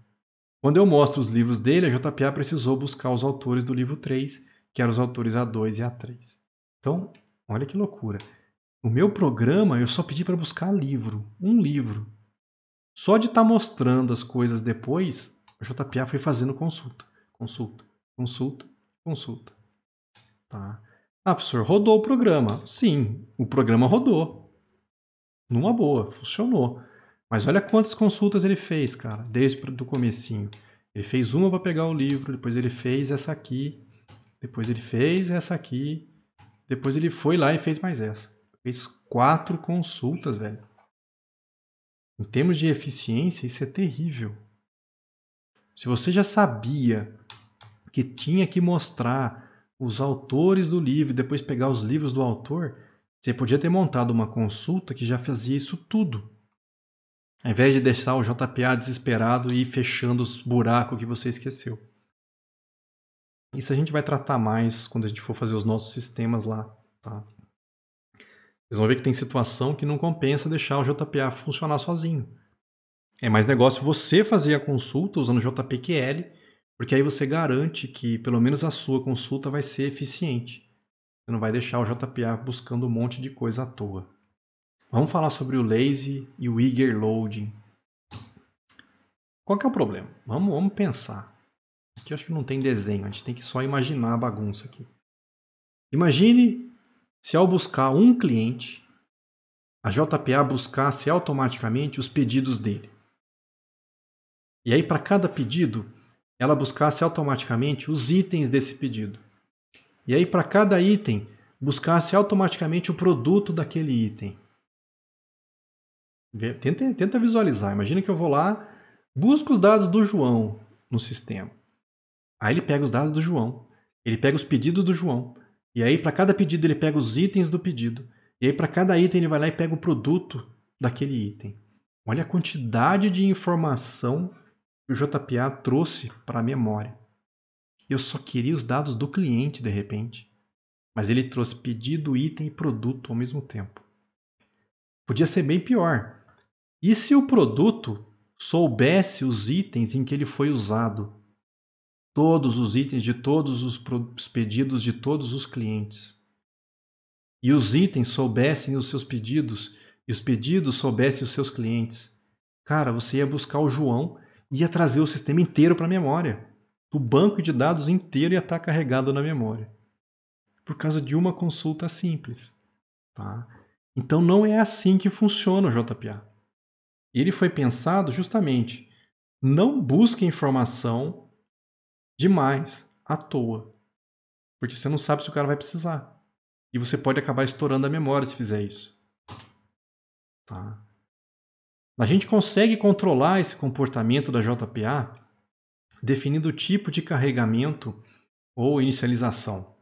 Quando eu mostro os livros dele, a JPA precisou buscar os autores do livro 3, que eram os autores A2 e A3. Então, olha que loucura. O meu programa eu só pedi para buscar livro, um livro. Só de estar tá mostrando as coisas depois, o JPA foi fazendo consulta, consulta, consulta, consulta. Tá. Ah, professor, rodou o programa. Sim, o programa rodou. Numa boa, funcionou. Mas olha quantas consultas ele fez, cara, desde o comecinho. Ele fez uma para pegar o livro, depois ele fez essa aqui, depois ele fez essa aqui, depois ele foi lá e fez mais essa. Fez quatro consultas, velho. Em termos de eficiência, isso é terrível. Se você já sabia que tinha que mostrar os autores do livro, depois pegar os livros do autor, você podia ter montado uma consulta que já fazia isso tudo. Ao invés de deixar o JPA desesperado e ir fechando os buracos que você esqueceu. Isso a gente vai tratar mais quando a gente for fazer os nossos sistemas lá, tá? Vocês vão ver que tem situação que não compensa deixar o JPA funcionar sozinho. É mais negócio você fazer a consulta usando o JPQL, porque aí você garante que pelo menos a sua consulta vai ser eficiente. Você não vai deixar o JPA buscando um monte de coisa à toa. Vamos falar sobre o lazy e o eager loading. Qual que é o problema? Vamos, vamos pensar. Aqui eu acho que não tem desenho, a gente tem que só imaginar a bagunça aqui. Imagine se ao buscar um cliente, a JPA buscasse automaticamente os pedidos dele. E aí, para cada pedido, ela buscasse automaticamente os itens desse pedido. E aí, para cada item, buscasse automaticamente o produto daquele item. Tenta, tenta visualizar. Imagina que eu vou lá, busco os dados do João no sistema. Aí ele pega os dados do João, ele pega os pedidos do João, e aí, para cada pedido, ele pega os itens do pedido. E aí, para cada item, ele vai lá e pega o produto daquele item. Olha a quantidade de informação que o JPA trouxe para a memória. Eu só queria os dados do cliente, de repente. Mas ele trouxe pedido, item e produto ao mesmo tempo. Podia ser bem pior. E se o produto soubesse os itens em que ele foi usado todos os itens de todos os pedidos de todos os clientes. E os itens soubessem os seus pedidos, e os pedidos soubessem os seus clientes. Cara, você ia buscar o João e ia trazer o sistema inteiro para a memória. O banco de dados inteiro ia estar tá carregado na memória. Por causa de uma consulta simples. Tá? Então não é assim que funciona o JPA. Ele foi pensado justamente, não busque informação demais à toa. Porque você não sabe se o cara vai precisar. E você pode acabar estourando a memória se fizer isso. Tá? A gente consegue controlar esse comportamento da JPA definindo o tipo de carregamento ou inicialização.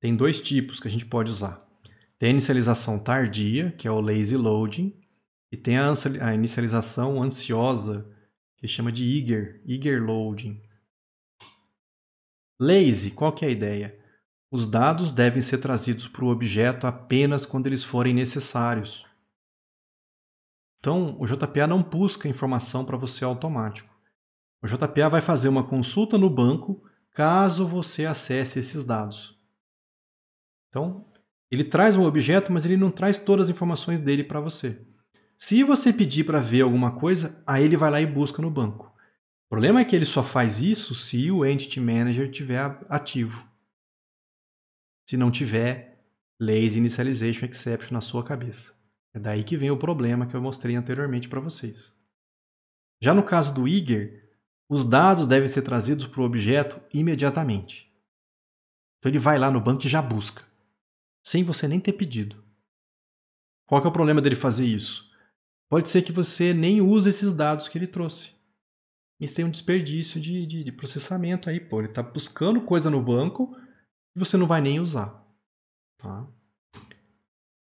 Tem dois tipos que a gente pode usar. Tem a inicialização tardia, que é o lazy loading, e tem a, inicialização ansiosa, que chama de eager, eager loading. Lazy, qual que é a ideia? Os dados devem ser trazidos para o objeto apenas quando eles forem necessários. Então, o JPA não busca informação para você automático. O JPA vai fazer uma consulta no banco caso você acesse esses dados. Então, ele traz um objeto, mas ele não traz todas as informações dele para você. Se você pedir para ver alguma coisa, aí ele vai lá e busca no banco. O problema é que ele só faz isso se o Entity Manager tiver ativo. Se não tiver Lazy Initialization Exception na sua cabeça. É daí que vem o problema que eu mostrei anteriormente para vocês. Já no caso do Eager, os dados devem ser trazidos para o objeto imediatamente. Então ele vai lá no banco e já busca, sem você nem ter pedido. Qual é o problema dele fazer isso? Pode ser que você nem use esses dados que ele trouxe. Isso tem um desperdício de, de, de processamento aí, pô. Ele está buscando coisa no banco e você não vai nem usar. Tá?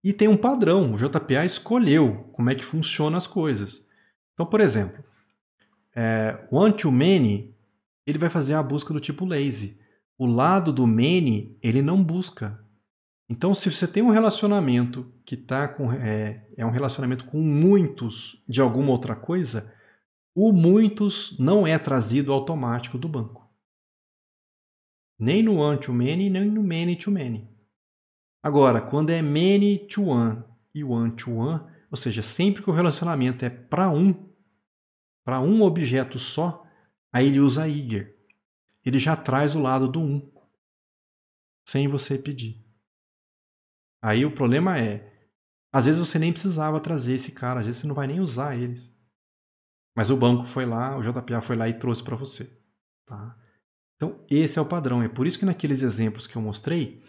E tem um padrão, o JPA escolheu como é que funciona as coisas. Então, por exemplo, é, eh, o anti-many, ele vai fazer a busca do tipo lazy. O lado do many, ele não busca. Então, se você tem um relacionamento que tá com, é, é um relacionamento com muitos de alguma outra coisa, o muitos não é trazido automático do banco. Nem no one to many, nem no many to many. Agora, quando é many to one e one to one, ou seja, sempre que o relacionamento é para um, para um objeto só, aí ele usa eager. Ele já traz o lado do um, sem você pedir. Aí o problema é, às vezes você nem precisava trazer esse cara, às vezes você não vai nem usar eles. Mas o banco foi lá, o JPA foi lá e trouxe para você. Tá? Então, esse é o padrão. É por isso que naqueles exemplos que eu mostrei,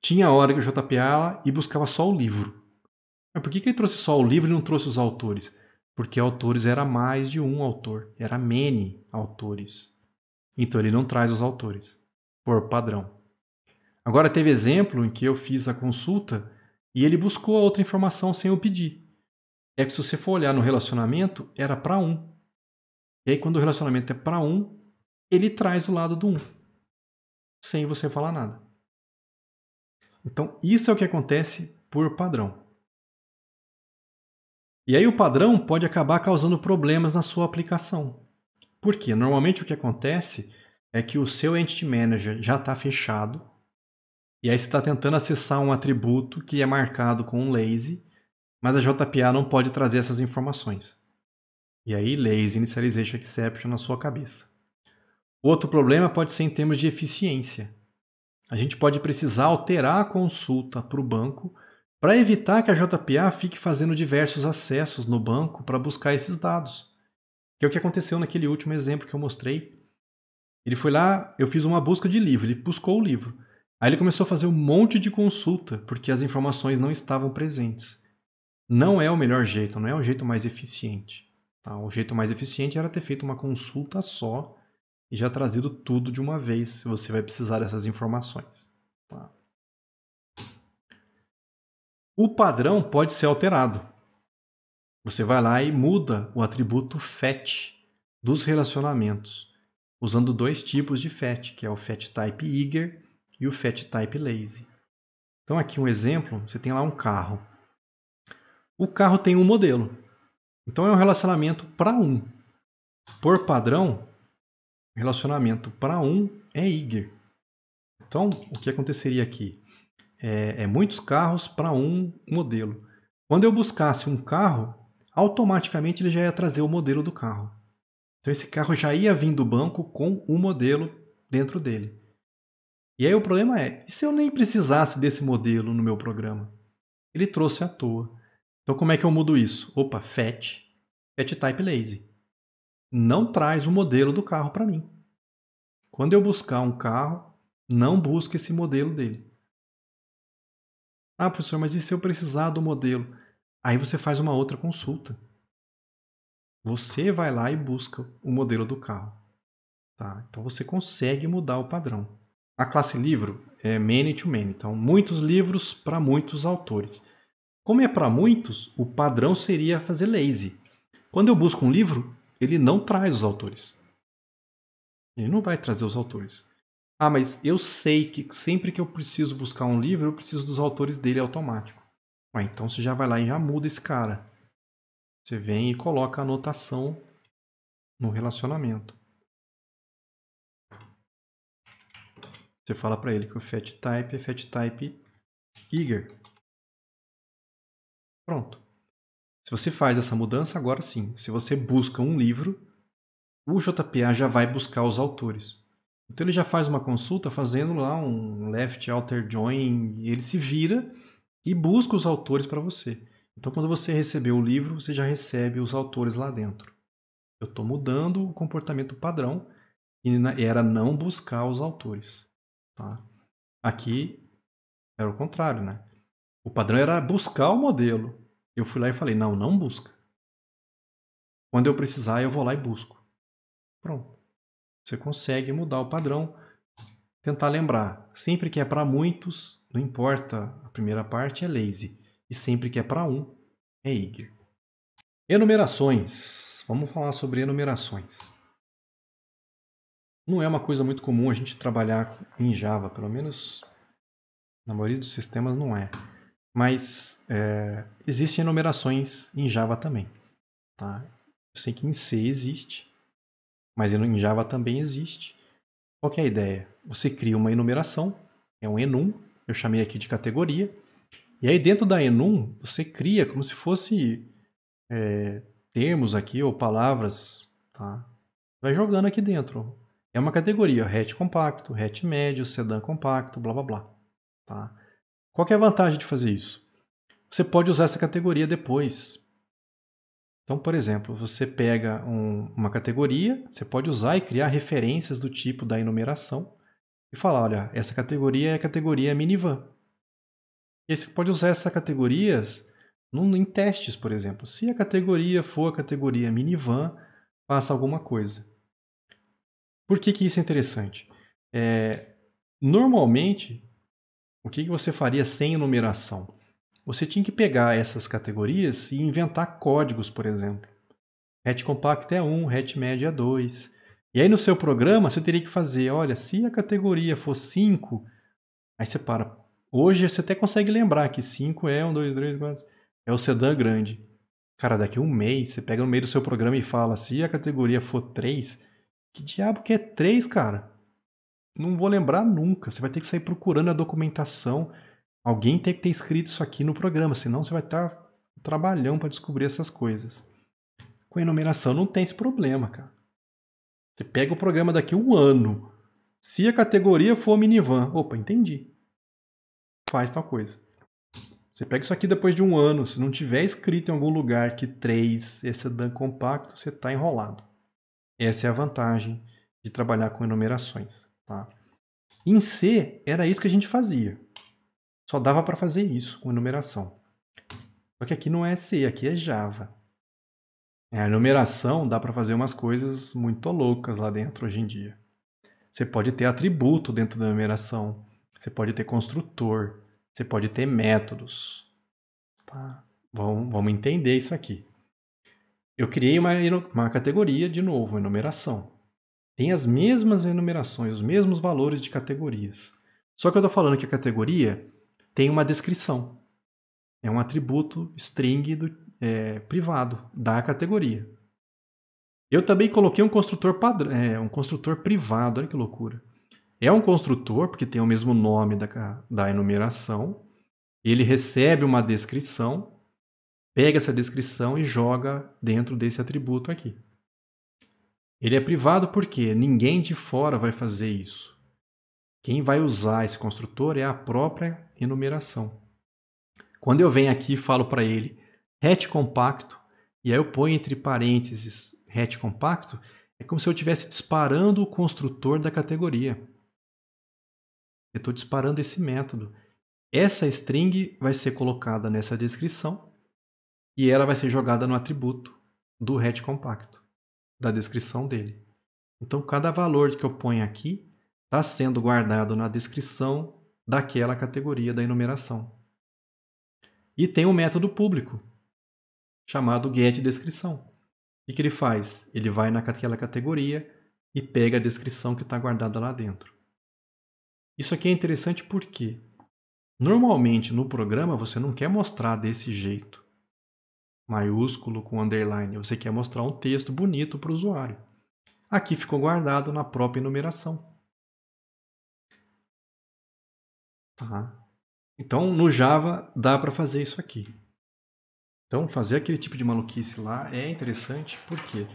tinha a hora que o JPA lá e buscava só o livro. Mas por que, que ele trouxe só o livro e não trouxe os autores? Porque autores era mais de um autor, era many autores. Então ele não traz os autores, por padrão. Agora teve exemplo em que eu fiz a consulta e ele buscou a outra informação sem eu pedir é que se você for olhar no relacionamento, era para um. E aí, quando o relacionamento é para um, ele traz o lado do um, sem você falar nada. Então, isso é o que acontece por padrão. E aí, o padrão pode acabar causando problemas na sua aplicação. Por quê? Normalmente, o que acontece é que o seu Entity Manager já está fechado, e aí você está tentando acessar um atributo que é marcado com um lazy, mas a JPA não pode trazer essas informações. E aí, leis Initialization Exception na sua cabeça. Outro problema pode ser em termos de eficiência. A gente pode precisar alterar a consulta para o banco para evitar que a JPA fique fazendo diversos acessos no banco para buscar esses dados. Que é o que aconteceu naquele último exemplo que eu mostrei. Ele foi lá, eu fiz uma busca de livro, ele buscou o livro. Aí ele começou a fazer um monte de consulta, porque as informações não estavam presentes não é o melhor jeito, não é o jeito mais eficiente. Tá? O jeito mais eficiente era ter feito uma consulta só e já trazido tudo de uma vez, se você vai precisar dessas informações. Tá? O padrão pode ser alterado. Você vai lá e muda o atributo FET dos relacionamentos, usando dois tipos de FET, que é o FET type eager e o FET type lazy. Então aqui um exemplo, você tem lá um carro o carro tem um modelo. Então é um relacionamento para um. Por padrão, relacionamento para um é IGER. Então, o que aconteceria aqui? É, é muitos carros para um modelo. Quando eu buscasse um carro, automaticamente ele já ia trazer o modelo do carro. Então, esse carro já ia vir do banco com o um modelo dentro dele. E aí o problema é, e se eu nem precisasse desse modelo no meu programa? Ele trouxe à toa. Então como é que eu mudo isso? Opa, FET. FET Type Lazy. Não traz o modelo do carro para mim. Quando eu buscar um carro, não busca esse modelo dele. Ah, professor, mas e se eu precisar do modelo? Aí você faz uma outra consulta. Você vai lá e busca o modelo do carro. Tá? Então você consegue mudar o padrão. A classe livro é many to many, então muitos livros para muitos autores. Como é para muitos, o padrão seria fazer lazy. Quando eu busco um livro, ele não traz os autores. Ele não vai trazer os autores. Ah, mas eu sei que sempre que eu preciso buscar um livro, eu preciso dos autores dele automático. Ah, então você já vai lá e já muda esse cara. Você vem e coloca a anotação no relacionamento. Você fala para ele que o fat type é fat type eager. Pronto. Se você faz essa mudança, agora sim. Se você busca um livro, o JPA já vai buscar os autores. Então ele já faz uma consulta fazendo lá um left alter join ele se vira e busca os autores para você. Então quando você receber o livro, você já recebe os autores lá dentro. Eu estou mudando o comportamento padrão que era não buscar os autores. Tá? Aqui era o contrário, né? O padrão era buscar o modelo. Eu fui lá e falei: não, não busca. Quando eu precisar, eu vou lá e busco. Pronto. Você consegue mudar o padrão. Tentar lembrar: sempre que é para muitos, não importa. A primeira parte é lazy. E sempre que é para um, é eager. Enumerações. Vamos falar sobre enumerações. Não é uma coisa muito comum a gente trabalhar em Java, pelo menos na maioria dos sistemas não é. Mas é, existem enumerações em Java também. Tá? Eu sei que em C existe, mas em Java também existe. Qual é a ideia? Você cria uma enumeração, é um enum, eu chamei aqui de categoria, e aí dentro da enum você cria como se fosse é, termos aqui ou palavras, tá? Vai jogando aqui dentro. É uma categoria, hatch compacto, hatch médio, sedã compacto, blá blá blá, tá? Qual é a vantagem de fazer isso? Você pode usar essa categoria depois. Então, por exemplo, você pega um, uma categoria, você pode usar e criar referências do tipo da enumeração e falar, olha, essa categoria é a categoria minivan. E você pode usar essas categorias em testes, por exemplo. Se a categoria for a categoria minivan, faça alguma coisa. Por que, que isso é interessante? É, normalmente, o que, que você faria sem enumeração? Você tinha que pegar essas categorias e inventar códigos, por exemplo. Hatch compacto é 1, Hatch Média é 2. E aí no seu programa você teria que fazer, olha, se a categoria for 5, aí você para. Hoje você até consegue lembrar que 5 é 1, 2, 3, 4. É o sedã grande. Cara, daqui um mês você pega no meio do seu programa e fala, se a categoria for 3, que diabo que é 3, cara? não vou lembrar nunca. Você vai ter que sair procurando a documentação. Alguém tem que ter escrito isso aqui no programa, senão você vai estar tá trabalhando para descobrir essas coisas. Com enumeração não tem esse problema, cara. Você pega o programa daqui um ano. Se a categoria for minivan, opa, entendi. Faz tal coisa. Você pega isso aqui depois de um ano, se não tiver escrito em algum lugar que 3 é sedã compacto, você está enrolado. Essa é a vantagem de trabalhar com enumerações. Tá? Em C, era isso que a gente fazia. Só dava para fazer isso com enumeração. Só que aqui não é C, aqui é Java. É, a enumeração dá para fazer umas coisas muito loucas lá dentro hoje em dia. Você pode ter atributo dentro da enumeração, você pode ter construtor, você pode ter métodos. Tá? Vamos, vamos entender isso aqui. Eu criei uma, uma categoria, de novo, enumeração. Tem as mesmas enumerações, os mesmos valores de categorias. Só que eu estou falando que a categoria tem uma descrição. É um atributo string do, é, privado da categoria. Eu também coloquei um construtor, padrão, é, um construtor privado, olha que loucura. É um construtor, porque tem o mesmo nome da, da enumeração. Ele recebe uma descrição, pega essa descrição e joga dentro desse atributo aqui. Ele é privado porque ninguém de fora vai fazer isso. Quem vai usar esse construtor é a própria enumeração. Quando eu venho aqui e falo para ele hatch compacto, e aí eu ponho entre parênteses hatch compacto, é como se eu estivesse disparando o construtor da categoria. Eu estou disparando esse método. Essa string vai ser colocada nessa descrição e ela vai ser jogada no atributo do hatch compacto da descrição dele. Então, cada valor que eu ponho aqui está sendo guardado na descrição daquela categoria da enumeração. E tem um método público, chamado getDescrição. O que ele faz? Ele vai naquela categoria e pega a descrição que está guardada lá dentro. Isso aqui é interessante porque normalmente no programa você não quer mostrar desse jeito maiúsculo com underline. Você quer mostrar um texto bonito para o usuário. Aqui ficou guardado na própria enumeração. Tá? Então, no Java, dá para fazer isso aqui. Então, fazer aquele tipo de maluquice lá é interessante, porque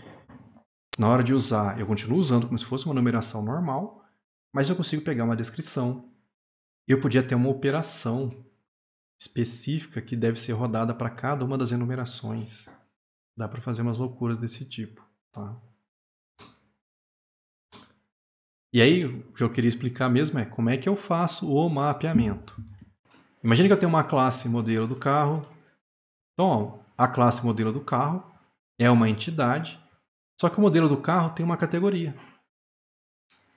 na hora de usar, eu continuo usando como se fosse uma numeração normal, mas eu consigo pegar uma descrição. Eu podia ter uma operação específica que deve ser rodada para cada uma das enumerações. Dá para fazer umas loucuras desse tipo, tá? E aí, o que eu queria explicar mesmo é como é que eu faço o mapeamento. Imagina que eu tenho uma classe modelo do carro. Então, a classe modelo do carro é uma entidade, só que o modelo do carro tem uma categoria.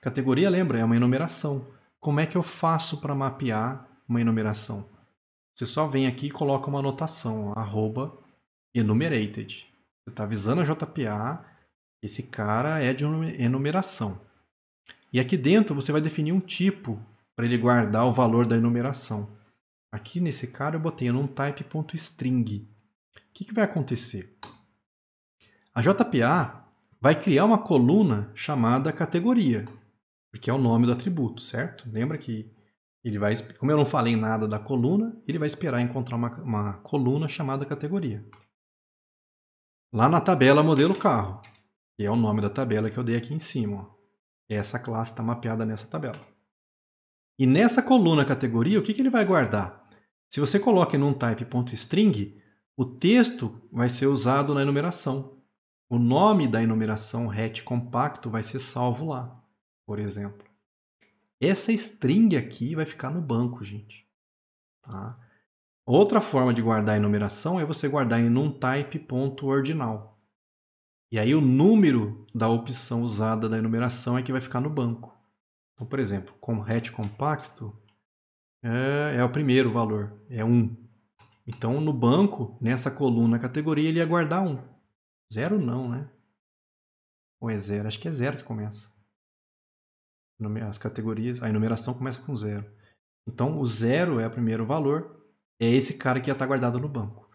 Categoria, lembra, é uma enumeração. Como é que eu faço para mapear uma enumeração? Você só vem aqui e coloca uma anotação, arroba enumerated. Você está avisando a JPA, esse cara é de enumeração. E aqui dentro você vai definir um tipo para ele guardar o valor da enumeração. Aqui nesse cara eu botei nontype.string. O que, que vai acontecer? A JPA vai criar uma coluna chamada categoria, porque é o nome do atributo, certo? Lembra que ele vai, como eu não falei nada da coluna, ele vai esperar encontrar uma, uma coluna chamada categoria. Lá na tabela modelo carro, que é o nome da tabela que eu dei aqui em cima. Ó. Essa classe está mapeada nessa tabela. E nessa coluna categoria, o que, que ele vai guardar? Se você coloca em um type.string, o texto vai ser usado na enumeração. O nome da enumeração hatch compacto vai ser salvo lá, por exemplo. Essa string aqui vai ficar no banco, gente. Tá? Outra forma de guardar a enumeração é você guardar em numtype.ordinal. E aí o número da opção usada da enumeração é que vai ficar no banco. Então, por exemplo, com hatch compacto é, é o primeiro valor, é 1. Então, no banco, nessa coluna categoria, ele ia guardar 1. Zero não, né? Ou é zero? Acho que é zero que começa as categorias, a enumeração começa com zero. Então, o zero é o primeiro valor, é esse cara que já está guardado no banco.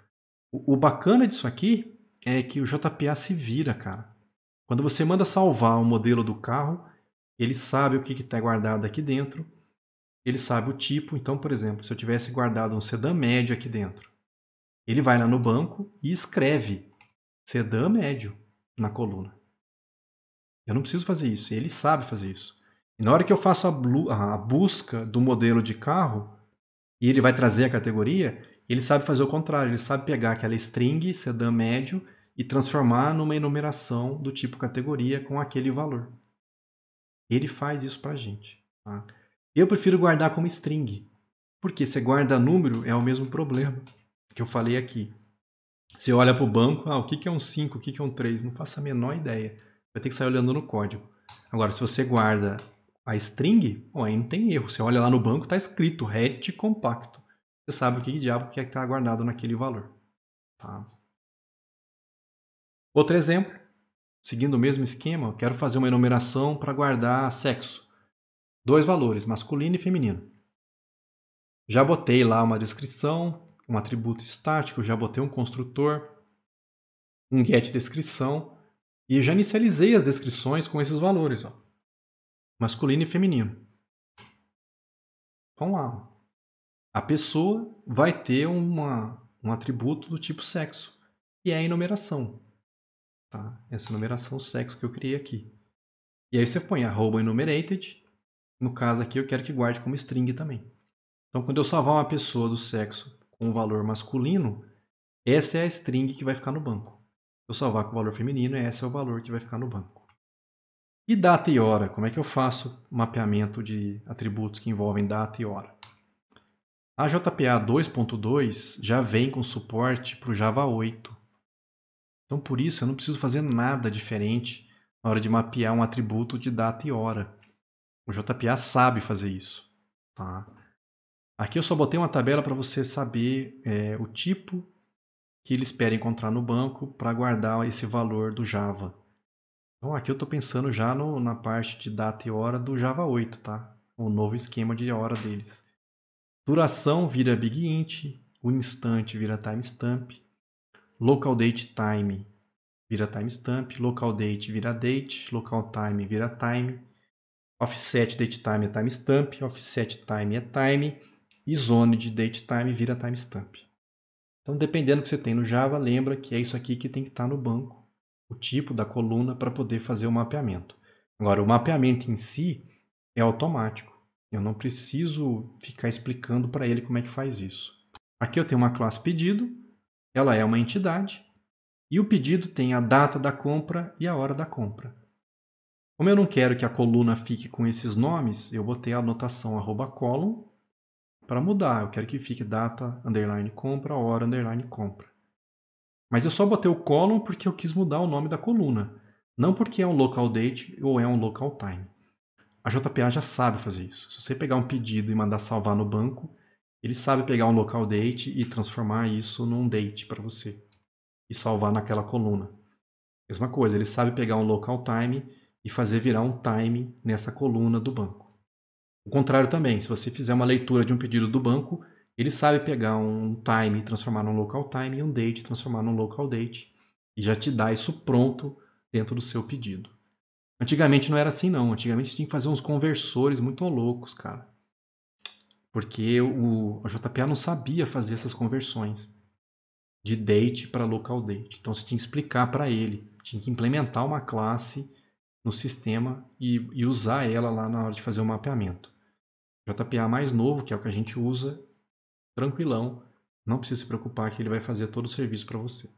O, o, bacana disso aqui é que o JPA se vira, cara. Quando você manda salvar o modelo do carro, ele sabe o que está guardado aqui dentro, ele sabe o tipo. Então, por exemplo, se eu tivesse guardado um sedã médio aqui dentro, ele vai lá no banco e escreve sedã médio na coluna. Eu não preciso fazer isso, ele sabe fazer isso. E na hora que eu faço a, a busca do modelo de carro, e ele vai trazer a categoria, ele sabe fazer o contrário, ele sabe pegar aquela string, sedã médio, e transformar numa enumeração do tipo categoria com aquele valor. Ele faz isso para a gente. Tá? Eu prefiro guardar como string, porque se guarda número é o mesmo problema que eu falei aqui. Você olha para o banco, ah, o que é um 5, o que é um 3, é não faço a menor ideia. Vai ter que sair olhando no código. Agora, se você guarda a string, bom, aí não tem erro. Você olha lá no banco, está escrito RET compacto. Você sabe o que, que diabo que é está guardado naquele valor. Tá? Outro exemplo, seguindo o mesmo esquema, eu quero fazer uma enumeração para guardar sexo. Dois valores, masculino e feminino. Já botei lá uma descrição, um atributo estático, já botei um construtor, um get descrição e já inicializei as descrições com esses valores. Ó masculino e feminino. Vamos lá. A pessoa vai ter uma, um atributo do tipo sexo, que é a enumeração. Tá? Essa enumeração sexo que eu criei aqui. E aí você põe arroba enumerated. No caso aqui, eu quero que guarde como string também. Então, quando eu salvar uma pessoa do sexo com o valor masculino, essa é a string que vai ficar no banco. Se eu salvar com o valor feminino, esse é o valor que vai ficar no banco. E data e hora? Como é que eu faço o mapeamento de atributos que envolvem data e hora? A JPA 2.2 já vem com suporte para o Java 8. Então, por isso, eu não preciso fazer nada diferente na hora de mapear um atributo de data e hora. O JPA sabe fazer isso. Tá? Aqui eu só botei uma tabela para você saber é, o tipo que ele espera encontrar no banco para guardar esse valor do Java. Então aqui eu estou pensando já no, na parte de data e hora do Java 8, tá? O novo esquema de hora deles. Duração vira big int, o instante vira timestamp, local date time vira timestamp, local date vira date, local time vira time, offset date time é timestamp, offset time é time e zone de date time vira timestamp. Então dependendo do que você tem no Java, lembra que é isso aqui que tem que estar tá no banco o tipo da coluna para poder fazer o mapeamento. Agora, o mapeamento em si é automático. Eu não preciso ficar explicando para ele como é que faz isso. Aqui eu tenho uma classe pedido, ela é uma entidade, e o pedido tem a data da compra e a hora da compra. Como eu não quero que a coluna fique com esses nomes, eu botei a anotação arroba column para mudar. Eu quero que fique data, underline compra, hora, underline compra. Mas eu só botei o column porque eu quis mudar o nome da coluna, não porque é um local date ou é um local time. A JPA já sabe fazer isso. Se você pegar um pedido e mandar salvar no banco, ele sabe pegar um local date e transformar isso num date para você e salvar naquela coluna. Mesma coisa, ele sabe pegar um local time e fazer virar um time nessa coluna do banco. O contrário também, se você fizer uma leitura de um pedido do banco, ele sabe pegar um time e transformar num local time e um date transformar num local date e já te dá isso pronto dentro do seu pedido. Antigamente não era assim não, antigamente você tinha que fazer uns conversores muito loucos, cara. Porque o JPA não sabia fazer essas conversões de date para local date. Então você tinha que explicar para ele, tinha que implementar uma classe no sistema e, e, usar ela lá na hora de fazer o mapeamento. JPA mais novo, que é o que a gente usa, tranquilão, não precisa se preocupar que ele vai fazer todo o serviço para você.